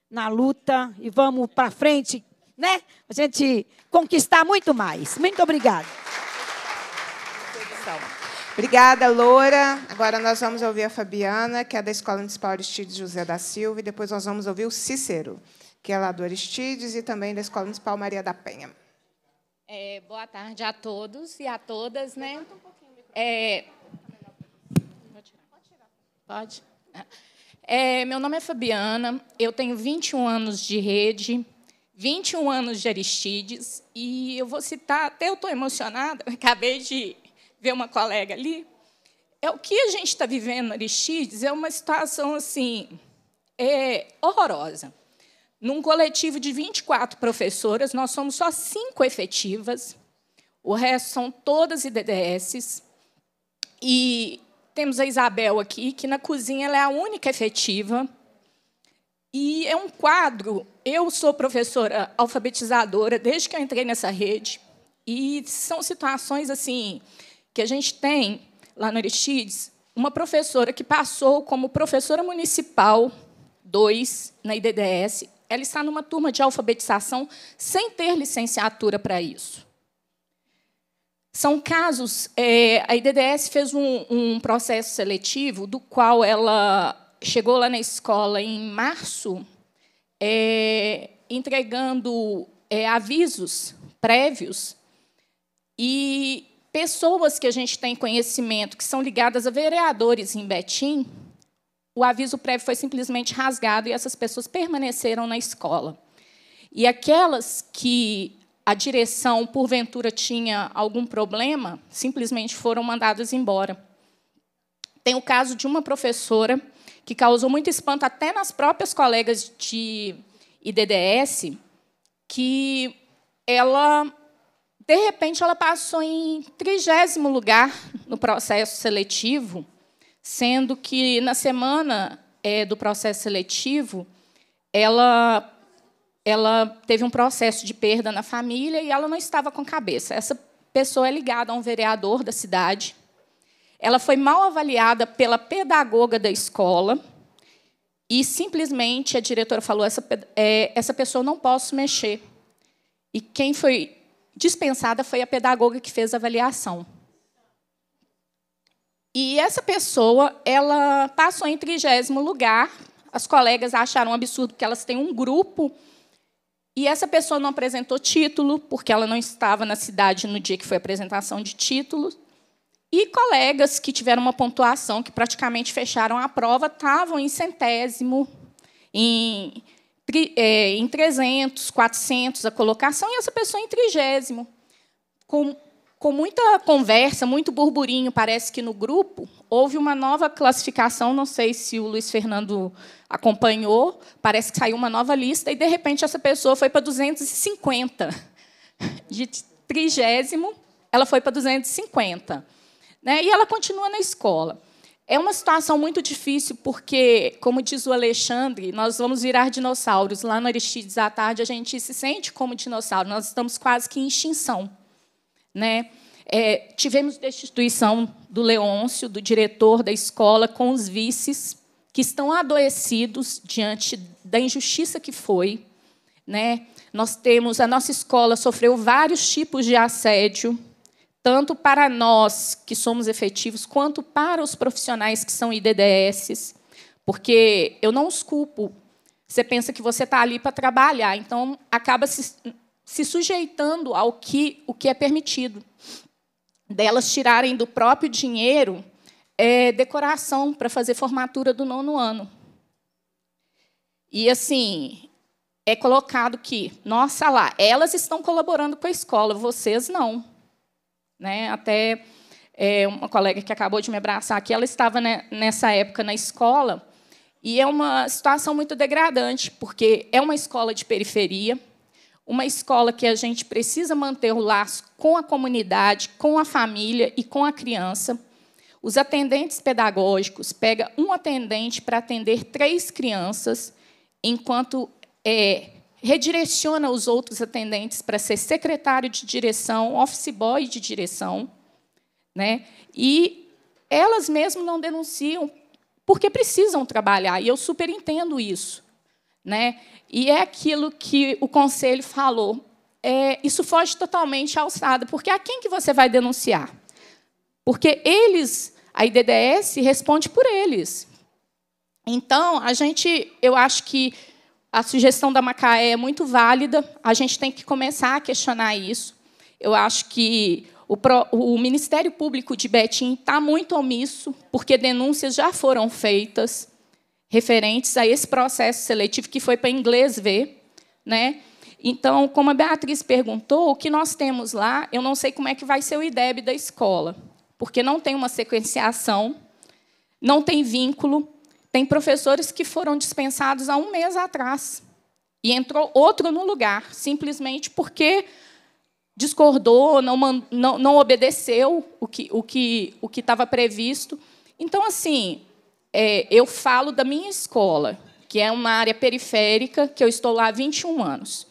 na luta e vamos para frente, né? A gente conquistar muito mais. Muito obrigada. Obrigada, Loura. Agora nós vamos ouvir a Fabiana, que é da Escola Municipal Aristides José da Silva, e depois nós vamos ouvir o Cícero, que é lá do Aristides e também da Escola Municipal Maria da Penha. É, boa tarde a todos e a todas, né? um pouquinho o É... Pode Pode? É, meu nome é Fabiana, eu tenho 21 anos de rede, 21 anos de Aristides, e eu vou citar, até eu estou emocionada, acabei de ver uma colega ali. É o que a gente está vivendo no Aristides é uma situação assim é, horrorosa. Num coletivo de 24 professoras, nós somos só cinco efetivas, o resto são todas IDDSs. E temos a Isabel aqui, que na cozinha ela é a única efetiva. E é um quadro. Eu sou professora alfabetizadora desde que eu entrei nessa rede. E são situações assim que a gente tem lá no Aristides uma professora que passou como professora municipal 2 na IDDS. Ela está numa turma de alfabetização sem ter licenciatura para isso. São casos. É, a IDDS fez um, um processo seletivo, do qual ela chegou lá na escola em março, é, entregando é, avisos prévios e pessoas que a gente tem conhecimento que são ligadas a vereadores em Betim, o aviso prévio foi simplesmente rasgado e essas pessoas permaneceram na escola. E aquelas que a direção, porventura, tinha algum problema, simplesmente foram mandadas embora. Tem o caso de uma professora que causou muito espanto até nas próprias colegas de IDDS, que ela de repente, ela passou em trigésimo lugar no processo seletivo, sendo que na semana é, do processo seletivo, ela, ela teve um processo de perda na família e ela não estava com cabeça. Essa pessoa é ligada a um vereador da cidade. Ela foi mal avaliada pela pedagoga da escola e simplesmente a diretora falou: essa, é, essa pessoa não posso mexer. E quem foi dispensada foi a pedagoga que fez a avaliação. E essa pessoa, ela passou em trigésimo lugar. As colegas acharam um absurdo porque elas têm um grupo e essa pessoa não apresentou título porque ela não estava na cidade no dia que foi a apresentação de títulos. E colegas que tiveram uma pontuação que praticamente fecharam a prova estavam em centésimo, em é, em 300, 400 a colocação e essa pessoa em trigésimo. Com, com muita conversa, muito burburinho, parece que no grupo houve uma nova classificação. Não sei se o Luiz Fernando acompanhou, parece que saiu uma nova lista e, de repente, essa pessoa foi para 250. De trigésimo, ela foi para 250. Né? E ela continua na escola. É uma situação muito difícil, porque, como diz o Alexandre, nós vamos virar dinossauros. Lá no Aristides à tarde, a gente se sente como dinossauro, nós estamos quase que em extinção. Né? É, tivemos destituição do Leôncio, do diretor da escola, com os vices, que estão adoecidos diante da injustiça que foi. Né? Nós temos, a nossa escola sofreu vários tipos de assédio, tanto para nós que somos efetivos, quanto para os profissionais que são IDDS, porque eu não os culpo. Você pensa que você está ali para trabalhar, então acaba se, se sujeitando ao que, o que é permitido. Delas tirarem do próprio dinheiro é, decoração para fazer formatura do nono ano. E assim, é colocado que, nossa lá, elas estão colaborando com a escola, vocês não. Né? Até é, uma colega que acabou de me abraçar aqui, ela estava né, nessa época na escola, e é uma situação muito degradante, porque é uma escola de periferia, uma escola que a gente precisa manter o laço com a comunidade, com a família e com a criança. Os atendentes pedagógicos pega um atendente para atender três crianças, enquanto é, redireciona os outros atendentes para ser secretário de direção, office boy de direção, né? E elas mesmas não denunciam porque precisam trabalhar, e eu super entendo isso, né? E é aquilo que o conselho falou. É, isso foge totalmente à alçada, porque a quem que você vai denunciar? Porque eles, a IDDS responde por eles. Então, a gente, eu acho que a sugestão da Macaé é muito válida, a gente tem que começar a questionar isso. Eu acho que o, Pro, o Ministério Público de Betim está muito omisso, porque denúncias já foram feitas referentes a esse processo seletivo que foi para inglês ver, né? Então, como a Beatriz perguntou, o que nós temos lá, eu não sei como é que vai ser o IDEB da escola, porque não tem uma sequenciação, não tem vínculo, tem professores que foram dispensados há um mês atrás e entrou outro no lugar, simplesmente porque discordou, não, não, não obedeceu o que o que o que estava previsto. Então, assim, é, eu falo da minha escola, que é uma área periférica, que eu estou lá há 21 anos.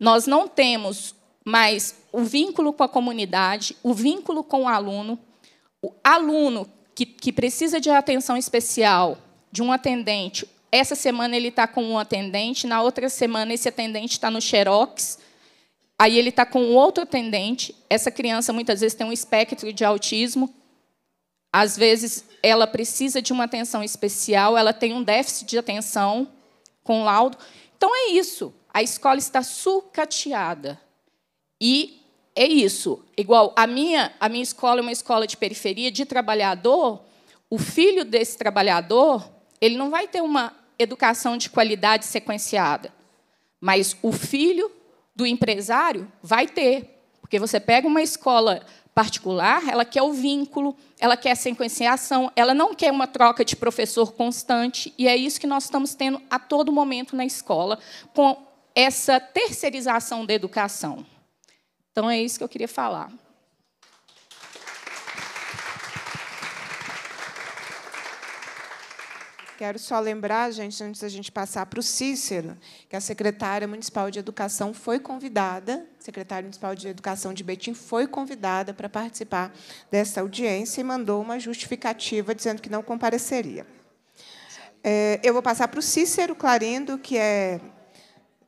Nós não temos mais o vínculo com a comunidade, o vínculo com o aluno. O aluno que, que precisa de atenção especial de um atendente. Essa semana ele está com um atendente, na outra semana esse atendente está no Xerox, aí ele está com outro atendente. Essa criança muitas vezes tem um espectro de autismo, às vezes ela precisa de uma atenção especial, ela tem um déficit de atenção com laudo. Então é isso. A escola está sucateada. E é isso. Igual a minha, a minha escola é uma escola de periferia de trabalhador. O filho desse trabalhador ele não vai ter uma educação de qualidade sequenciada, mas o filho do empresário vai ter, porque você pega uma escola particular, ela quer o vínculo, ela quer a sequenciação, ela não quer uma troca de professor constante, e é isso que nós estamos tendo a todo momento na escola, com essa terceirização da educação. Então, é isso que eu queria falar. Quero só lembrar, gente, antes da gente passar para o Cícero, que a secretária municipal de educação foi convidada, secretária municipal de educação de Betim foi convidada para participar dessa audiência e mandou uma justificativa dizendo que não compareceria. É, eu vou passar para o Cícero Clarindo, que é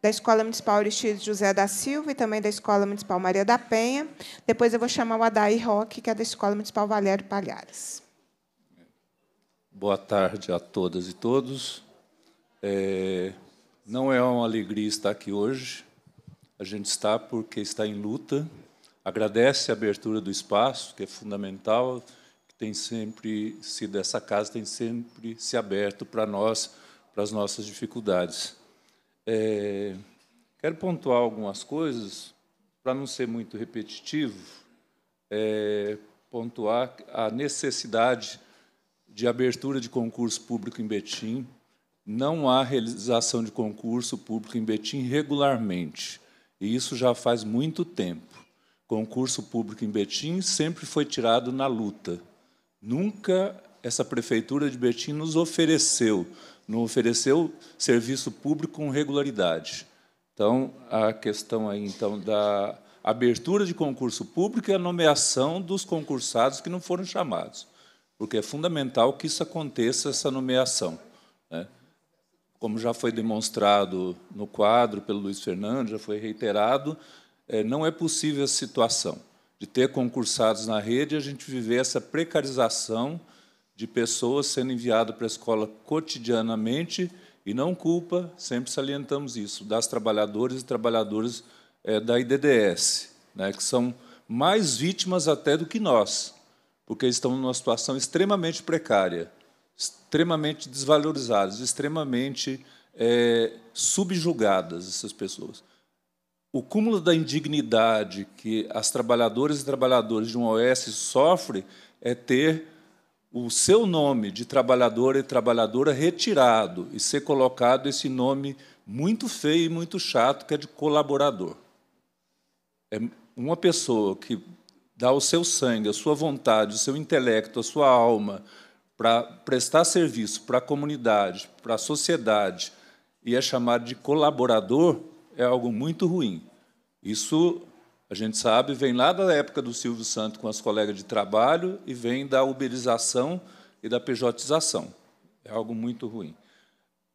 da Escola Municipal Aristides José da Silva e também da Escola Municipal Maria da Penha. Depois eu vou chamar o Adair Roque, que é da Escola Municipal Valério Palhares. Boa tarde a todas e todos. É, não é uma alegria estar aqui hoje. A gente está porque está em luta. Agradece a abertura do espaço, que é fundamental, que tem sempre sido essa casa tem sempre se aberto para nós, para as nossas dificuldades. É, quero pontuar algumas coisas para não ser muito repetitivo. É, pontuar a necessidade de abertura de concurso público em Betim. Não há realização de concurso público em Betim regularmente. E isso já faz muito tempo. Concurso público em Betim sempre foi tirado na luta. Nunca essa prefeitura de Betim nos ofereceu, não ofereceu serviço público com regularidade. Então, a questão aí então da abertura de concurso público e a nomeação dos concursados que não foram chamados porque é fundamental que isso aconteça, essa nomeação. Né? Como já foi demonstrado no quadro pelo Luiz Fernando, já foi reiterado, é, não é possível essa situação de ter concursados na rede e a gente viver essa precarização de pessoas sendo enviadas para a escola cotidianamente e não culpa, sempre salientamos isso, das trabalhadoras e trabalhadores é, da IDDS, né, que são mais vítimas até do que nós porque eles estão numa situação extremamente precária, extremamente desvalorizadas, extremamente é, subjugadas essas pessoas. O cúmulo da indignidade que as trabalhadoras e trabalhadores de um OS sofrem é ter o seu nome de trabalhadora e trabalhadora retirado e ser colocado esse nome muito feio e muito chato que é de colaborador. É uma pessoa que dar o seu sangue, a sua vontade, o seu intelecto, a sua alma para prestar serviço para a comunidade, para a sociedade, e é chamado de colaborador, é algo muito ruim. Isso, a gente sabe, vem lá da época do Silvio Santos com as colegas de trabalho e vem da uberização e da pejotização. É algo muito ruim.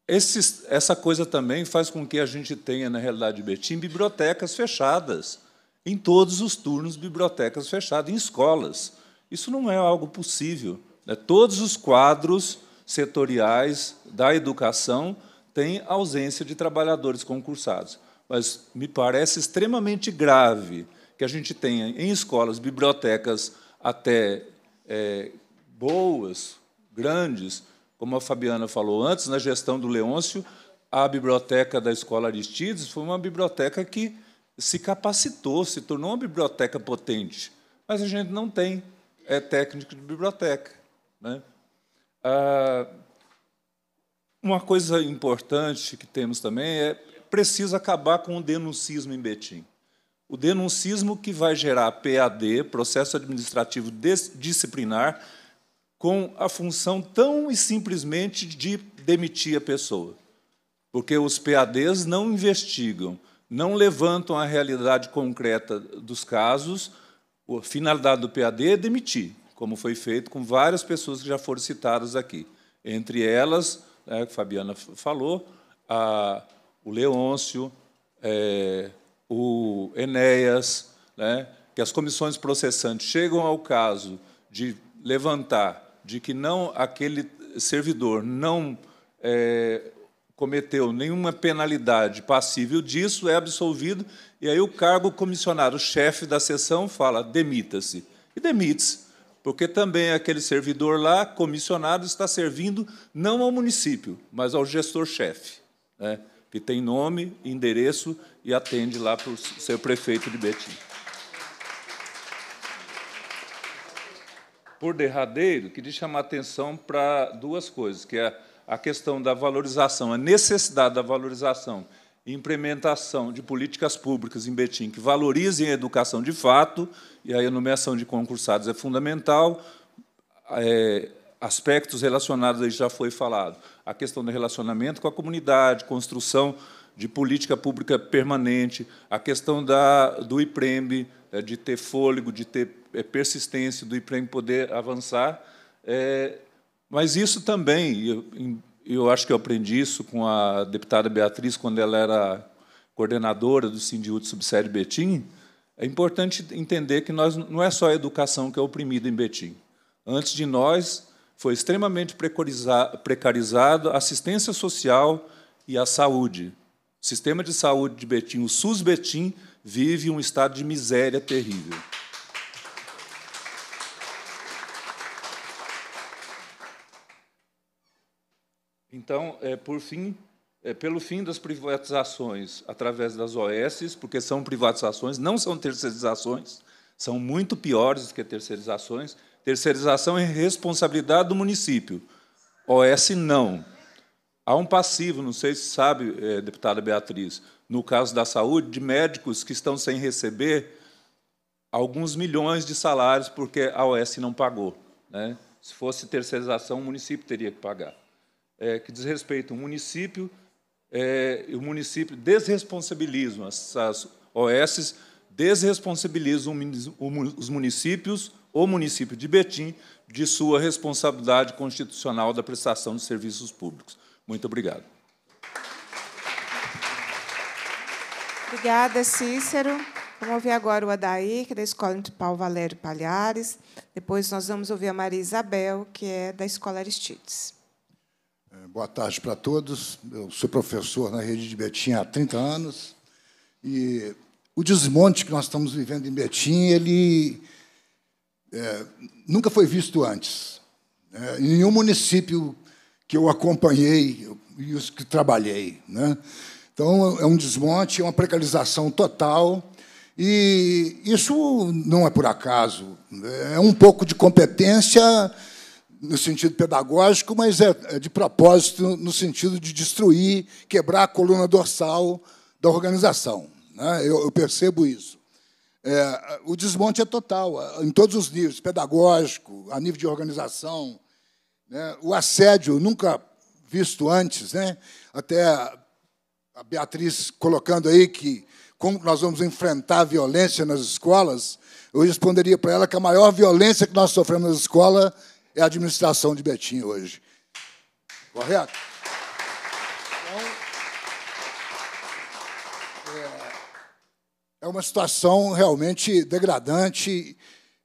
Esse, essa coisa também faz com que a gente tenha, na realidade, Betim, bibliotecas fechadas em todos os turnos, bibliotecas fechadas, em escolas. Isso não é algo possível. Né? Todos os quadros setoriais da educação têm ausência de trabalhadores concursados. Mas me parece extremamente grave que a gente tenha em escolas bibliotecas até é, boas, grandes, como a Fabiana falou antes, na gestão do Leôncio, a biblioteca da Escola Aristides foi uma biblioteca que se capacitou, se tornou uma biblioteca potente, mas a gente não tem é, técnico de biblioteca. Né? Ah, uma coisa importante que temos também é preciso acabar com o denuncismo em Betim. O denuncismo que vai gerar PAD, processo administrativo disciplinar, com a função tão e simplesmente de demitir a pessoa. Porque os PADs não investigam, não levantam a realidade concreta dos casos, a finalidade do PAD é demitir, como foi feito com várias pessoas que já foram citadas aqui. Entre elas, né, a Fabiana falou, a, o Leôncio, é, o Enéas, né, que as comissões processantes chegam ao caso de levantar de que não aquele servidor não é, cometeu nenhuma penalidade passível disso, é absolvido, e aí o cargo comissionado, o chefe da sessão, fala: demita-se. E demite-se, porque também aquele servidor lá, comissionado, está servindo não ao município, mas ao gestor-chefe, né, que tem nome, endereço e atende lá para ser prefeito de Betim. Por derradeiro, queria chamar a atenção para duas coisas, que é a questão da valorização, a necessidade da valorização e implementação de políticas públicas em Betim que valorizem a educação de fato, e aí a nomeação de concursados é fundamental, é, aspectos relacionados aí já foi falado, a questão do relacionamento com a comunidade, construção de política pública permanente, a questão da, do Ipreme é, de ter fôlego, de ter é, persistência, do IPREM poder avançar, é, mas isso também, eu, eu acho que eu aprendi isso com a deputada Beatriz, quando ela era coordenadora do Sindiúdo Subsérie Betim, é importante entender que nós, não é só a educação que é oprimida em Betim. Antes de nós, foi extremamente precarizado a assistência social e a saúde. O sistema de saúde de Betim, o SUS Betim, vive um estado de miséria terrível. Então, é, por fim, é, pelo fim das privatizações através das OS, porque são privatizações, não são terceirizações, são muito piores que terceirizações. Terceirização é responsabilidade do município. OS não. Há um passivo, não sei se sabe, é, deputada Beatriz, no caso da saúde, de médicos que estão sem receber alguns milhões de salários porque a OS não pagou. Né? Se fosse terceirização, o município teria que pagar é, que diz respeito ao município, é, o município desresponsabiliza as, as OS, desresponsabilizam os municípios, o município de Betim, de sua responsabilidade constitucional da prestação de serviços públicos. Muito obrigado. Obrigada, Cícero. Vamos ouvir agora o Adair, que é da Escola Municipal Valério Palhares. Depois nós vamos ouvir a Maria Isabel, que é da Escola Aristides. Boa tarde para todos. Eu sou professor na rede de Betim há 30 anos e o desmonte que nós estamos vivendo em Betim, ele é, nunca foi visto antes. É, em nenhum município que eu acompanhei e os que trabalhei. Né? Então, é um desmonte, é uma precarização total. E isso não é por acaso. É um pouco de competência no sentido pedagógico, mas é, é de propósito no sentido de destruir, quebrar a coluna dorsal da organização. Né? Eu, percebo isso. É, o desmonte é total, em todos os níveis, pedagógico, a nível de organização. Né? O assédio, nunca visto antes, né? até a Beatriz colocando aí que como nós vamos enfrentar a violência nas escolas, eu responderia para ela que a maior violência que nós sofremos nas escolas é a administração de Betim hoje. Correto? Então, é, é uma situação realmente degradante.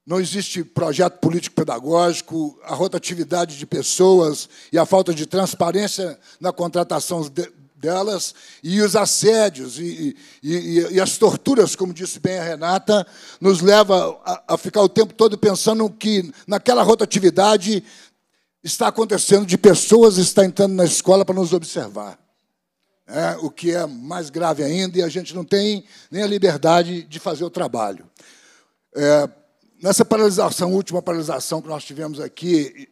Não existe projeto político-pedagógico, a rotatividade de pessoas e a falta de transparência na contratação delas, e os assédios e, e, e as torturas, como disse bem a Renata, nos leva a, a ficar o tempo todo pensando que naquela rotatividade está acontecendo de pessoas está entrando na escola para nos observar. É, o que é mais grave ainda, e a gente não tem nem a liberdade de fazer o trabalho. É, nessa paralisação, última paralisação que nós tivemos aqui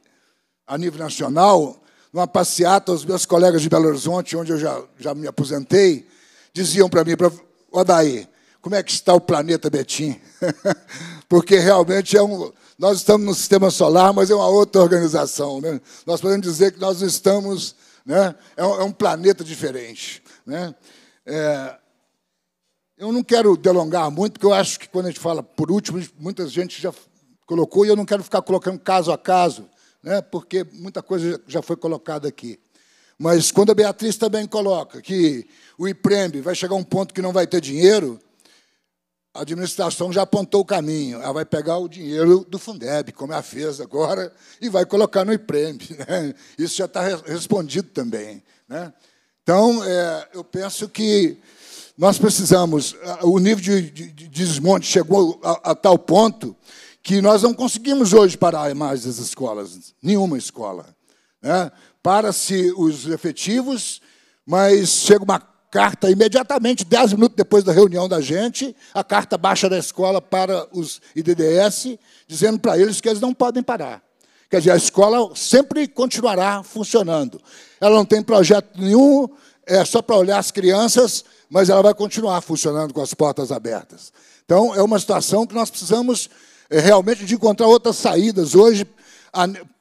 a nível nacional, numa passeata, os meus colegas de Belo Horizonte, onde eu já, já me aposentei, diziam para mim, para Odaí como é que está o planeta Betim? Porque realmente é um. Nós estamos no sistema solar, mas é uma outra organização. Né? Nós podemos dizer que nós estamos. Né? É, um, é um planeta diferente. Né? É, eu não quero delongar muito, porque eu acho que quando a gente fala por último, muita gente já colocou, e eu não quero ficar colocando caso a caso, né, porque muita coisa já foi colocada aqui. Mas quando a Beatriz também coloca que o IPREMB vai chegar a um ponto que não vai ter dinheiro, a administração já apontou o caminho. Ela vai pegar o dinheiro do Fundeb, como ela fez agora, e vai colocar no IPREMB. Né? Isso já está respondido também. Né? Então, é, eu penso que nós precisamos. O nível de, de, de desmonte chegou a, a tal ponto que nós não conseguimos hoje parar mais as escolas, nenhuma escola. Né? Para-se os efetivos, mas chega uma carta imediatamente, dez minutos depois da reunião da gente, a carta baixa da escola para os IDDS, dizendo para eles que eles não podem parar. Quer dizer, a escola sempre continuará funcionando. Ela não tem projeto nenhum, é só para olhar as crianças, mas ela vai continuar funcionando com as portas abertas. Então, é uma situação que nós precisamos realmente de encontrar outras saídas. Hoje,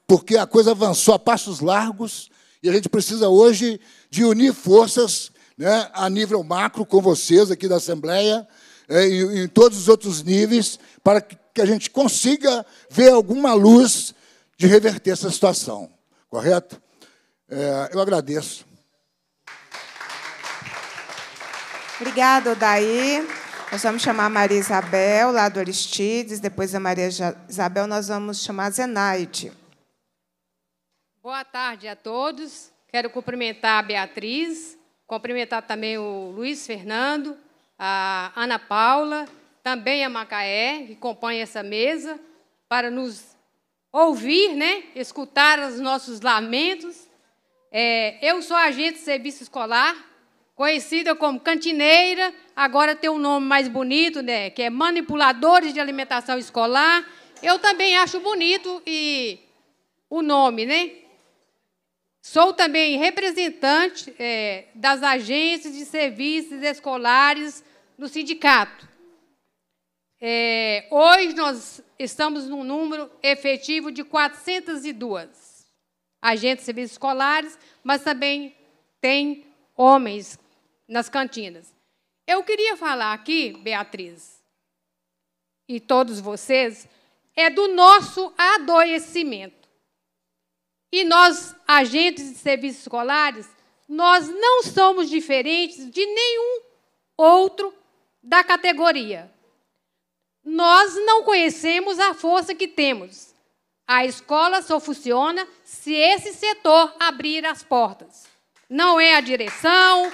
porque a coisa avançou a passos largos e a gente precisa hoje de unir forças né, a nível macro com vocês aqui da Assembleia, em, eh, em todos os outros níveis, para que a gente consiga ver alguma luz de reverter essa situação. Correto? É, eu agradeço. Obrigada, Daí nós vamos chamar a Maria Isabel, lá do Aristides, depois a Maria Isabel, nós vamos chamar a Zenaide. Boa tarde a todos. Quero cumprimentar a Beatriz, cumprimentar também o Luiz Fernando, a Ana Paula, também a Macaé, que acompanha essa mesa, para nos ouvir, né? escutar os nossos lamentos. É, eu sou agente de serviço escolar conhecida como cantineira, agora tem um nome mais bonito, né, que é manipuladores de alimentação escolar. Eu também acho bonito e o nome, né? Sou também representante é, das agências de serviços escolares do sindicato. É, hoje nós estamos num número efetivo de 402 agentes de serviços escolares, mas também tem homens nas cantinas. Eu queria falar aqui, Beatriz, e todos vocês, é do nosso adoecimento. E nós, agentes de serviços escolares, nós não somos diferentes de nenhum outro da categoria. Nós não conhecemos a força que temos. A escola só funciona se esse setor abrir as portas. Não é a direção,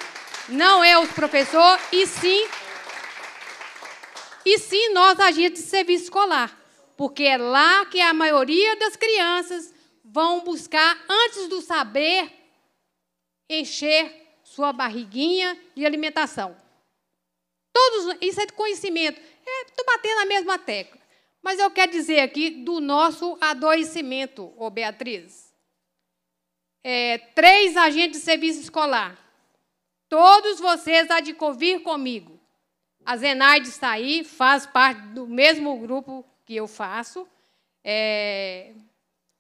não é o professor, e sim e sim nós agentes de serviço escolar, porque é lá que a maioria das crianças vão buscar, antes do saber, encher sua barriguinha de alimentação. Todos, isso é de conhecimento. Estou é, batendo na mesma tecla. Mas eu quero dizer aqui do nosso adoecimento, ô Beatriz. É, três agentes de serviço escolar Todos vocês há de convir comigo. A Zenaide está aí, faz parte do mesmo grupo que eu faço. É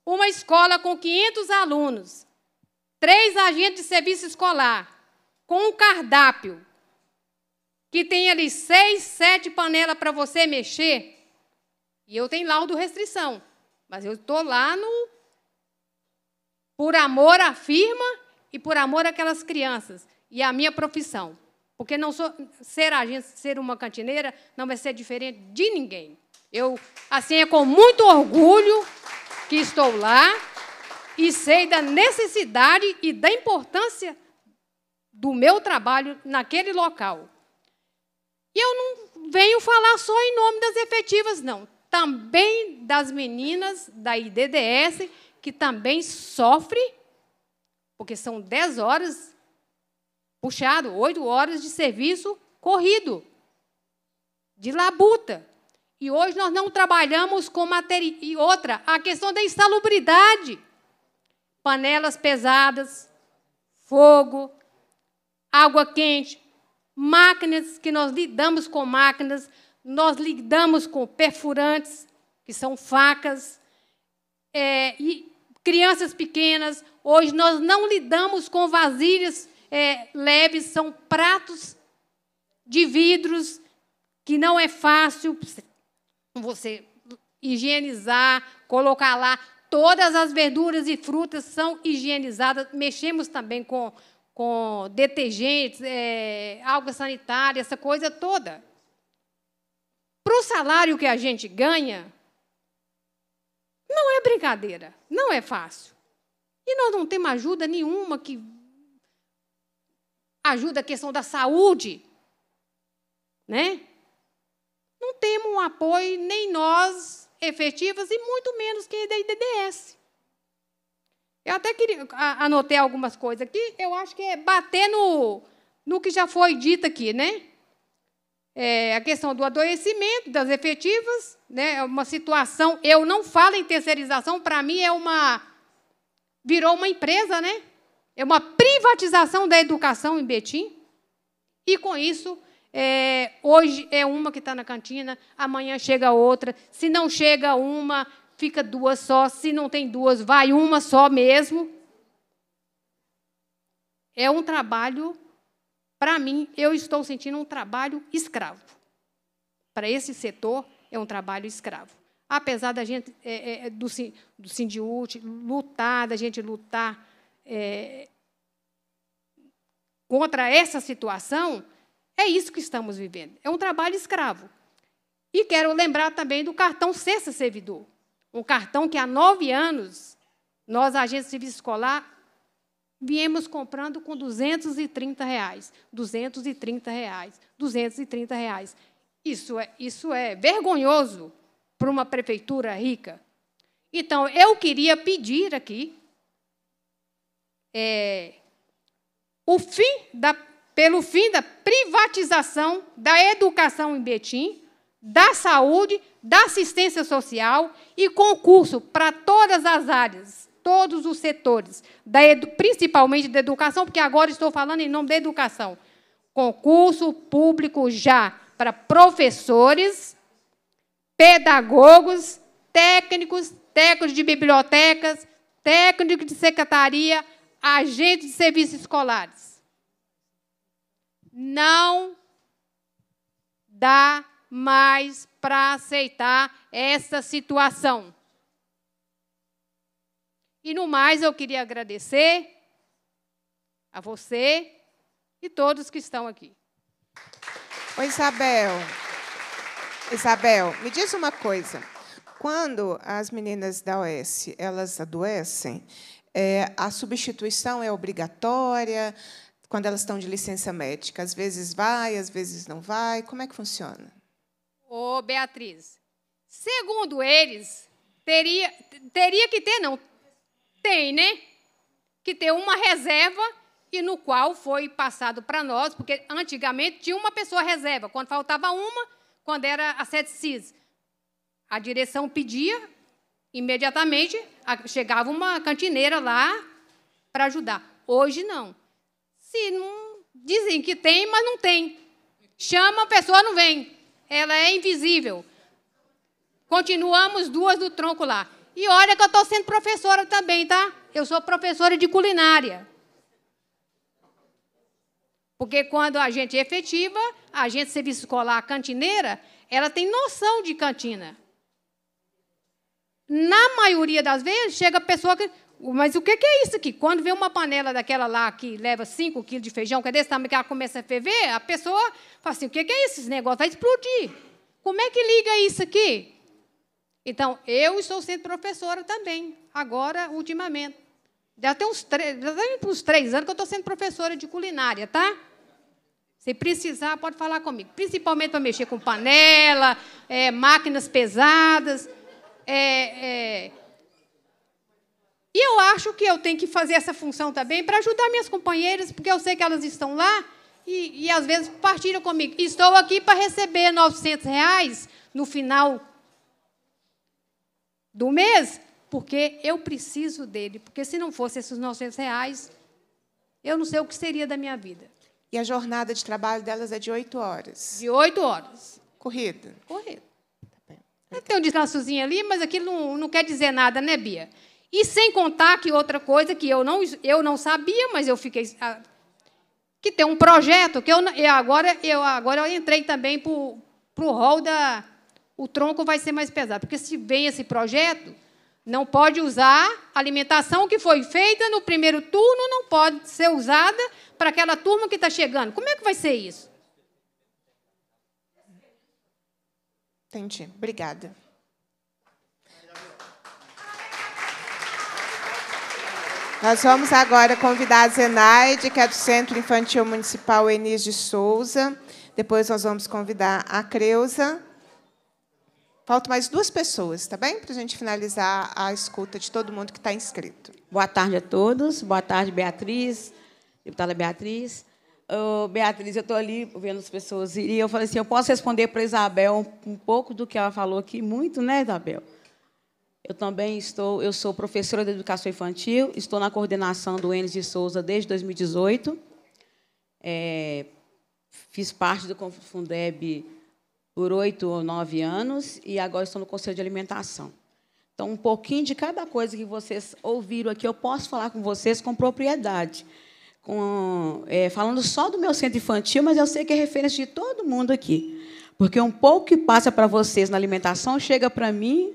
uma escola com 500 alunos, três agentes de serviço escolar, com um cardápio que tem ali seis, sete panelas para você mexer. E eu tenho laudo restrição, mas eu estou lá no por amor à firma e por amor àquelas crianças e a minha profissão. Porque não sou, ser agente, ser uma cantineira não vai ser diferente de ninguém. Eu, assim, é com muito orgulho que estou lá e sei da necessidade e da importância do meu trabalho naquele local. E eu não venho falar só em nome das efetivas, não. Também das meninas da IDDS, que também sofrem, porque são 10 horas puxado, oito horas de serviço corrido, de labuta. E hoje nós não trabalhamos com matéria. E outra, a questão da insalubridade. Panelas pesadas, fogo, água quente, máquinas, que nós lidamos com máquinas, nós lidamos com perfurantes, que são facas, é, e crianças pequenas. Hoje nós não lidamos com vasilhas é, leves, são pratos de vidros que não é fácil você higienizar, colocar lá. Todas as verduras e frutas são higienizadas. Mexemos também com, com detergentes, é, água sanitária, essa coisa toda. Para o salário que a gente ganha, não é brincadeira, não é fácil. E nós não temos ajuda nenhuma que ajuda a questão da saúde, né? Não temos um apoio nem nós efetivas e muito menos quem é da IDDS. Eu até queria anotei algumas coisas aqui. Eu acho que é bater no, no que já foi dito aqui, né? É, a questão do adoecimento das efetivas, né? É uma situação. Eu não falo em terceirização. Para mim é uma virou uma empresa, né? É uma privatização da educação em Betim. E com isso, é, hoje é uma que está na cantina, amanhã chega outra. Se não chega uma, fica duas só. Se não tem duas, vai uma só mesmo. É um trabalho, para mim, eu estou sentindo um trabalho escravo. Para esse setor, é um trabalho escravo. Apesar da gente, é, é, é do, do Sindiúte, lutar, da gente lutar é, contra essa situação, é isso que estamos vivendo. É um trabalho escravo. E quero lembrar também do cartão Cessa Servidor, um cartão que há nove anos nós, agentes de serviço escolar, viemos comprando com 230 reais, 230 reais, 230 reais. Isso é, isso é vergonhoso para uma prefeitura rica. Então, eu queria pedir aqui é, o fim da, pelo fim da privatização da educação em Betim, da saúde, da assistência social e concurso para todas as áreas, todos os setores, da edu, principalmente da educação, porque agora estou falando em nome da educação. Concurso público já para professores, pedagogos, técnicos, técnicos de bibliotecas, técnicos de secretaria, agente de serviços escolares. Não dá mais para aceitar essa situação. E no mais, eu queria agradecer a você e todos que estão aqui. Oi, Isabel. Isabel, me diz uma coisa. Quando as meninas da OS elas adoecem, é, a substituição é obrigatória quando elas estão de licença médica? Às vezes vai, às vezes não vai. Como é que funciona? Ô, Beatriz, segundo eles, teria, teria que ter, não. Tem, né? Que ter uma reserva e no qual foi passado para nós, porque antigamente tinha uma pessoa reserva. Quando faltava uma, quando era a 7 CIS, a direção pedia, Imediatamente chegava uma cantineira lá para ajudar. Hoje não. Se não dizem que tem, mas não tem. Chama a pessoa, não vem. Ela é invisível. Continuamos duas do tronco lá. E olha que eu estou sendo professora também, tá? Eu sou professora de culinária. Porque quando a gente é efetiva, a gente serviço escolar, a cantineira, ela tem noção de cantina. Na maioria das vezes, chega a pessoa que. Mas o que é isso aqui? Quando vê uma panela daquela lá que leva 5 quilos de feijão, que é desse tamanho que ela começa a ferver, a pessoa fala assim: o que é isso? Esse negócio vai explodir. Como é que liga isso aqui? Então, eu estou sendo professora também, agora, ultimamente. Já tem uns três, já tem uns três anos que eu estou sendo professora de culinária, tá? Se precisar, pode falar comigo. Principalmente para mexer com panela, é, máquinas pesadas. É, é... E eu acho que eu tenho que fazer essa função também para ajudar minhas companheiras, porque eu sei que elas estão lá e, e às vezes partilham comigo. Estou aqui para receber 900 reais no final do mês, porque eu preciso dele. Porque se não fosse esses 900 reais, eu não sei o que seria da minha vida. E a jornada de trabalho delas é de oito horas? De oito horas. Corrida? Corrida. Tem um descansozinho ali, mas aquilo não, não quer dizer nada, né, Bia? E sem contar que outra coisa que eu não, eu não sabia, mas eu fiquei. Ah, que tem um projeto, que eu, eu agora, eu agora eu entrei também para o rol da. O tronco vai ser mais pesado, porque se vem esse projeto, não pode usar a alimentação que foi feita no primeiro turno, não pode ser usada para aquela turma que está chegando. Como é que vai ser isso? Entendi. Obrigada. Nós vamos agora convidar a Zenaide, que é do Centro Infantil Municipal Enis de Souza. Depois nós vamos convidar a Creuza. Faltam mais duas pessoas, tá bem? Para a gente finalizar a escuta de todo mundo que está inscrito. Boa tarde a todos. Boa tarde, Beatriz, deputada Beatriz. Oh, Beatriz, eu estou ali vendo as pessoas e eu falei assim, eu posso responder para Isabel um pouco do que ela falou aqui, muito, né, Isabel? Eu também estou, eu sou professora de educação infantil, estou na coordenação do Enes de Souza desde 2018. É, fiz parte do Confundeb por oito ou nove anos e agora estou no Conselho de Alimentação. Então, um pouquinho de cada coisa que vocês ouviram aqui, eu posso falar com vocês com propriedade com, é, falando só do meu centro infantil, mas eu sei que é referência de todo mundo aqui. Porque um pouco que passa para vocês na alimentação chega para mim,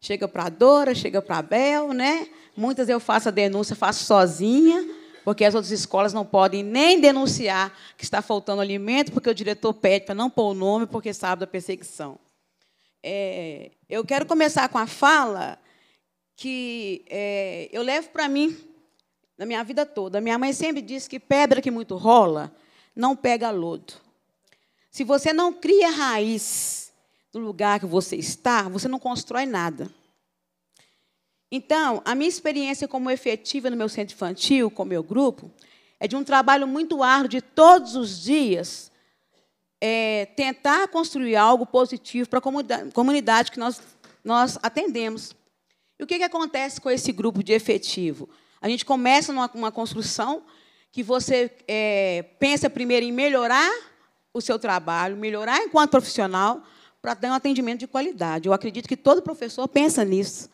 chega para a Dora, chega para a Bel, né? Muitas eu faço a denúncia, faço sozinha, porque as outras escolas não podem nem denunciar que está faltando alimento, porque o diretor pede para não pôr o nome, porque sabe da perseguição. É, eu quero começar com a fala que é, eu levo para mim na minha vida toda. Minha mãe sempre disse que pedra que muito rola não pega lodo. Se você não cria raiz no lugar que você está, você não constrói nada. Então, a minha experiência como efetiva no meu centro infantil, com o meu grupo, é de um trabalho muito árduo de todos os dias é, tentar construir algo positivo para a comunidade que nós, nós atendemos. E o que, que acontece com esse grupo de efetivo? A gente começa numa, uma construção que você é, pensa primeiro em melhorar o seu trabalho, melhorar enquanto profissional, para ter um atendimento de qualidade. Eu acredito que todo professor pensa nisso,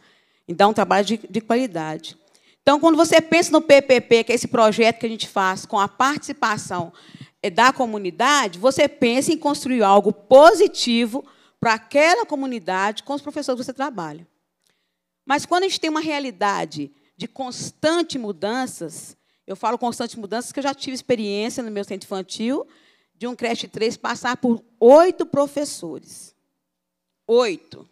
em dar um trabalho de, de qualidade. Então, quando você pensa no PPP, que é esse projeto que a gente faz com a participação é, da comunidade, você pensa em construir algo positivo para aquela comunidade com os professores que você trabalha. Mas quando a gente tem uma realidade de constante mudanças, eu falo constante mudanças que eu já tive experiência no meu centro infantil, de um creche 3 passar por oito professores. Oito.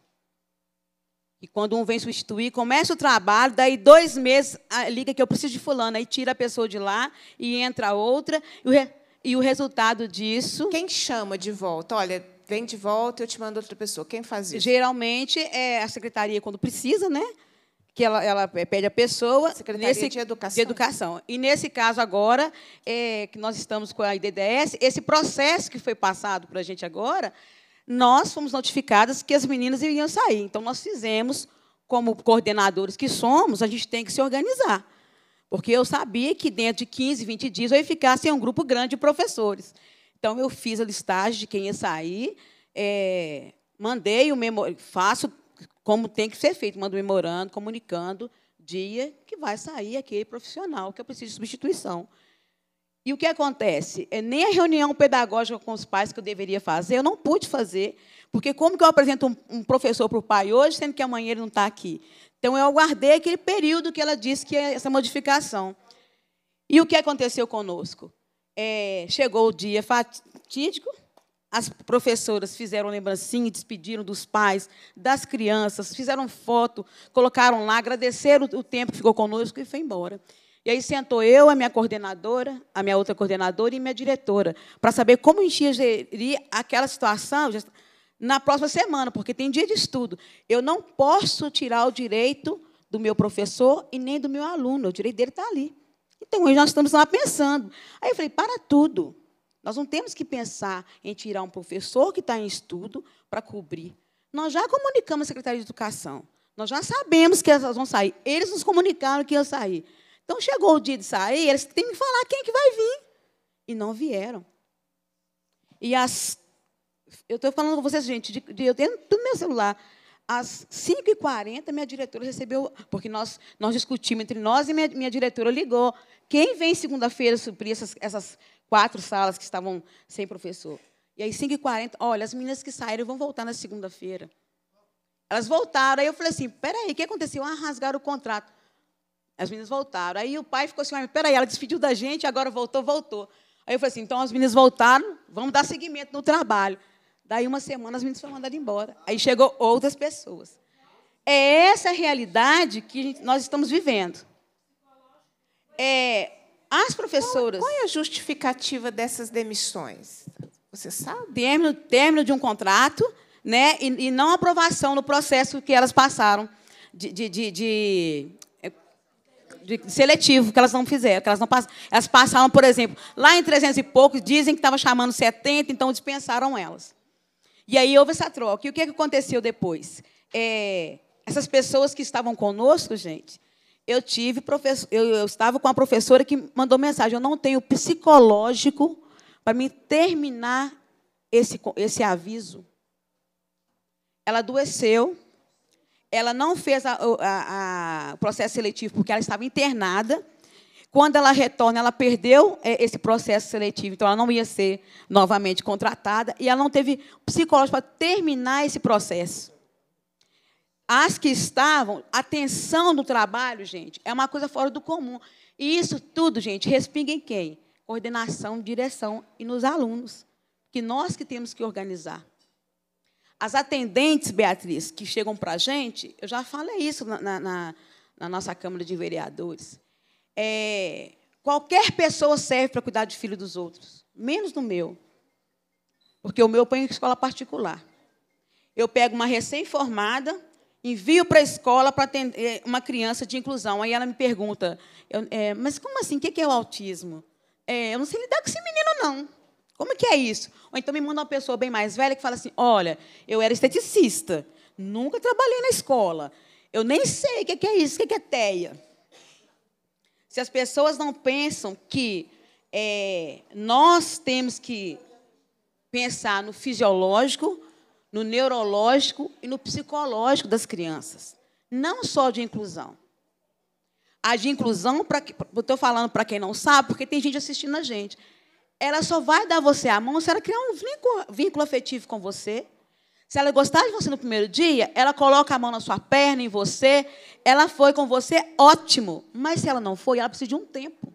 E quando um vem substituir, começa o trabalho, daí dois meses, liga que eu preciso de fulano, aí tira a pessoa de lá e entra outra. E o, re... e o resultado disso... Quem chama de volta? Olha, vem de volta, eu te mando outra pessoa. Quem faz isso? Geralmente é a secretaria quando precisa, né? que ela, ela pede à pessoa. Secretaria nesse, de Educação. De educação. E, nesse caso, agora, é, que nós estamos com a IDDS, esse processo que foi passado para a gente agora, nós fomos notificadas que as meninas iriam sair. Então, nós fizemos, como coordenadores que somos, a gente tem que se organizar. Porque eu sabia que dentro de 15, 20 dias eu ia ficar sem um grupo grande de professores. Então, eu fiz a listagem de quem ia sair, é, mandei o memorial, faço como tem que ser feito, mando um memorando, comunicando, dia que vai sair aquele profissional que eu preciso de substituição. E o que acontece? É nem a reunião pedagógica com os pais que eu deveria fazer, eu não pude fazer, porque como que eu apresento um, um professor para o pai hoje, sendo que amanhã ele não está aqui? Então, eu aguardei aquele período que ela disse que é essa modificação. E o que aconteceu conosco? É, chegou o dia fatídico, as professoras fizeram lembrancinha, e despediram dos pais, das crianças, fizeram foto, colocaram lá, agradeceram o tempo que ficou conosco e foi embora. E aí sentou eu, a minha coordenadora, a minha outra coordenadora e minha diretora, para saber como a gente ia gerir aquela situação na próxima semana, porque tem dia de estudo. Eu não posso tirar o direito do meu professor e nem do meu aluno, o direito dele está ali. Então, hoje nós estamos lá pensando. Aí eu falei, para tudo. Nós não temos que pensar em tirar um professor que está em estudo para cobrir. Nós já comunicamos à Secretaria de Educação. Nós já sabemos que elas vão sair. Eles nos comunicaram que iam sair. Então, chegou o dia de sair, eles têm que falar quem é que vai vir. E não vieram. E as... Eu estou falando com vocês, gente, de, de, eu tenho tudo meu celular. Às 5h40, minha diretora recebeu, porque nós, nós discutimos entre nós e minha, minha diretora ligou. Quem vem segunda-feira suprir essas, essas quatro salas que estavam sem professor. E aí, 5h40, olha, as meninas que saíram vão voltar na segunda-feira. Elas voltaram, aí eu falei assim, peraí, o que aconteceu? Ah, rasgaram o contrato. As meninas voltaram. Aí o pai ficou assim, peraí, ela despediu da gente, agora voltou, voltou. Aí eu falei assim, então as meninas voltaram, vamos dar seguimento no trabalho. Daí uma semana as meninas foram mandadas embora. Aí chegou outras pessoas. É essa a realidade que nós estamos vivendo. É, as professoras. Qual, qual é a justificativa dessas demissões? Você sabe? Término, término de um contrato né, e, e não aprovação no processo que elas passaram de, de, de, de é, de seletivo que elas não fizeram, que elas não passaram. Elas passaram, por exemplo, lá em 300 e poucos, dizem que estava chamando 70, então dispensaram elas. E aí houve essa troca. E o que, é que aconteceu depois? É, essas pessoas que estavam conosco, gente, eu tive professor, eu, eu estava com a professora que mandou mensagem. Eu não tenho psicológico para me terminar esse, esse aviso. Ela adoeceu. Ela não fez o processo seletivo porque ela estava internada. Quando ela retorna, ela perdeu é, esse processo seletivo, então ela não ia ser novamente contratada e ela não teve psicológico para terminar esse processo as que estavam, a tensão do trabalho, gente, é uma coisa fora do comum. E isso tudo, gente, respinga em quem? Coordenação, direção e nos alunos, que nós que temos que organizar. As atendentes, Beatriz, que chegam para a gente, eu já falei isso na, na, na nossa Câmara de Vereadores. É, qualquer pessoa serve para cuidar de filho dos outros, menos do meu. Porque o meu põe em escola particular. Eu pego uma recém-formada, envio para a escola para atender eh, uma criança de inclusão. Aí ela me pergunta, eu, é, mas como assim? O que é o autismo? É, eu não sei lidar com esse menino, não. Como que é isso? Ou então me manda uma pessoa bem mais velha que fala assim, olha, eu era esteticista, nunca trabalhei na escola, eu nem sei o que é isso, o que é teia Se as pessoas não pensam que é, nós temos que pensar no fisiológico, no neurológico e no psicológico das crianças, não só de inclusão. A de inclusão, vou estou falando para quem não sabe, porque tem gente assistindo a gente. Ela só vai dar você a mão se ela criar um vínculo, vínculo afetivo com você. Se ela gostar de você no primeiro dia, ela coloca a mão na sua perna, em você. Ela foi com você, ótimo. Mas se ela não foi, ela precisa de um tempo.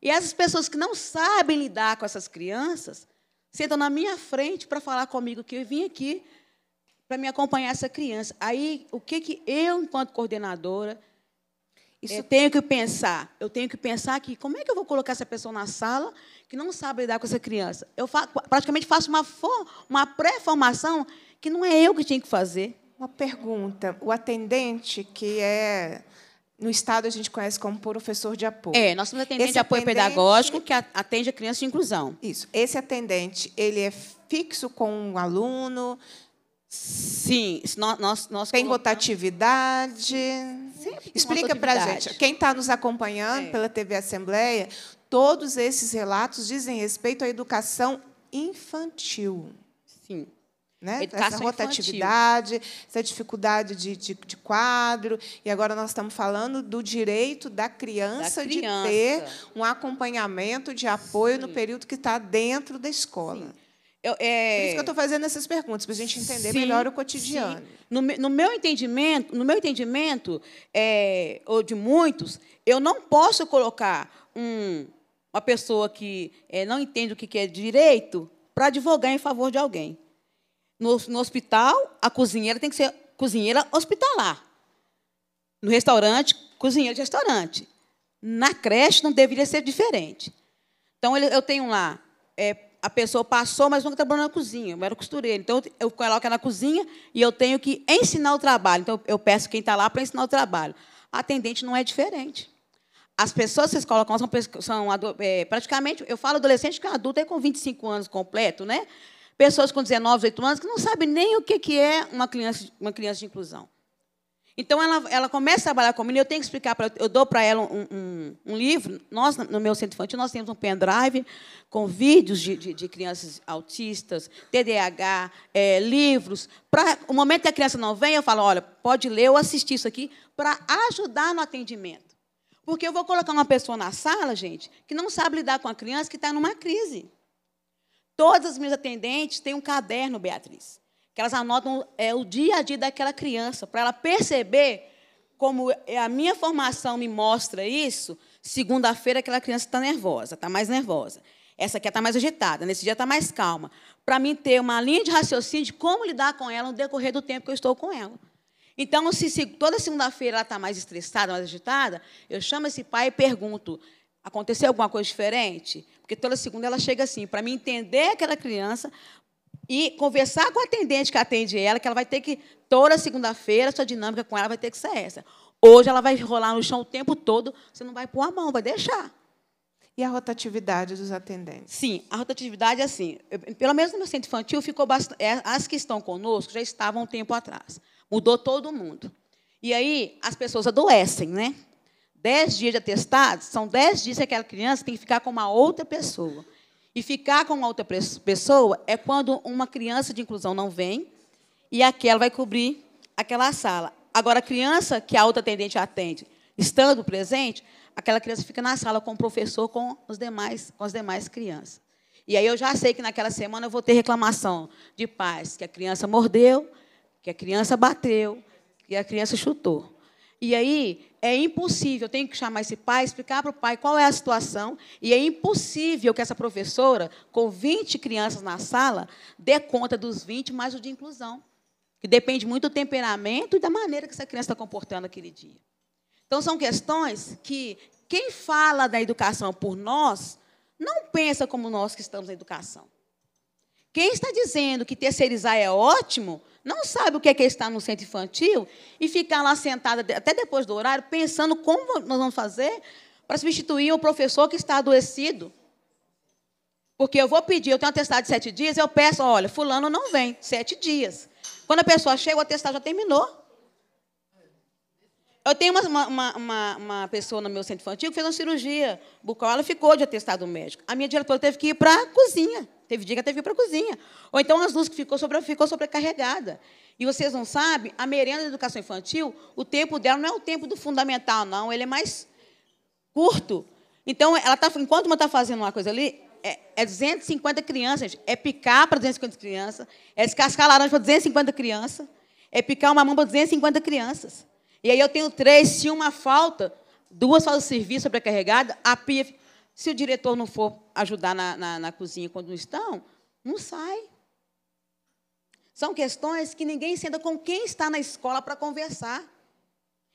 E essas pessoas que não sabem lidar com essas crianças, Senta na minha frente para falar comigo que eu vim aqui para me acompanhar essa criança. Aí, o que, que eu, enquanto coordenadora, isso eh, tenho que pensar. Eu tenho que pensar que como é que eu vou colocar essa pessoa na sala que não sabe lidar com essa criança? Eu fa praticamente faço uma, uma pré-formação que não é eu que tinha que fazer. Uma pergunta. O atendente que é no Estado, a gente conhece como professor de apoio. É, nós temos atendente Esse de apoio atendente... pedagógico que atende a criança de inclusão. Isso. Esse atendente, ele é fixo com um aluno? Sim. Nós, nós Tem rotatividade? Sim. Explica para a gente. Quem está nos acompanhando é. pela TV Assembleia, todos esses relatos dizem respeito à educação infantil. Sim. Né? essa rotatividade, infantil. essa dificuldade de, de, de, quadro. E agora nós estamos falando do direito da criança, da criança. de ter um acompanhamento de apoio Sim. no período que está dentro da escola. Sim. Eu, é... Por isso que eu estou fazendo essas perguntas, para a gente entender sim, melhor o cotidiano. No, no, meu entendimento, no meu entendimento é, ou de muitos, eu não posso colocar um, uma pessoa que é, não entende o que é direito para advogar em favor de alguém. No, no hospital, a cozinheira tem que ser cozinheira hospitalar. No restaurante, cozinheira de restaurante. Na creche não deveria ser diferente. Então, eu tenho lá, é, a pessoa passou, mas nunca trabalhou na cozinha, eu era costureira. Então, eu coloco ela na cozinha e eu tenho que ensinar o trabalho. Então, eu peço quem está lá para ensinar o trabalho. A atendente não é diferente. As pessoas que vocês colocam são, são é, praticamente, eu falo adolescente, porque adulto é com 25 anos completo, né? pessoas com 19, 18 anos que não sabem nem o que é uma criança, uma criança de inclusão. Então, ela, ela começa a trabalhar comigo, eu tenho que explicar, pra, eu dou para ela um, um, um, livro. Nós, no meu centro infantil, nós temos um pendrive com vídeos de, de, de crianças autistas, TDAH, é, livros. Para o momento que a criança não vem, eu falo, olha, pode ler ou assistir isso aqui para ajudar no atendimento. Porque eu vou colocar uma pessoa na sala, gente, que não sabe lidar com a criança, que está numa crise. Todas as minhas atendentes têm um caderno, Beatriz, que elas anotam é, o dia a dia daquela criança, para ela perceber como é, a minha formação me mostra isso. Segunda-feira, aquela criança está nervosa, está mais nervosa. Essa aqui está mais agitada, nesse dia está mais calma. Para mim ter uma linha de raciocínio de como lidar com ela no decorrer do tempo que eu estou com ela. Então, se, toda segunda-feira ela está mais estressada, mais agitada, eu chamo esse pai e pergunto: aconteceu alguma coisa diferente? Porque toda segunda ela chega assim, para mim entender aquela criança e conversar com a atendente que atende ela, que ela vai ter que, toda segunda-feira, sua dinâmica com ela vai ter que ser essa. Hoje ela vai rolar no chão o tempo todo, você não vai pôr a mão, vai deixar. E a rotatividade dos atendentes? Sim, a rotatividade é assim. Eu, pelo menos no meu centro infantil, ficou bastante, é, as que estão conosco já estavam um tempo atrás. Mudou todo mundo. E aí as pessoas adoecem, né? dez dias de atestado, são dez dias que aquela criança tem que ficar com uma outra pessoa. E ficar com uma outra pessoa é quando uma criança de inclusão não vem e aquela vai cobrir aquela sala. Agora, a criança que a outra atendente atende, estando presente, aquela criança fica na sala com o professor, com, os demais, com as demais crianças. E aí eu já sei que naquela semana eu vou ter reclamação de pais, que a criança mordeu, que a criança bateu, que a criança chutou. E aí é impossível, eu tenho que chamar esse pai, explicar para o pai qual é a situação, e é impossível que essa professora, com 20 crianças na sala, dê conta dos 20 mais o de inclusão, que depende muito do temperamento e da maneira que essa criança está comportando aquele dia. Então, são questões que quem fala da educação por nós não pensa como nós que estamos na educação. Quem está dizendo que terceirizar é ótimo, não sabe o que é, que é estar no centro infantil e ficar lá sentada até depois do horário, pensando como nós vamos fazer para substituir o professor que está adoecido. Porque eu vou pedir, eu tenho um atestado de sete dias, eu peço, olha, fulano não vem, sete dias. Quando a pessoa chega, o atestado já terminou. Eu tenho uma, uma, uma, uma, pessoa no meu centro infantil que fez uma cirurgia bucal, ela ficou de atestado médico. A minha diretora teve que ir para a cozinha. Teve dia que ela teve que ir para a cozinha. Ou então as luzes que ficou, sobre, ficou sobrecarregada. E vocês não sabem, a merenda da educação infantil, o tempo dela não é o tempo do fundamental, não. Ele é mais curto. Então, ela tá, enquanto uma está fazendo uma coisa ali, é, é 250 é crianças, É picar para 250 crianças, é descascar laranja para 250 crianças, é picar uma mão para 250 crianças. E aí eu tenho três, se uma falta, duas fazem o serviço sobrecarregado, a pia. Se o diretor não for ajudar na, na, na cozinha quando não estão, não sai. São questões que ninguém senta com quem está na escola para conversar.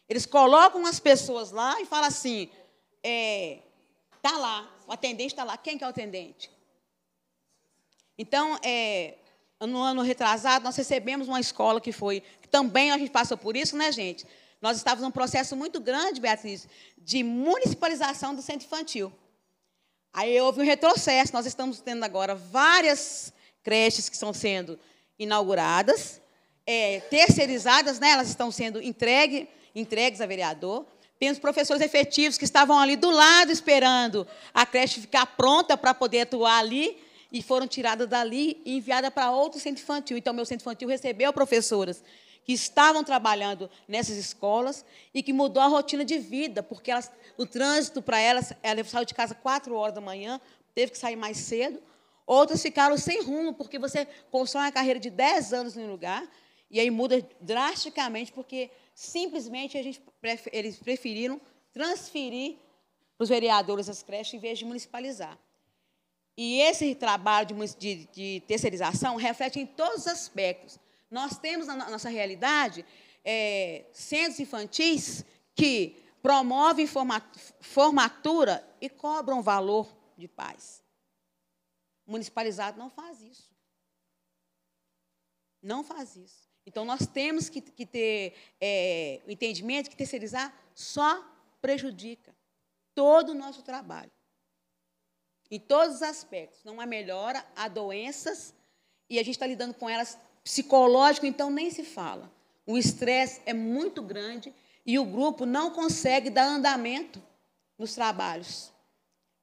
Eles colocam as pessoas lá e falam assim: está é, lá, o atendente está lá, quem que é o atendente? Então, é, no ano retrasado, nós recebemos uma escola que foi. Também a gente passou por isso, né, gente? Nós estávamos num processo muito grande, Beatriz, de municipalização do centro infantil. Aí houve um retrocesso. Nós estamos tendo agora várias creches que estão sendo inauguradas, é, terceirizadas, né? elas estão sendo entregue, entregues a vereador. Temos professores efetivos que estavam ali do lado esperando a creche ficar pronta para poder atuar ali e foram tiradas dali e enviadas para outro centro infantil. Então, meu centro infantil recebeu professoras que estavam trabalhando nessas escolas e que mudou a rotina de vida, porque elas, o trânsito para elas, ela saiu de casa quatro horas da manhã, teve que sair mais cedo. Outras ficaram sem rumo, porque você constrói uma carreira de 10 anos em um lugar e aí muda drasticamente, porque simplesmente a gente, eles preferiram transferir para os vereadores as creches em vez de municipalizar. E esse trabalho de, de, de terceirização reflete em todos os aspectos. Nós temos na nossa realidade é, centros infantis que promovem formatura e cobram valor de pais. O municipalizado não faz isso. Não faz isso. Então, nós temos que, que ter é, o entendimento que terceirizar só prejudica todo o nosso trabalho. Em todos os aspectos. Não há melhora, há doenças, e a gente está lidando com elas Psicológico, então, nem se fala. O estresse é muito grande e o grupo não consegue dar andamento nos trabalhos,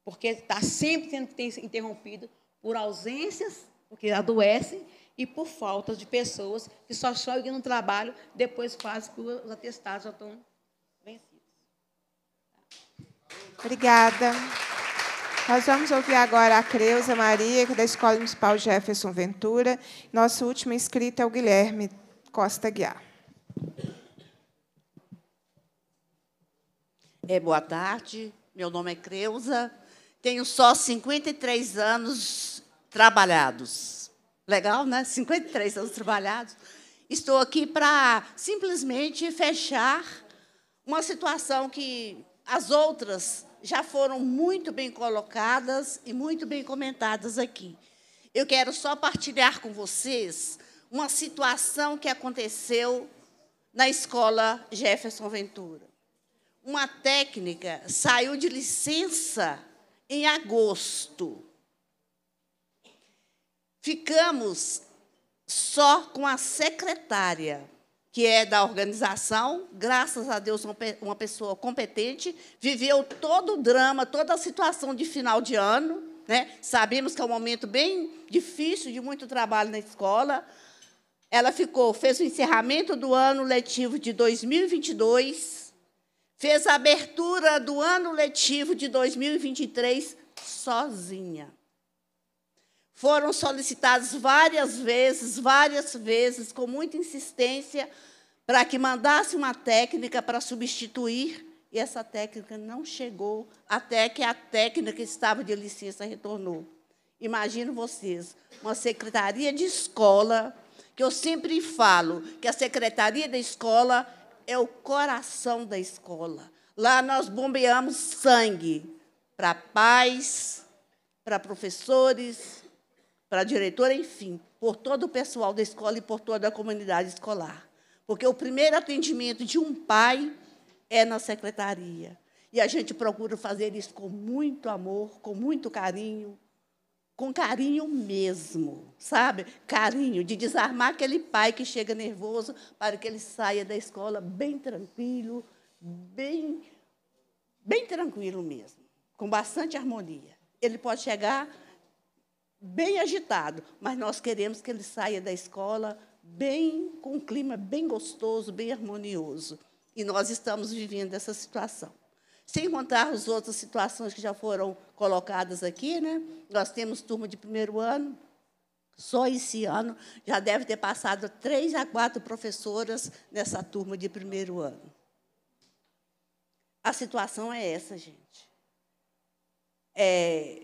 porque está sempre tendo que ser interrompido por ausências, porque adoecem, e por faltas de pessoas que só chegam no trabalho depois quase que os atestados já estão vencidos. Obrigada. Nós vamos ouvir agora a Creuza Maria, é da Escola Municipal Jefferson Ventura. Nosso último inscrito é o Guilherme Costa Guiar. É, boa tarde, meu nome é Creuza, tenho só 53 anos trabalhados. Legal, né? 53 anos trabalhados. Estou aqui para simplesmente fechar uma situação que as outras já foram muito bem colocadas e muito bem comentadas aqui. Eu quero só partilhar com vocês uma situação que aconteceu na escola Jefferson Ventura. Uma técnica saiu de licença em agosto. Ficamos só com a secretária que é da organização, graças a Deus, uma pessoa competente, viveu todo o drama, toda a situação de final de ano. Né? Sabemos que é um momento bem difícil, de muito trabalho na escola. Ela ficou, fez o encerramento do ano letivo de 2022, fez a abertura do ano letivo de 2023 sozinha. Foram solicitados várias vezes, várias vezes, com muita insistência, para que mandasse uma técnica para substituir, e essa técnica não chegou até que a técnica que estava de licença retornou. Imagino vocês, uma secretaria de escola, que eu sempre falo que a secretaria da escola é o coração da escola. Lá nós bombeamos sangue para pais, para professores, para a diretora, enfim, por todo o pessoal da escola e por toda a comunidade escolar. Porque o primeiro atendimento de um pai é na secretaria. E a gente procura fazer isso com muito amor, com muito carinho, com carinho mesmo, sabe? Carinho de desarmar aquele pai que chega nervoso para que ele saia da escola bem tranquilo, bem bem tranquilo mesmo, com bastante harmonia. Ele pode chegar bem agitado, mas nós queremos que ele saia da escola bem com um clima bem gostoso, bem harmonioso. E nós estamos vivendo essa situação. Sem contar as outras situações que já foram colocadas aqui, né? Nós temos turma de primeiro ano, só esse ano já deve ter passado três a quatro professoras nessa turma de primeiro ano. A situação é essa, gente. É,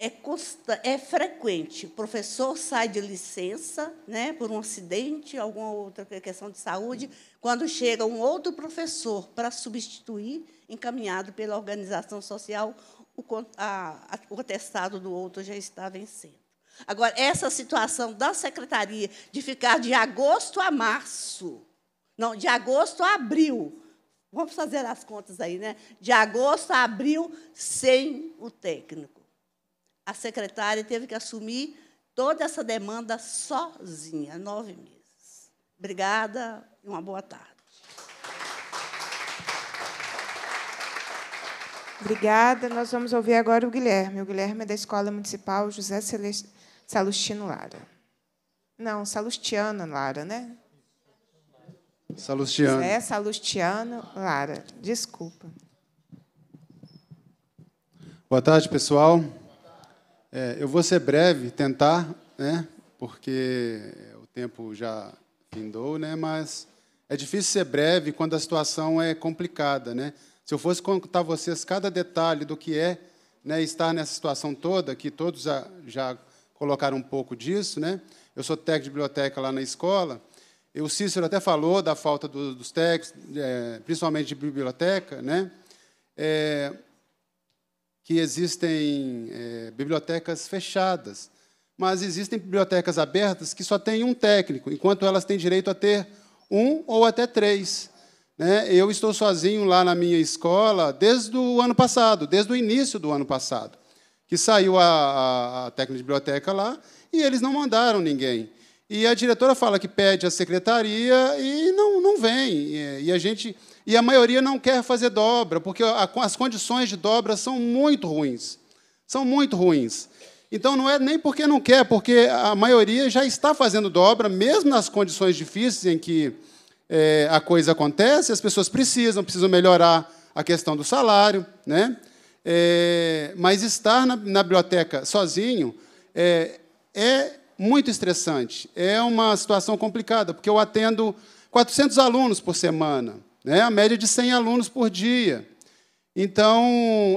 é, consta, é frequente. O professor sai de licença né, por um acidente, alguma outra questão de saúde. Quando chega um outro professor para substituir, encaminhado pela organização social, o, a, a, o atestado do outro já está vencendo. Agora, essa situação da secretaria de ficar de agosto a março, não, de agosto a abril, vamos fazer as contas aí, né? De agosto a abril sem o técnico a secretária teve que assumir toda essa demanda sozinha, nove meses. Obrigada e uma boa tarde. Obrigada. Nós vamos ouvir agora o Guilherme. O Guilherme é da Escola Municipal José Celest... Salustino Lara. Não, Salustiano Lara, né? Salustiano. José Salustiano Lara. Desculpa. Boa tarde, pessoal. É, eu vou ser breve, tentar, né? Porque o tempo já findou, né? Mas é difícil ser breve quando a situação é complicada, né? Se eu fosse contar a vocês cada detalhe do que é né, estar nessa situação toda, que todos já, colocaram um pouco disso, né? Eu sou técnico de biblioteca lá na escola. E o Cícero até falou da falta dos técnicos, é, principalmente de biblioteca, né? É, que existem é, bibliotecas fechadas, mas existem bibliotecas abertas que só têm um técnico, enquanto elas têm direito a ter um ou até três. Né? Eu estou sozinho lá na minha escola desde o ano passado, desde o início do ano passado, que saiu a, a, a técnica de biblioteca lá e eles não mandaram ninguém. E a diretora fala que pede à secretaria e não, não vem. e a gente e a maioria não quer fazer dobra, porque as condições de dobra são muito ruins. São muito ruins. Então não é nem porque não quer, porque a maioria já está fazendo dobra, mesmo nas condições difíceis em que é, a coisa acontece, as pessoas precisam, precisam melhorar a questão do salário. Né? É, mas estar na, na biblioteca sozinho é, é muito estressante, é uma situação complicada, porque eu atendo 400 alunos por semana né? a média é de 100 alunos por dia. Então,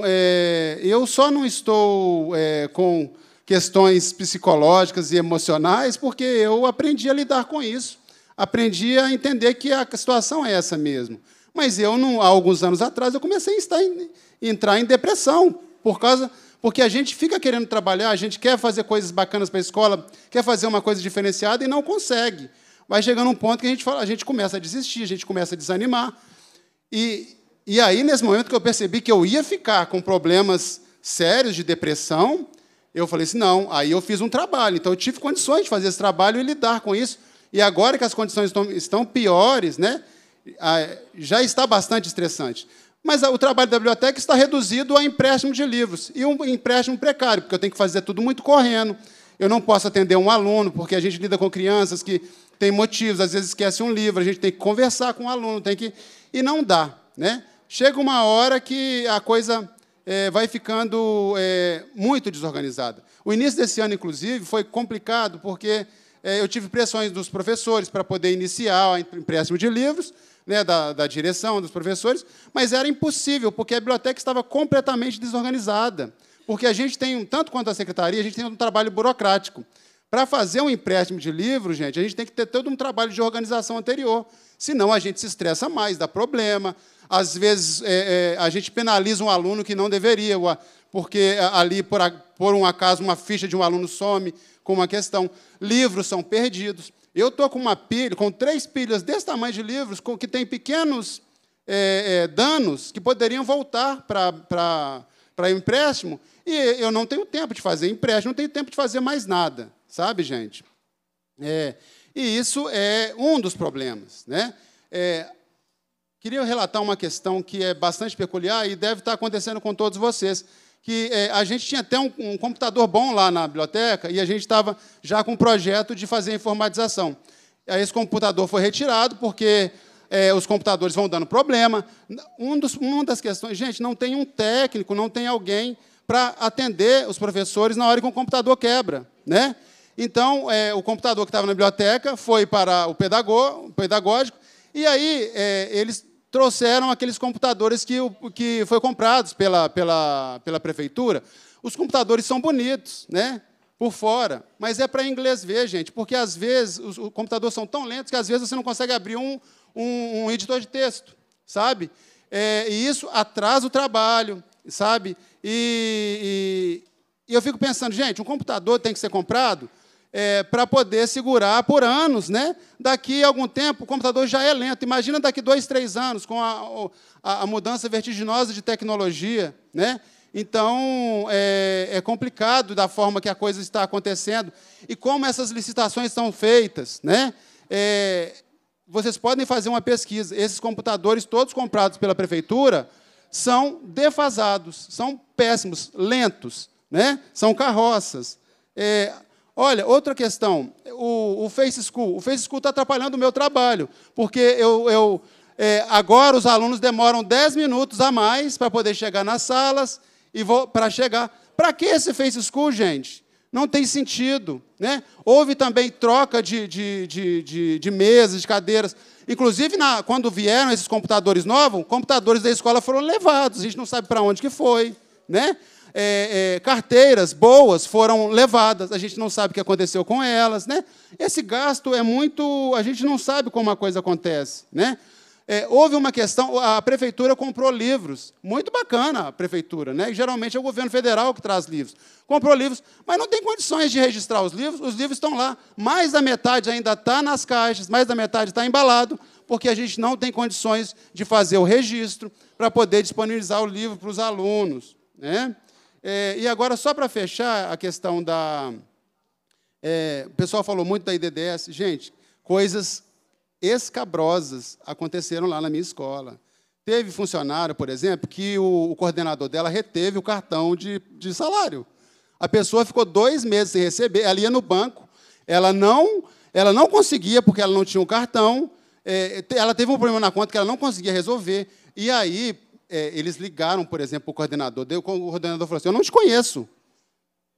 é, eu só não estou é, com questões psicológicas e emocionais porque eu aprendi a lidar com isso, aprendi a entender que a situação é essa mesmo. Mas eu, não, há alguns anos atrás, eu comecei a em, entrar em depressão por causa porque a gente fica querendo trabalhar, a gente quer fazer coisas bacanas para a escola, quer fazer uma coisa diferenciada e não consegue vai chegando um ponto que a gente, fala, a gente começa a desistir, a gente começa a desanimar. E, e aí, nesse momento que eu percebi que eu ia ficar com problemas sérios de depressão, eu falei assim: não, aí eu fiz um trabalho. Então, eu tive condições de fazer esse trabalho e lidar com isso. E agora que as condições estão, estão piores, né, já está bastante estressante. Mas o trabalho da biblioteca está reduzido a empréstimo de livros. E um empréstimo precário, porque eu tenho que fazer tudo muito correndo. Eu não posso atender um aluno, porque a gente lida com crianças que tem motivos, às vezes esquece um livro, a gente tem que conversar com o aluno, tem que. E não dá. Né? Chega uma hora que a coisa é, vai ficando é, muito desorganizada. O início desse ano, inclusive, foi complicado, porque é, eu tive pressões dos professores para poder iniciar o empréstimo de livros, né, da, da direção, dos professores, mas era impossível, porque a biblioteca estava completamente desorganizada. Porque a gente tem, tanto quanto a secretaria, a gente tem um trabalho burocrático. Para fazer um empréstimo de livro, gente, a gente tem que ter todo um trabalho de organização anterior. Senão a gente se estressa mais, dá problema. Às vezes é, é, a gente penaliza um aluno que não deveria, porque é, ali, por, a, por um acaso, uma ficha de um aluno some com uma questão. Livros são perdidos. Eu estou com uma pilha, com três pilhas desse tamanho de livros, com, que tem pequenos é, é danos que poderiam voltar para empréstimo, e eu não tenho tempo de fazer empréstimo, não tenho tempo de fazer mais nada sabe, gente? É, e isso é um dos problemas. Né? É, queria relatar uma questão que é bastante peculiar e deve estar acontecendo com todos vocês. Que é, a gente tinha até um, um, computador bom lá na biblioteca e a gente estava já com um projeto de fazer informatização. Aí esse computador foi retirado porque é, os computadores vão dando problema. Um dos, uma das questões, gente, não tem um técnico, não tem alguém para atender os professores na hora que um computador quebra, né? Então, é, o computador que estava na biblioteca foi para o, pedagogo, pedagógico, e aí é, eles trouxeram aqueles computadores que, que foi comprados pela, pela, pela prefeitura. Os computadores são bonitos, né? Por fora, mas é para inglês ver, gente, porque às vezes os, os, computadores são tão lentos que às vezes você não consegue abrir um, um, um editor de texto, sabe? É, e isso atrasa o trabalho, sabe? E, e, e eu fico pensando, gente, um computador tem que ser comprado é, para poder segurar por anos. Né? Daqui a algum tempo, o computador já é lento. Imagina daqui dois, três anos, com a, a, a mudança vertiginosa de tecnologia. Né? Então, é, é, complicado da forma que a coisa está acontecendo e como essas licitações são feitas. Né? É, vocês podem fazer uma pesquisa. Esses computadores, todos comprados pela prefeitura, são defasados, são péssimos, lentos, né? são carroças. É, Olha, outra questão, o, o Face School. O Face School está atrapalhando o meu trabalho, porque eu, eu é, agora os alunos demoram 10 minutos a mais para poder chegar nas salas e para chegar. Para que esse Face School, gente? Não tem sentido. Né? Houve também troca de, de, de, de, de mesas, de cadeiras. Inclusive, na, quando vieram esses computadores novos, computadores da escola foram levados, a gente não sabe para onde que foi. Né? é, é, carteiras boas foram levadas, a gente não sabe o que aconteceu com elas. Né? Esse gasto é muito. a gente não sabe como a coisa acontece. Né? É, houve uma questão, a prefeitura comprou livros, muito bacana a prefeitura, né? E, geralmente é o governo federal que traz livros. Comprou livros, mas não tem condições de registrar os livros, os livros estão lá, mais da metade ainda está nas caixas, mais da metade está embalado, porque a gente não tem condições de fazer o registro para poder disponibilizar o livro para os alunos. Né? É, e agora, só para fechar a questão da. É, o pessoal falou muito da IDDS. Gente, coisas escabrosas aconteceram lá na minha escola. Teve funcionário, por exemplo, que o, o coordenador dela reteve o cartão de, de salário. A pessoa ficou dois meses sem receber, ela ia no banco, ela não, ela não conseguia, porque ela não tinha o cartão, é, ela teve um problema na conta que ela não conseguia resolver. E aí, é, eles ligaram, por exemplo, o coordenador. O coordenador falou assim: Eu não te conheço.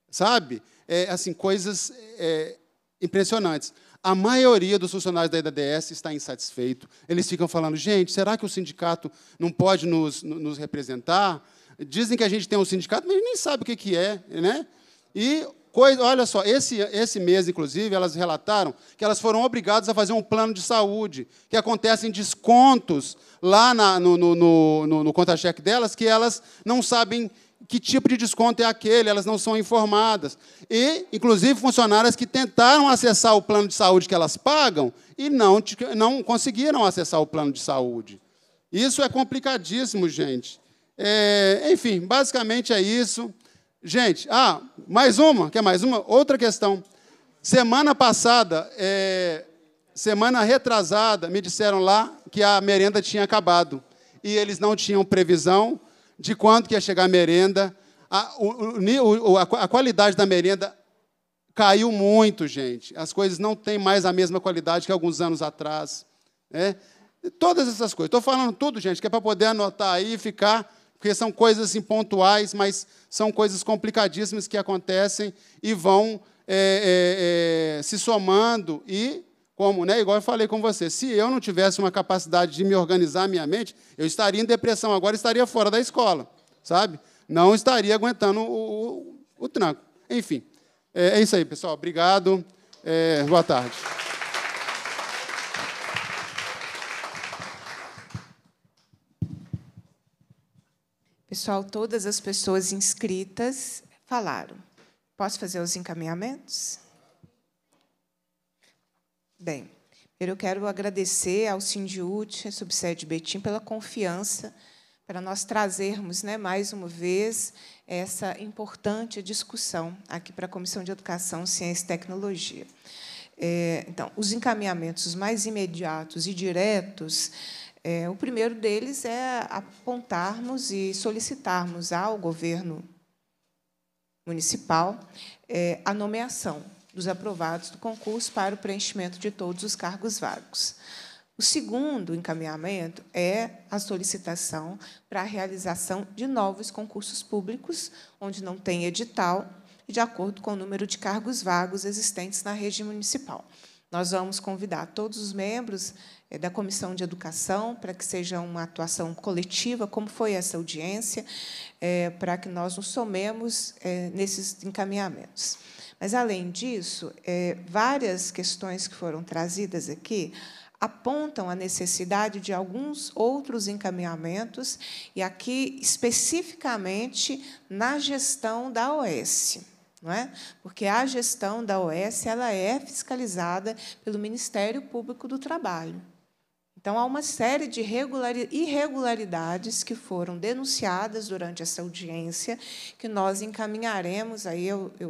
Sabe? É, assim, coisas é, impressionantes. A maioria dos funcionários da IDDS está insatisfeito. Eles ficam falando: gente, será que o sindicato não pode nos, nos representar? Dizem que a gente tem um sindicato, mas nem sabe o que, que é. Né? E Coisa, olha só, esse, esse mês, inclusive, elas relataram que elas foram obrigadas a fazer um plano de saúde, que acontecem descontos lá na, no, no, no, no cheque delas, que elas não sabem que tipo de desconto é aquele, elas não são informadas. E, inclusive, funcionárias que tentaram acessar o plano de saúde que elas pagam e não, não conseguiram acessar o plano de saúde. Isso é complicadíssimo, gente. É, enfim, basicamente é isso. Gente, ah, mais uma, quer mais uma? Outra questão. Semana passada, é, semana retrasada, me disseram lá que a merenda tinha acabado. E eles não tinham previsão de quando que ia chegar a merenda. A, o, o, a, qualidade da merenda caiu muito, gente. As coisas não têm mais a mesma qualidade que alguns anos atrás. Né? Todas essas coisas. Estou falando tudo, gente, que é para poder anotar aí e ficar, porque são coisas assim, pontuais, mas são coisas complicadíssimas que acontecem e vão é, é, é, se somando e como, né? Igual eu falei com você, se eu não tivesse uma capacidade de me organizar minha mente, eu estaria em depressão agora, estaria fora da escola, sabe? Não estaria aguentando o, o, o tranco. Enfim, é, é isso aí, pessoal. Obrigado. É, boa tarde. Pessoal, todas as pessoas inscritas falaram. Posso fazer os encaminhamentos? Bem, eu quero agradecer ao Sindiúte, subsede Betim, pela confiança para nós trazermos, né, mais uma vez, essa importante discussão aqui para a Comissão de Educação, Ciência e Tecnologia. É, então, os encaminhamentos mais imediatos e diretos é, o primeiro deles é apontarmos e solicitarmos ao governo municipal é, a nomeação dos aprovados do concurso para o preenchimento de todos os cargos vagos. O segundo encaminhamento é a solicitação para a realização de novos concursos públicos, onde não tem edital, de acordo com o número de cargos vagos existentes na rede municipal. Nós vamos convidar todos os membros é, da Comissão de Educação, para que seja uma atuação coletiva, como foi essa audiência, é, para que nós nos somemos é, nesses encaminhamentos. Mas, além disso, várias questões que foram trazidas aqui apontam a necessidade de alguns outros encaminhamentos, e aqui especificamente na gestão da OS. Não é? Porque a gestão da OS ela é fiscalizada pelo Ministério Público do Trabalho. Então, há uma série de irregularidades que foram denunciadas durante essa audiência, que nós encaminharemos, aí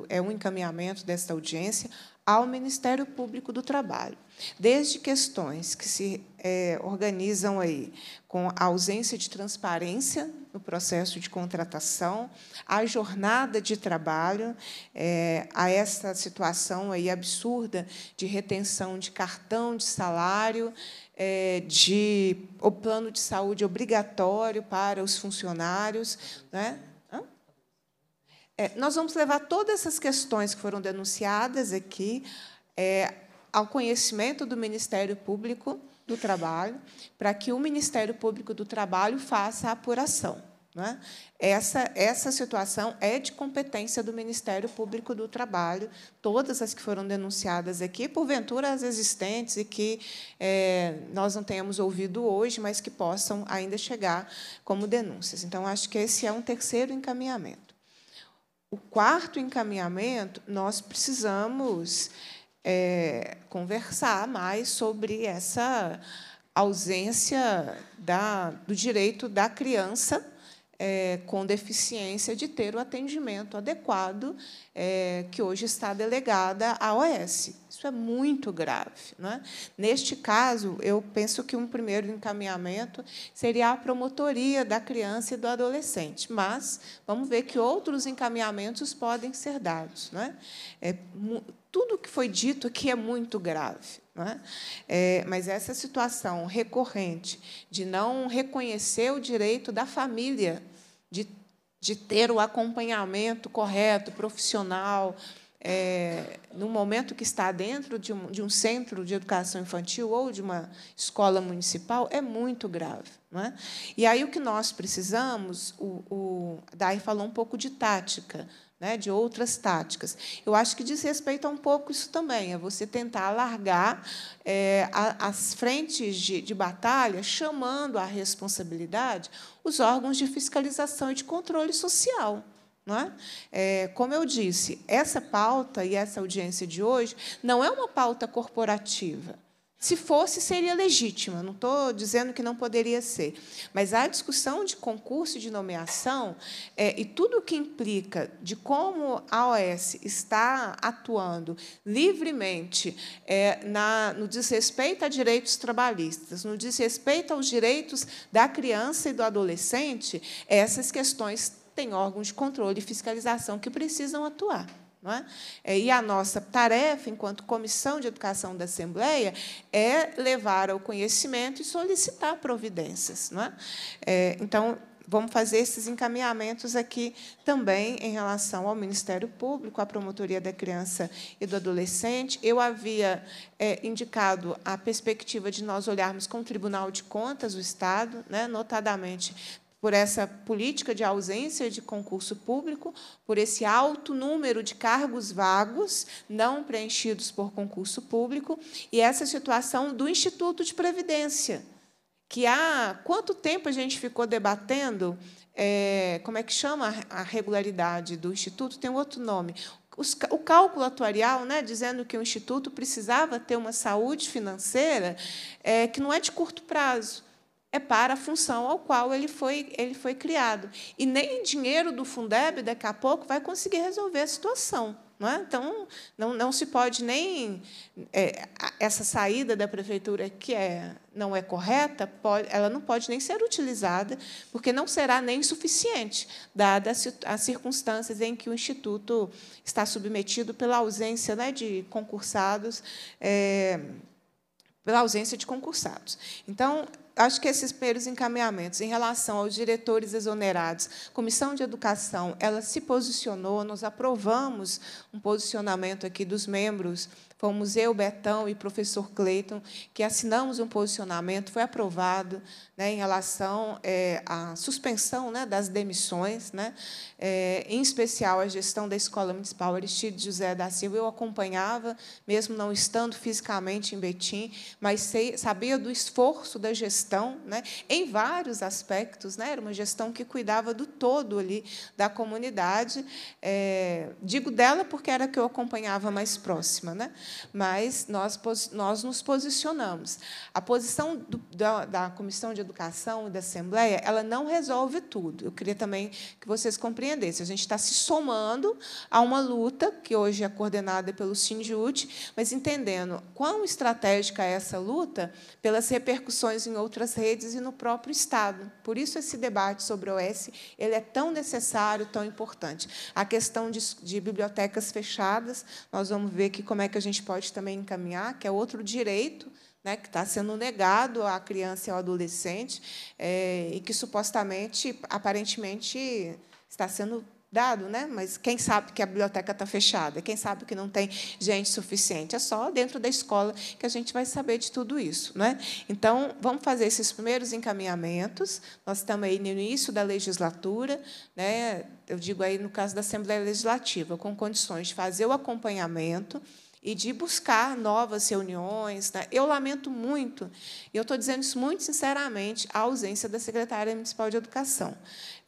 é um encaminhamento desta audiência, ao Ministério Público do Trabalho. Desde questões que se é, organizam aí com a ausência de transparência no processo de contratação, a jornada de trabalho, é, a essa situação aí absurda de retenção de cartão de salário, é, de o plano de saúde obrigatório para os funcionários, né? É, nós vamos levar todas essas questões que foram denunciadas aqui é, ao conhecimento do Ministério Público do Trabalho, para que o Ministério Público do Trabalho faça a apuração. Né? Essa, essa situação é de competência do Ministério Público do Trabalho, todas as que foram denunciadas aqui, porventura as existentes e que é, nós não tenhamos ouvido hoje, mas que possam ainda chegar como denúncias. Então, acho que esse é um terceiro encaminhamento. O quarto encaminhamento, nós precisamos é, conversar mais sobre essa ausência da, do direito da criança é, com deficiência de ter o atendimento adequado é, que hoje está delegada à OS. Isso é muito grave. Né? Neste caso, eu penso que um primeiro encaminhamento seria a promotoria da criança e do adolescente, mas vamos ver que outros encaminhamentos podem ser dados. Né? É, é tudo que foi dito aqui é muito grave. É? É, mas essa situação recorrente de não reconhecer o direito da família de, de ter o acompanhamento correto, profissional, é, no momento que está dentro de um, de um, centro de educação infantil ou de uma escola municipal, é muito grave. É? E aí o que nós precisamos, o, o falou um pouco de tática, né, de outras táticas. Eu acho que diz respeito a um pouco isso também, é você tentar alargar é, eh, as frentes de, de, batalha, chamando à responsabilidade os órgãos de fiscalização e de controle social. Não é? é, como eu disse, essa pauta e essa audiência de hoje não é uma pauta corporativa. Se fosse, seria legítima, não estou dizendo que não poderia ser. Mas a discussão de concurso e de nomeação é, e tudo o que implica de como a OS está atuando livremente é, na, no desrespeito a direitos trabalhistas, no desrespeito aos direitos da criança e do adolescente, essas questões têm órgãos de controle e fiscalização que precisam atuar. É? é? E a nossa tarefa, enquanto Comissão de Educação da Assembleia, é levar ao conhecimento e solicitar providências. É? É, então, vamos fazer esses encaminhamentos aqui também em relação ao Ministério Público, à Promotoria da Criança e do Adolescente. Eu havia é, indicado a perspectiva de nós olharmos com o Tribunal de Contas do Estado, né, notadamente por essa política de ausência de concurso público, por esse alto número de cargos vagos não preenchidos por concurso público e essa situação do Instituto de Previdência, que há quanto tempo a gente ficou debatendo é, como é que chama a regularidade do Instituto? Tem um outro nome. o cálculo atuarial, né, dizendo que o Instituto precisava ter uma saúde financeira é, que não é de curto prazo é para a função ao qual ele foi, ele foi criado. E nem dinheiro do Fundeb, daqui a pouco, vai conseguir resolver a situação. Não é? Então, não, não se pode nem. É, essa saída da prefeitura, que é, não é correta, pode, ela não pode nem ser utilizada, porque não será nem suficiente, dadas as circunstâncias em que o Instituto está submetido pela ausência né, de concursados. É, pela ausência de concursados. Então, acho que esses primeiros encaminhamentos em relação aos diretores exonerados, Comissão de Educação, ela se posicionou, nós aprovamos um posicionamento aqui dos membros, fomos eu, Betão e professor Cleiton, que assinamos um posicionamento, foi aprovado né, em relação é, à suspensão né, das demissões, né, é, em especial a gestão da Escola Municipal Aristide José da Silva, eu acompanhava, mesmo não estando fisicamente em Betim, mas sei, sabia do esforço da gestão, né, em vários aspectos. Né, era uma gestão que cuidava do todo ali da comunidade. É, digo dela porque era a que eu acompanhava mais próxima, né, mas nós, nós nos posicionamos. A posição do, da, da Comissão de Educação e da Assembleia, ela não resolve tudo. Eu queria também que vocês compreendam se a gente está se somando a uma luta, que hoje é coordenada pelo Sinjut, mas entendendo quão estratégica é essa luta pelas repercussões em outras redes e no próprio Estado. Por isso, esse debate sobre o OS ele é tão necessário, tão importante. A questão de, de bibliotecas fechadas, nós vamos ver que como é que a gente pode também encaminhar, que é outro direito né, que está sendo negado à criança e ao adolescente, é, e que supostamente, aparentemente, está sendo dado, né? mas quem sabe que a biblioteca está fechada, quem sabe que não tem gente suficiente. É só dentro da escola que a gente vai saber de tudo isso. Né? Então, vamos fazer esses primeiros encaminhamentos. Nós estamos aí no início da legislatura, né? eu digo aí no caso da Assembleia Legislativa, com condições de fazer o acompanhamento e de buscar novas reuniões. Né? Eu lamento muito, e eu estou dizendo isso muito sinceramente, a ausência da secretária municipal de educação.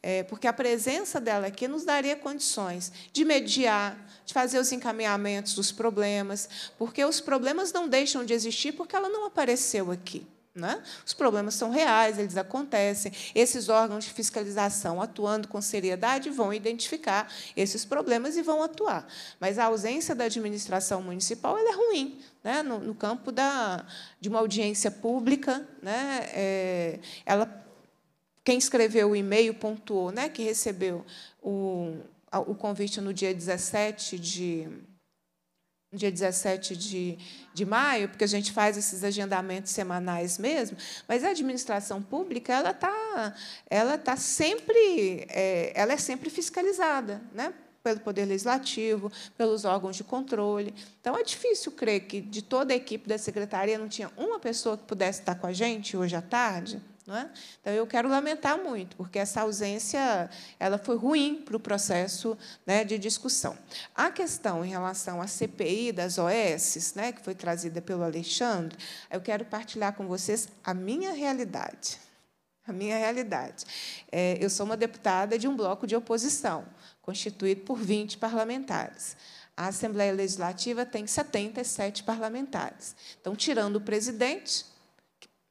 É, porque a presença dela aqui nos daria condições de mediar, de fazer os encaminhamentos dos problemas, porque os problemas não deixam de existir porque ela não apareceu aqui. Né? Os problemas são reais, eles acontecem. Esses órgãos de fiscalização, atuando com seriedade, vão identificar esses problemas e vão atuar. Mas a ausência da administração municipal é ruim. Né? No, no, campo da, de uma audiência pública, né? É, ela quem escreveu o e-mail pontuou, né, que recebeu o, o convite no dia 17 de no dia 17 de, de maio, porque a gente faz esses agendamentos semanais mesmo, mas a administração pública ela tá, ela tá sempre é, ela é sempre fiscalizada, né? pelo Poder Legislativo, pelos órgãos de controle. Então, é difícil crer que de toda a equipe da Secretaria não tinha uma pessoa que pudesse estar com a gente hoje à tarde não é? Então, eu quero lamentar muito, porque essa ausência ela foi ruim para o processo né, de discussão. A questão em relação à CPI das OS, né, que foi trazida pelo Alexandre, eu quero partilhar com vocês a minha realidade. A minha realidade. É, eu sou uma deputada de um bloco de oposição, constituído por 20 parlamentares. A Assembleia Legislativa tem 77 parlamentares. Então, tirando o presidente,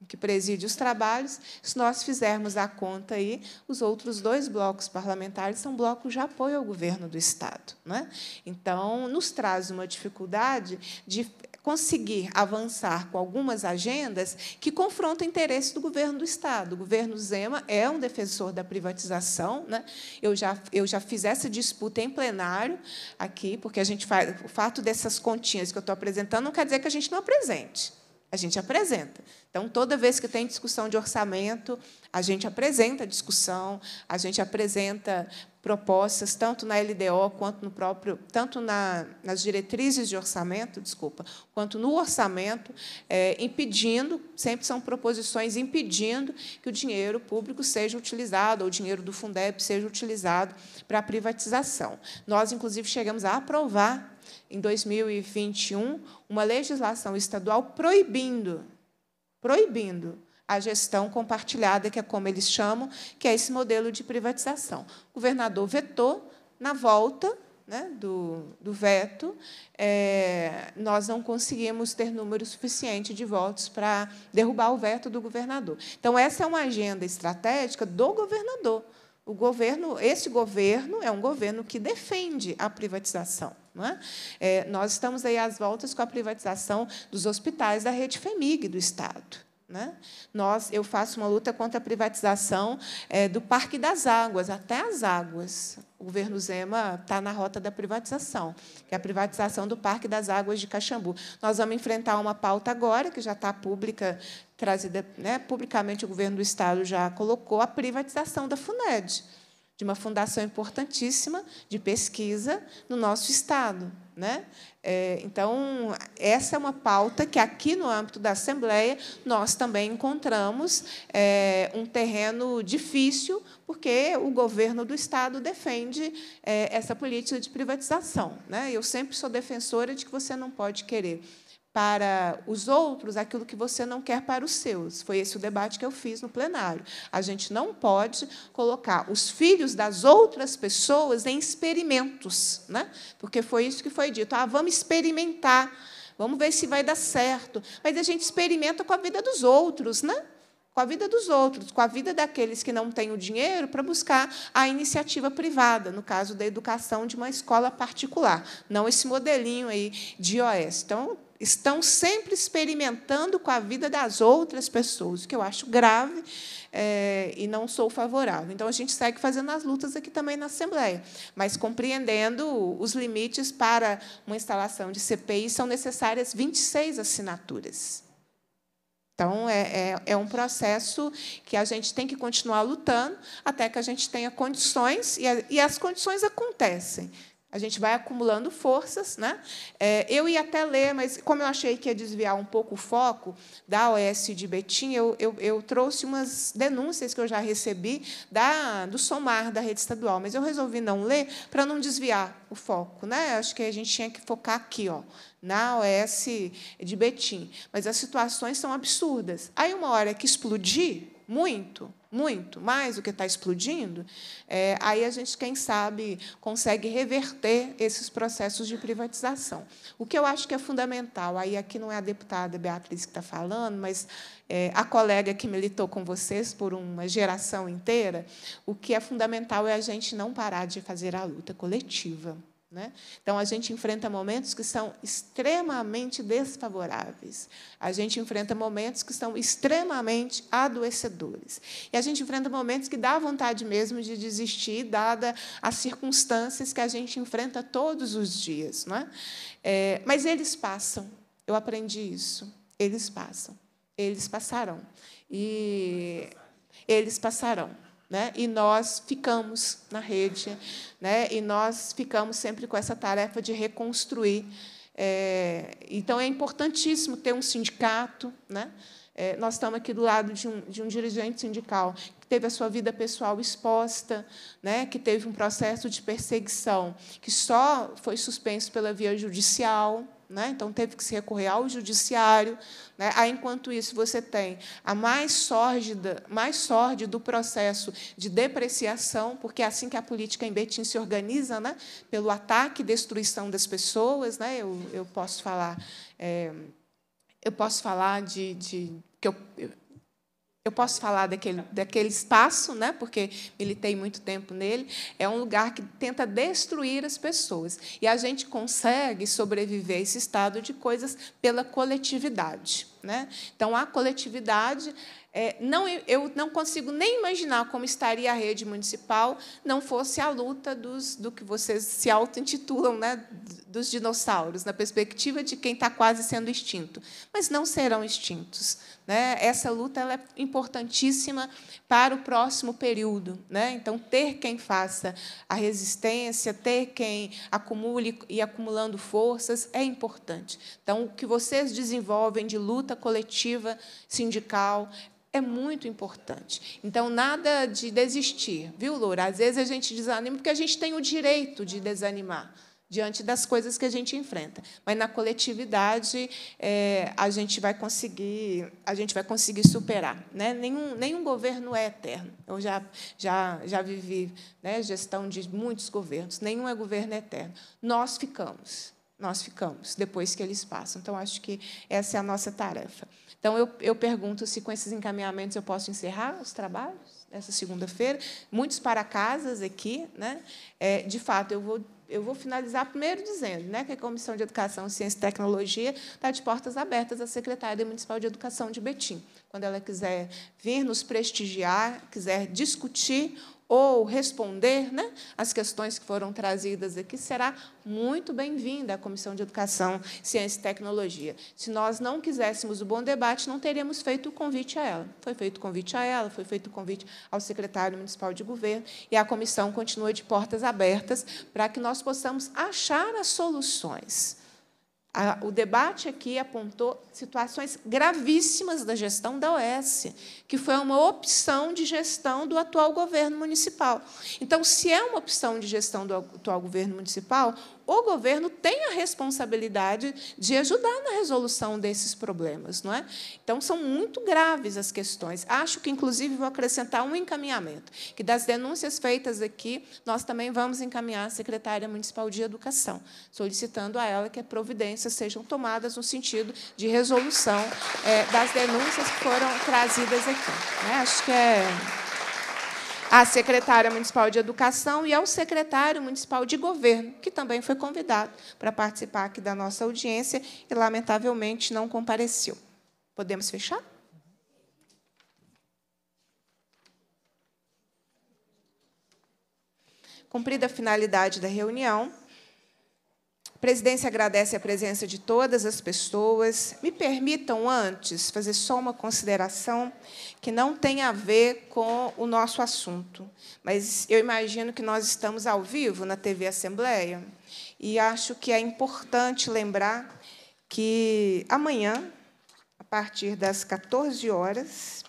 que preside os trabalhos. Se nós fizermos a conta aí, os outros dois blocos parlamentares são blocos de apoio ao governo do Estado. Né? Então, nos traz uma dificuldade de conseguir avançar com algumas agendas que confrontam o interesse do governo do Estado. O governo Zema é um defensor da privatização. Né? Eu, já, eu já fiz essa disputa em plenário aqui, porque a gente faz, o fato dessas continhas que eu estou apresentando não quer dizer que a gente não apresente a gente apresenta. Então, toda vez que tem discussão de orçamento, a gente apresenta a discussão, a gente apresenta propostas, tanto na LDO quanto no próprio, tanto na, nas diretrizes de orçamento, desculpa, quanto no orçamento, é, impedindo, sempre são proposições impedindo que o dinheiro público seja utilizado, ou o dinheiro do Fundeb seja utilizado para a privatização. Nós, inclusive, chegamos a aprovar em 2021, uma legislação estadual proibindo, proibindo a gestão compartilhada, que é como eles chamam, que é esse modelo de privatização. O governador vetou, na volta né, do, do veto, é, nós não conseguimos ter número suficiente de votos para derrubar o veto do governador. Então, essa é uma agenda estratégica do governador o governo, esse governo é um governo que defende a privatização. É? É, nós estamos aí às voltas com a privatização dos hospitais da rede FEMIG do Estado. Né? Nós, eu faço uma luta contra a privatização é, do Parque das Águas, até as águas. O governo Zema está na rota da privatização, que é a privatização do Parque das Águas de Caxambu. Nós vamos enfrentar uma pauta agora, que já está pública trazida né, publicamente, o governo do Estado já colocou a privatização da FUNED, de uma fundação importantíssima de pesquisa no nosso Estado. Né? É, então, essa é uma pauta que, aqui no âmbito da Assembleia, nós também encontramos é, um terreno difícil, porque o governo do Estado defende é, essa política de privatização. Né? Eu sempre sou defensora de que você não pode querer para os outros aquilo que você não quer para os seus. Foi esse o debate que eu fiz no plenário. A gente não pode colocar os filhos das outras pessoas em experimentos, né? porque foi isso que foi dito. Ah, vamos experimentar, vamos ver se vai dar certo. Mas a gente experimenta com a vida dos outros, né? com a vida dos outros, com a vida daqueles que não têm o dinheiro para buscar a iniciativa privada, no caso da educação de uma escola particular, não esse modelinho aí de OS. Então, estão sempre experimentando com a vida das outras pessoas, o que eu acho grave é, e não sou favorável. Então, a gente segue fazendo as lutas aqui também na Assembleia, mas compreendendo os limites para uma instalação de CPI, são necessárias 26 assinaturas. Então, é, é, é um processo que a gente tem que continuar lutando até que a gente tenha condições, e, a, e as condições acontecem. A gente vai acumulando forças. Né? É, eu ia até ler, mas como eu achei que ia desviar um pouco o foco da OS de Betim, eu, eu, eu trouxe umas denúncias que eu já recebi da, do SOMAR, da rede estadual, mas eu resolvi não ler para não desviar o foco. Né? Acho que a gente tinha que focar aqui, ó, na OS de Betim. Mas as situações são absurdas. Aí, uma hora que explodir muito, muito mais o que está explodindo, é, aí a gente, quem sabe, consegue reverter esses processos de privatização. O que eu acho que é fundamental, aí aqui não é a deputada Beatriz que está falando, mas é, a colega que militou com vocês por uma geração inteira, o que é fundamental é a gente não parar de fazer a luta coletiva né? Então, a gente enfrenta momentos que são extremamente desfavoráveis, a gente enfrenta momentos que são extremamente adoecedores, e a gente enfrenta momentos que dá vontade mesmo de desistir, dada as circunstâncias que a gente enfrenta todos os dias. Né? É, mas eles passam, eu aprendi isso, eles passam, eles passarão, e eles passarão. Né? E nós ficamos na rede, né? e nós ficamos sempre com essa tarefa de reconstruir. É, então, é importantíssimo ter um sindicato. Né? É, nós estamos aqui do lado de um, de um dirigente sindical que teve a sua vida pessoal exposta, né? que teve um processo de perseguição que só foi suspenso pela via judicial. Né? Então, teve que se recorrer ao judiciário. Né? Aí, enquanto isso, você tem a mais sórdida, mais sórdido processo de depreciação, porque é assim que a política em Betim se organiza, né? pelo ataque e destruição das pessoas. Né? Eu, eu posso falar... É, eu posso falar de, de que eu, eu posso falar daquele, daquele espaço, né, porque militei muito tempo nele, é um lugar que tenta destruir as pessoas. E a gente consegue sobreviver a esse estado de coisas pela coletividade. Né? Então, a coletividade, é, não, eu não consigo nem imaginar como estaria a rede municipal não fosse a luta dos, do que vocês se auto-intitulam né, dos dinossauros, na perspectiva de quem está quase sendo extinto. Mas não serão extintos, né? Essa luta é importantíssima para o próximo período. Né? Então, ter quem faça a resistência, ter quem acumule e acumulando forças é importante. Então, o que vocês desenvolvem de luta coletiva, sindical, é muito importante. Então, nada de desistir, viu, Loura? Às vezes a gente desanima porque a gente tem o direito de desanimar diante das coisas que a gente enfrenta. Mas na coletividade é, a gente vai conseguir a gente vai conseguir superar. Né? Nenhum, nenhum governo é eterno. Eu já já já vivi né, gestão de muitos governos. Nenhum é governo eterno. Nós ficamos. Nós ficamos depois que eles passam. Então, acho que essa é a nossa tarefa. Então, eu, eu pergunto se com esses encaminhamentos eu posso encerrar os trabalhos nessa segunda-feira. Muitos para casas aqui. Né? É, de fato, eu vou eu vou finalizar primeiro dizendo né, que a Comissão de Educação, Ciência e Tecnologia está de portas abertas à Secretária Municipal de Educação de Betim. Quando ela quiser vir nos prestigiar, quiser discutir ou responder né, às questões que foram trazidas aqui, será muito bem-vinda à Comissão de Educação, Ciência e Tecnologia. Se nós não quiséssemos o bom debate, não teríamos feito o convite a ela. Foi feito o convite a ela, foi feito o convite ao secretário municipal de governo, e a comissão continua de portas abertas para que nós possamos achar as soluções a, o debate aqui apontou situações gravíssimas da gestão da OS, que foi uma opção de gestão do atual governo municipal. Então, se é uma opção de gestão do atual governo municipal, o governo tem a responsabilidade de ajudar na resolução desses problemas, não é? Então são muito graves as questões. Acho que inclusive vou acrescentar um encaminhamento, que das denúncias feitas aqui, nós também vamos encaminhar à secretária municipal de educação, solicitando a ela que providências sejam tomadas no sentido de resolução é, das denúncias que foram trazidas aqui. Né? Acho que é à secretária municipal de Educação e ao secretário municipal de Governo, que também foi convidado para participar aqui da nossa audiência e, lamentavelmente, não compareceu. Podemos fechar? Cumprida a finalidade da reunião, a presidência agradece a presença de todas as pessoas. Me permitam, antes, fazer só uma consideração que não tem a ver com o nosso assunto, mas eu imagino que nós estamos ao vivo na TV Assembleia e acho que é importante lembrar que amanhã, a partir das 14 horas,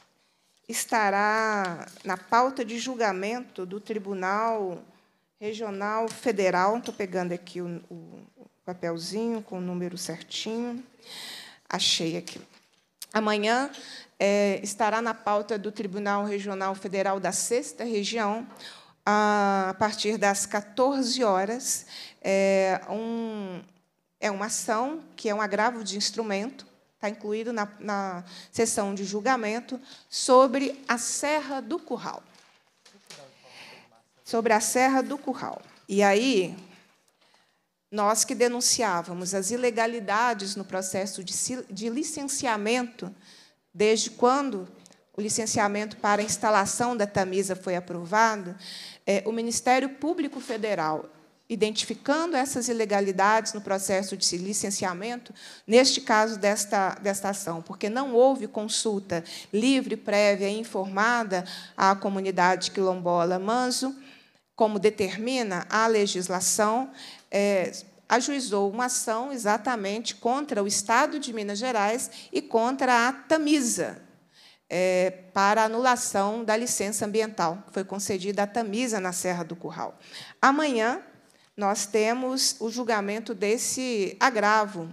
estará na pauta de julgamento do Tribunal Regional Federal, estou pegando aqui o, o papelzinho com o número certinho. Achei aqui. Amanhã é, estará na pauta do Tribunal Regional Federal da Sexta Região, a partir das 14 horas, é, um, é uma ação que é um agravo de instrumento, está incluído na, na sessão de julgamento, sobre a Serra do Curral. Sobre a Serra do Curral. E aí, nós que denunciávamos as ilegalidades no processo de, licenciamento, desde quando o licenciamento para a instalação da Tamisa foi aprovado, é, o Ministério Público Federal, identificando essas ilegalidades no processo de licenciamento, neste caso desta, desta ação, porque não houve consulta livre, prévia e informada à comunidade quilombola Manso como determina a legislação, é, ajuizou uma ação exatamente contra o Estado de Minas Gerais e contra a Tamisa, é, para anulação da licença ambiental, que foi concedida à Tamisa na Serra do Curral. Amanhã, nós temos o julgamento desse agravo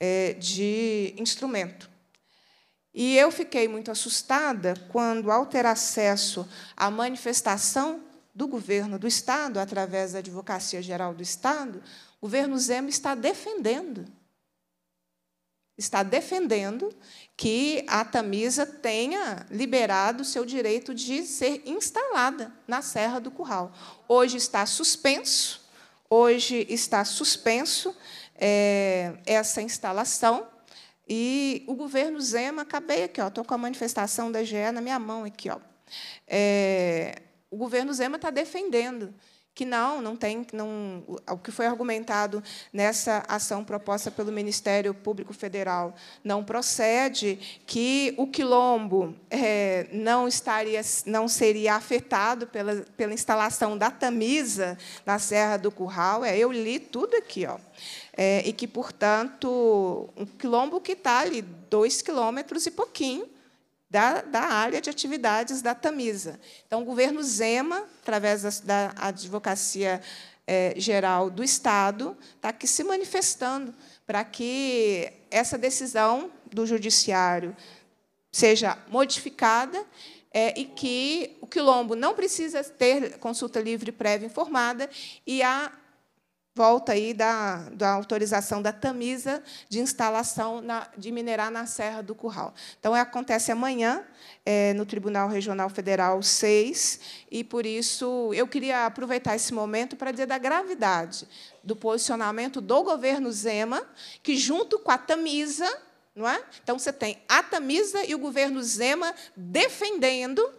é, de instrumento. E eu fiquei muito assustada quando, ao ter acesso à manifestação do governo do Estado, através da Advocacia Geral do Estado, o governo Zema está defendendo. Está defendendo que a Tamisa tenha liberado seu direito de ser instalada na Serra do Curral. Hoje está suspenso, hoje está suspenso é, essa instalação. E o governo Zema, acabei aqui, estou com a manifestação da GE na minha mão aqui. Ó, é, o governo Zema está defendendo que não, não tem, não, o que foi argumentado nessa ação proposta pelo Ministério Público Federal não procede, que o quilombo é, não estaria, não seria afetado pela, pela instalação da Tamisa na Serra do Curral. É, eu li tudo aqui, ó. É, e que, portanto, um quilombo que está ali dois quilômetros e pouquinho da, da área de atividades da Tamisa. Então, o governo Zema, através da, da Advocacia é, Geral do Estado, está aqui se manifestando para que essa decisão do Judiciário seja modificada é, e que o quilombo não precisa ter consulta livre prévia informada e a volta aí da, da autorização da Tamisa de instalação na, de minerar na Serra do Curral. Então, acontece amanhã, é, no Tribunal Regional Federal 6, e, por isso, eu queria aproveitar esse momento para dizer da gravidade do posicionamento do governo Zema, que, junto com a Tamisa, não é? então, você tem a Tamisa e o governo Zema defendendo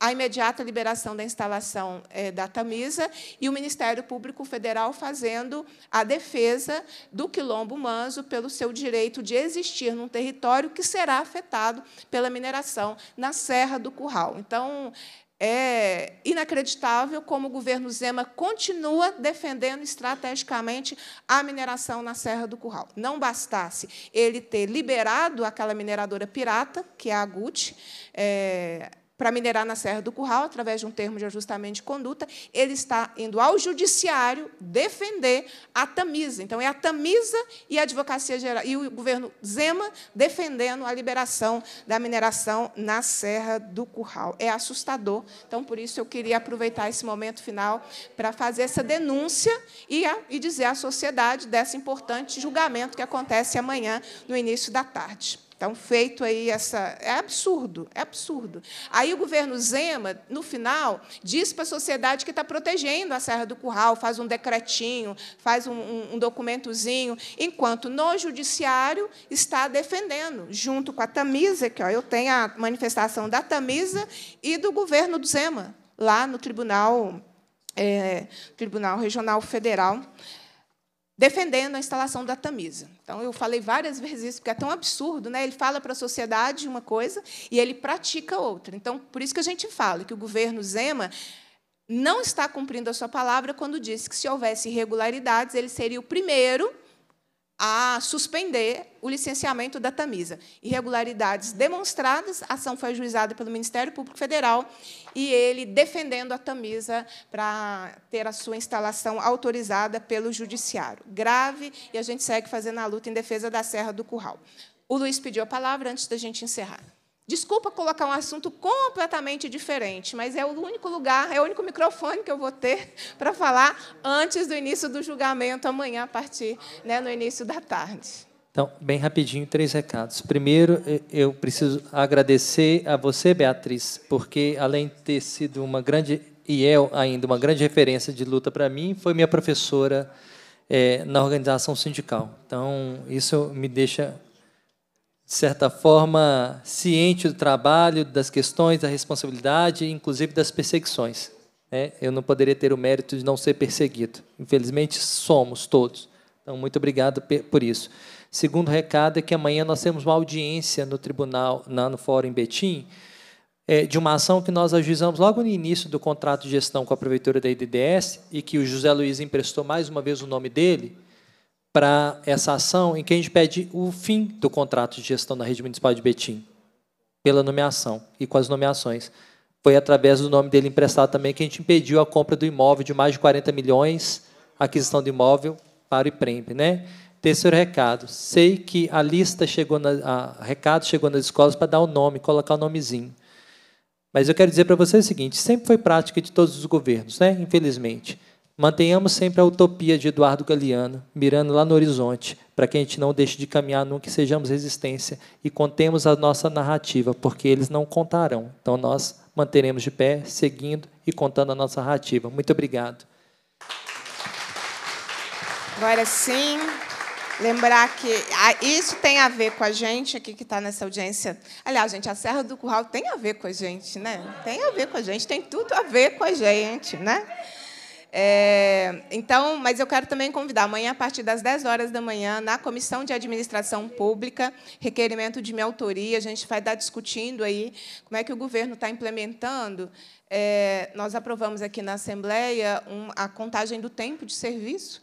a imediata liberação da instalação é, da Tamisa e o Ministério Público Federal fazendo a defesa do quilombo manso pelo seu direito de existir num território que será afetado pela mineração na Serra do Curral. Então, é inacreditável como o governo Zema continua defendendo estrategicamente a mineração na Serra do Curral. Não bastasse ele ter liberado aquela mineradora pirata, que é a GUT, é, eh, para minerar na Serra do Curral, através de um termo de ajustamento de conduta, ele está indo ao judiciário defender a Tamisa. Então, é a Tamisa e a Advocacia Geral e o governo Zema defendendo a liberação da mineração na Serra do Curral. É assustador. Então, por isso, eu queria aproveitar esse momento final para fazer essa denúncia e, a, e dizer à sociedade desse importante julgamento que acontece amanhã, no início da tarde. Então, feito aí essa. É absurdo, é absurdo. Aí o governo Zema, no final, diz para a sociedade que está protegendo a Serra do Curral, faz um decretinho, faz um, um, documentozinho, enquanto no judiciário está defendendo, junto com a Tamisa, que ó, eu tenho a manifestação da Tamisa e do governo do Zema, lá no Tribunal. É, Tribunal Regional Federal defendendo a instalação da Tamisa. Então, eu falei várias vezes isso, porque é tão absurdo. Né? Ele fala para a sociedade uma coisa e ele pratica outra. Então, por isso que a gente fala que o governo Zema não está cumprindo a sua palavra quando disse que, se houvesse irregularidades, ele seria o primeiro a suspender o licenciamento da Tamisa. Irregularidades demonstradas, a ação foi ajuizada pelo Ministério Público Federal e ele defendendo a Tamisa para ter a sua instalação autorizada pelo Judiciário. Grave, e a gente segue fazendo a luta em defesa da Serra do Curral. O Luiz pediu a palavra antes da gente encerrar. Desculpa colocar um assunto completamente diferente, mas é o único lugar, é o único microfone que eu vou ter para falar antes do início do julgamento, amanhã, a partir, né, no início da tarde. Então, bem rapidinho, três recados. Primeiro, eu preciso agradecer a você, Beatriz, porque além de ter sido uma grande, e é ainda uma grande referência de luta para mim, foi minha professora é, na organização sindical. Então, isso me deixa de certa forma, ciente do trabalho, das questões, da responsabilidade, inclusive das perseguições. Né? Eu não poderia ter o mérito de não ser perseguido. Infelizmente, somos todos. Então, muito obrigado por isso. Segundo recado é que amanhã nós temos uma audiência no tribunal, no Fórum em Betim, é, de uma ação que nós ajuizamos logo no início do contrato de gestão com a Prefeitura da IDDS e que o José Luiz emprestou mais uma vez o nome dele para essa ação em que a gente pede o fim do contrato de gestão da rede municipal de Betim, pela nomeação e com as nomeações. Foi através do nome dele emprestado também que a gente impediu a compra do imóvel de mais de 40 milhões, aquisição de imóvel para o IPREMP. Né? Terceiro recado, sei que a lista chegou, na, a recado chegou nas escolas para dar o nome, colocar o nomezinho. Mas eu quero dizer para vocês o seguinte, sempre foi prática de todos os governos, né? infelizmente Mantenhamos sempre a utopia de Eduardo Galeano, mirando lá no horizonte, para que a gente não deixe de caminhar nunca e sejamos resistência e contemos a nossa narrativa, porque eles não contarão. Então nós manteremos de pé, seguindo e contando a nossa narrativa. Muito obrigado. Agora sim, lembrar que ah, isso tem a ver com a gente aqui que está nessa audiência. Aliás, gente, a Serra do Curral tem a ver com a gente, né? Tem a ver com a gente, tem tudo a ver com a gente, né? É, então, mas eu quero também convidar amanhã, a partir das 10 horas da manhã, na Comissão de Administração Pública, requerimento de minha autoria, a gente vai estar discutindo aí como é que o governo está implementando. É, nós aprovamos aqui na Assembleia um, a contagem do tempo de serviço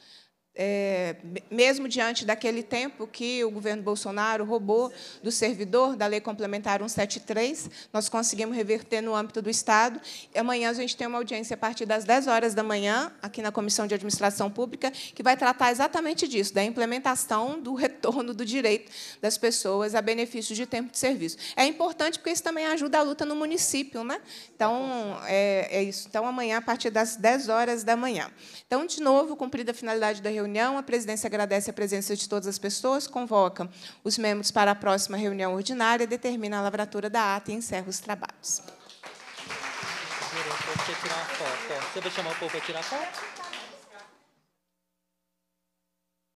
é, mesmo diante daquele tempo que o governo Bolsonaro roubou do servidor da Lei Complementar 173, nós conseguimos reverter no âmbito do Estado. E amanhã a gente tem uma audiência a partir das 10 horas da manhã, aqui na Comissão de Administração Pública, que vai tratar exatamente disso, da implementação do retorno do direito das pessoas a benefício de tempo de serviço. É importante porque isso também ajuda a luta no município. Né? Então, é, é isso. Então, amanhã, a partir das 10 horas da manhã. Então, de novo, cumprida a finalidade da reunião, reunião, a presidência agradece a presença de todas as pessoas, convoca os membros para a próxima reunião ordinária, determina a lavratura da ata e encerra os trabalhos. Você vai chamar o povo para tirar foto?